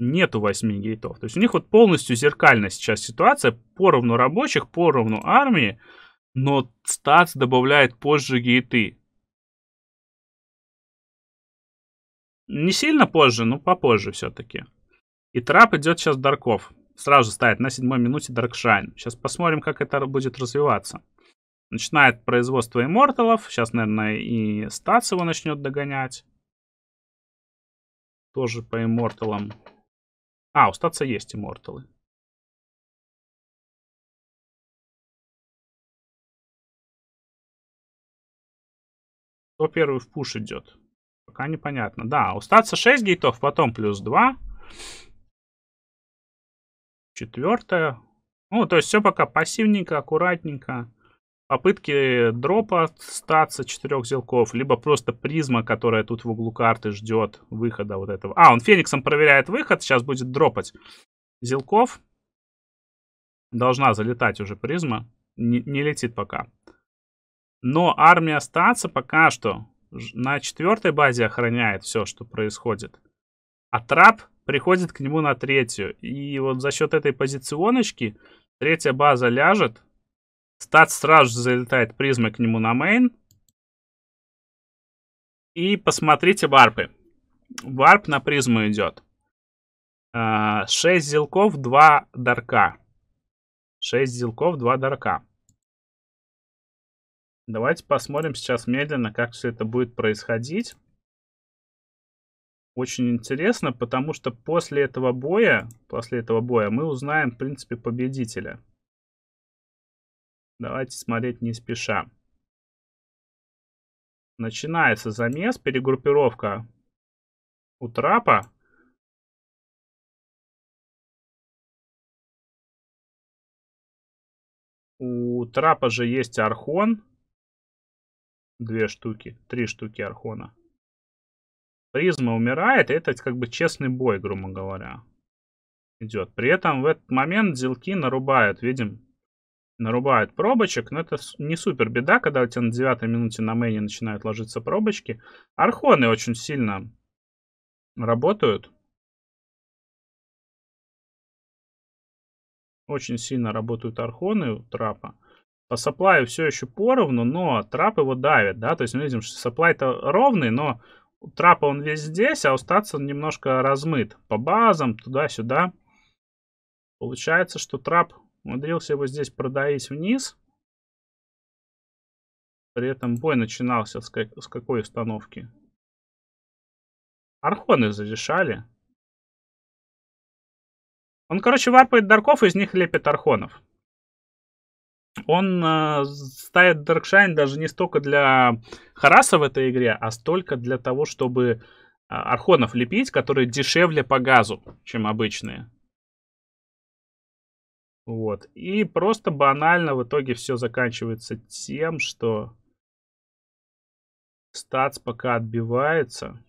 нету 8 гейтов. То есть у них вот полностью зеркальная сейчас ситуация. Поровну рабочих, поровну армии. Но стац добавляет позже гейты. Не сильно позже, но попозже все-таки. И трап идет сейчас Дарков. Сразу же ставит на седьмой минуте Даркшайн. Сейчас посмотрим, как это будет развиваться. Начинает производство имморталов. Сейчас, наверное, и Стац его начнет догонять. Тоже по имморталам. А, у Стаца есть имморталы. Кто первый в пуш идет? Пока непонятно. Да, у Стаца 6 гейтов, потом плюс 2 четвертая. Ну, то есть все пока пассивненько, аккуратненько. Попытки дропа статься четырех зелков, либо просто призма, которая тут в углу карты ждет выхода вот этого. А, он фениксом проверяет выход, сейчас будет дропать зелков. Должна залетать уже призма. Не, не летит пока. Но армия статься пока что на четвертой базе охраняет все, что происходит. А трап приходит к нему на третью. И вот за счет этой позиционочки третья база ляжет. Стат сразу же залетает призмой к нему на мейн. И посмотрите варпы. Варп на призму идет. 6 а, зелков, 2 дарка. 6 зелков, 2 дарка. Давайте посмотрим сейчас медленно, как все это будет происходить очень интересно, потому что после этого боя, после этого боя мы узнаем, в принципе, победителя. Давайте смотреть не спеша. Начинается замес, перегруппировка у трапа. У трапа же есть архон. Две штуки, три штуки архона. Призма умирает, и это как бы честный бой, грубо говоря, идет. При этом в этот момент зелки нарубают, видим, нарубают пробочек, но это не супер беда, когда у тебя на девятой минуте на мэне начинают ложиться пробочки. Архоны очень сильно работают. Очень сильно работают архоны у трапа. По саплаю все еще поровну, но трап его давит, да, то есть мы видим, что саплай-то ровный, но у Трапа он весь здесь, а у он немножко размыт. По базам, туда-сюда. Получается, что Трап умудрился его здесь продавить вниз. При этом бой начинался с, как, с какой установки? Архоны зарешали. Он, короче, варпает дарков, из них лепит архонов он э, ставит Даркшайн даже не столько для Хараса в этой игре, а столько для того, чтобы э, архонов лепить, которые дешевле по газу, чем обычные. Вот. И просто банально в итоге все заканчивается тем, что стац пока отбивается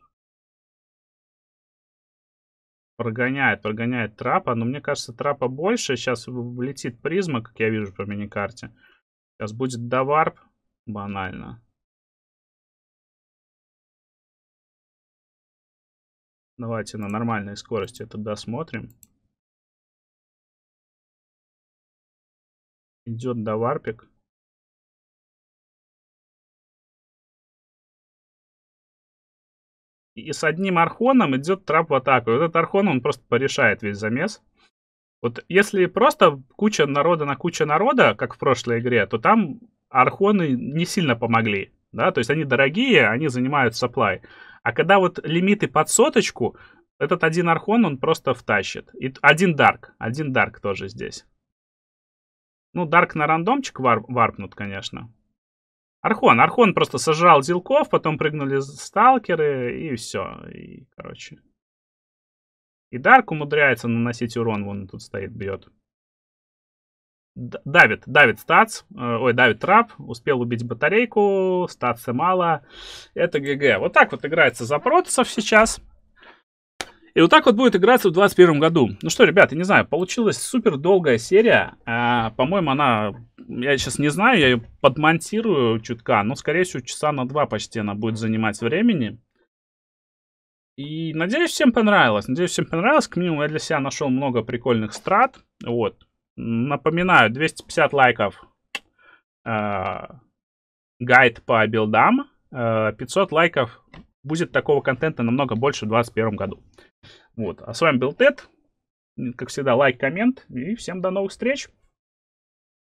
прогоняет, прогоняет трапа. Но мне кажется, трапа больше. Сейчас влетит призма, как я вижу по миникарте. Сейчас будет доварп. Банально. Давайте на нормальной скорости это досмотрим. Идет варпик. И с одним архоном идет трап в атаку. И вот этот архон, он просто порешает весь замес. Вот если просто куча народа на куча народа, как в прошлой игре, то там архоны не сильно помогли. Да? То есть они дорогие, они занимают supply. А когда вот лимиты под соточку, этот один архон, он просто втащит. И один дарк, один дарк тоже здесь. Ну, дарк на рандомчик вар варпнут, конечно. Архон. Архон просто сожрал зилков, потом прыгнули сталкеры, и все. И, короче. И Дарк умудряется наносить урон. Вон тут стоит, бьет. Давид, Давид Стац, э, ой, Давид Трап, успел убить батарейку, статса мало, это ГГ. Вот так вот играется за протосов сейчас. И вот так вот будет играться в 2021 году. Ну что, ребят, я не знаю, получилась супер долгая серия. А, по-моему, она, я сейчас не знаю, я ее подмонтирую чутка, но, скорее всего, часа на два почти она будет занимать времени. И надеюсь, всем понравилось. Надеюсь, всем понравилось. К минимуму я для себя нашел много прикольных страт. Вот. Напоминаю, 250 лайков э, гайд по билдам, э, а, 500 лайков будет такого контента намного больше в 2021 году. Вот. А с вами был Тед. Как всегда, лайк, коммент. И всем до новых встреч.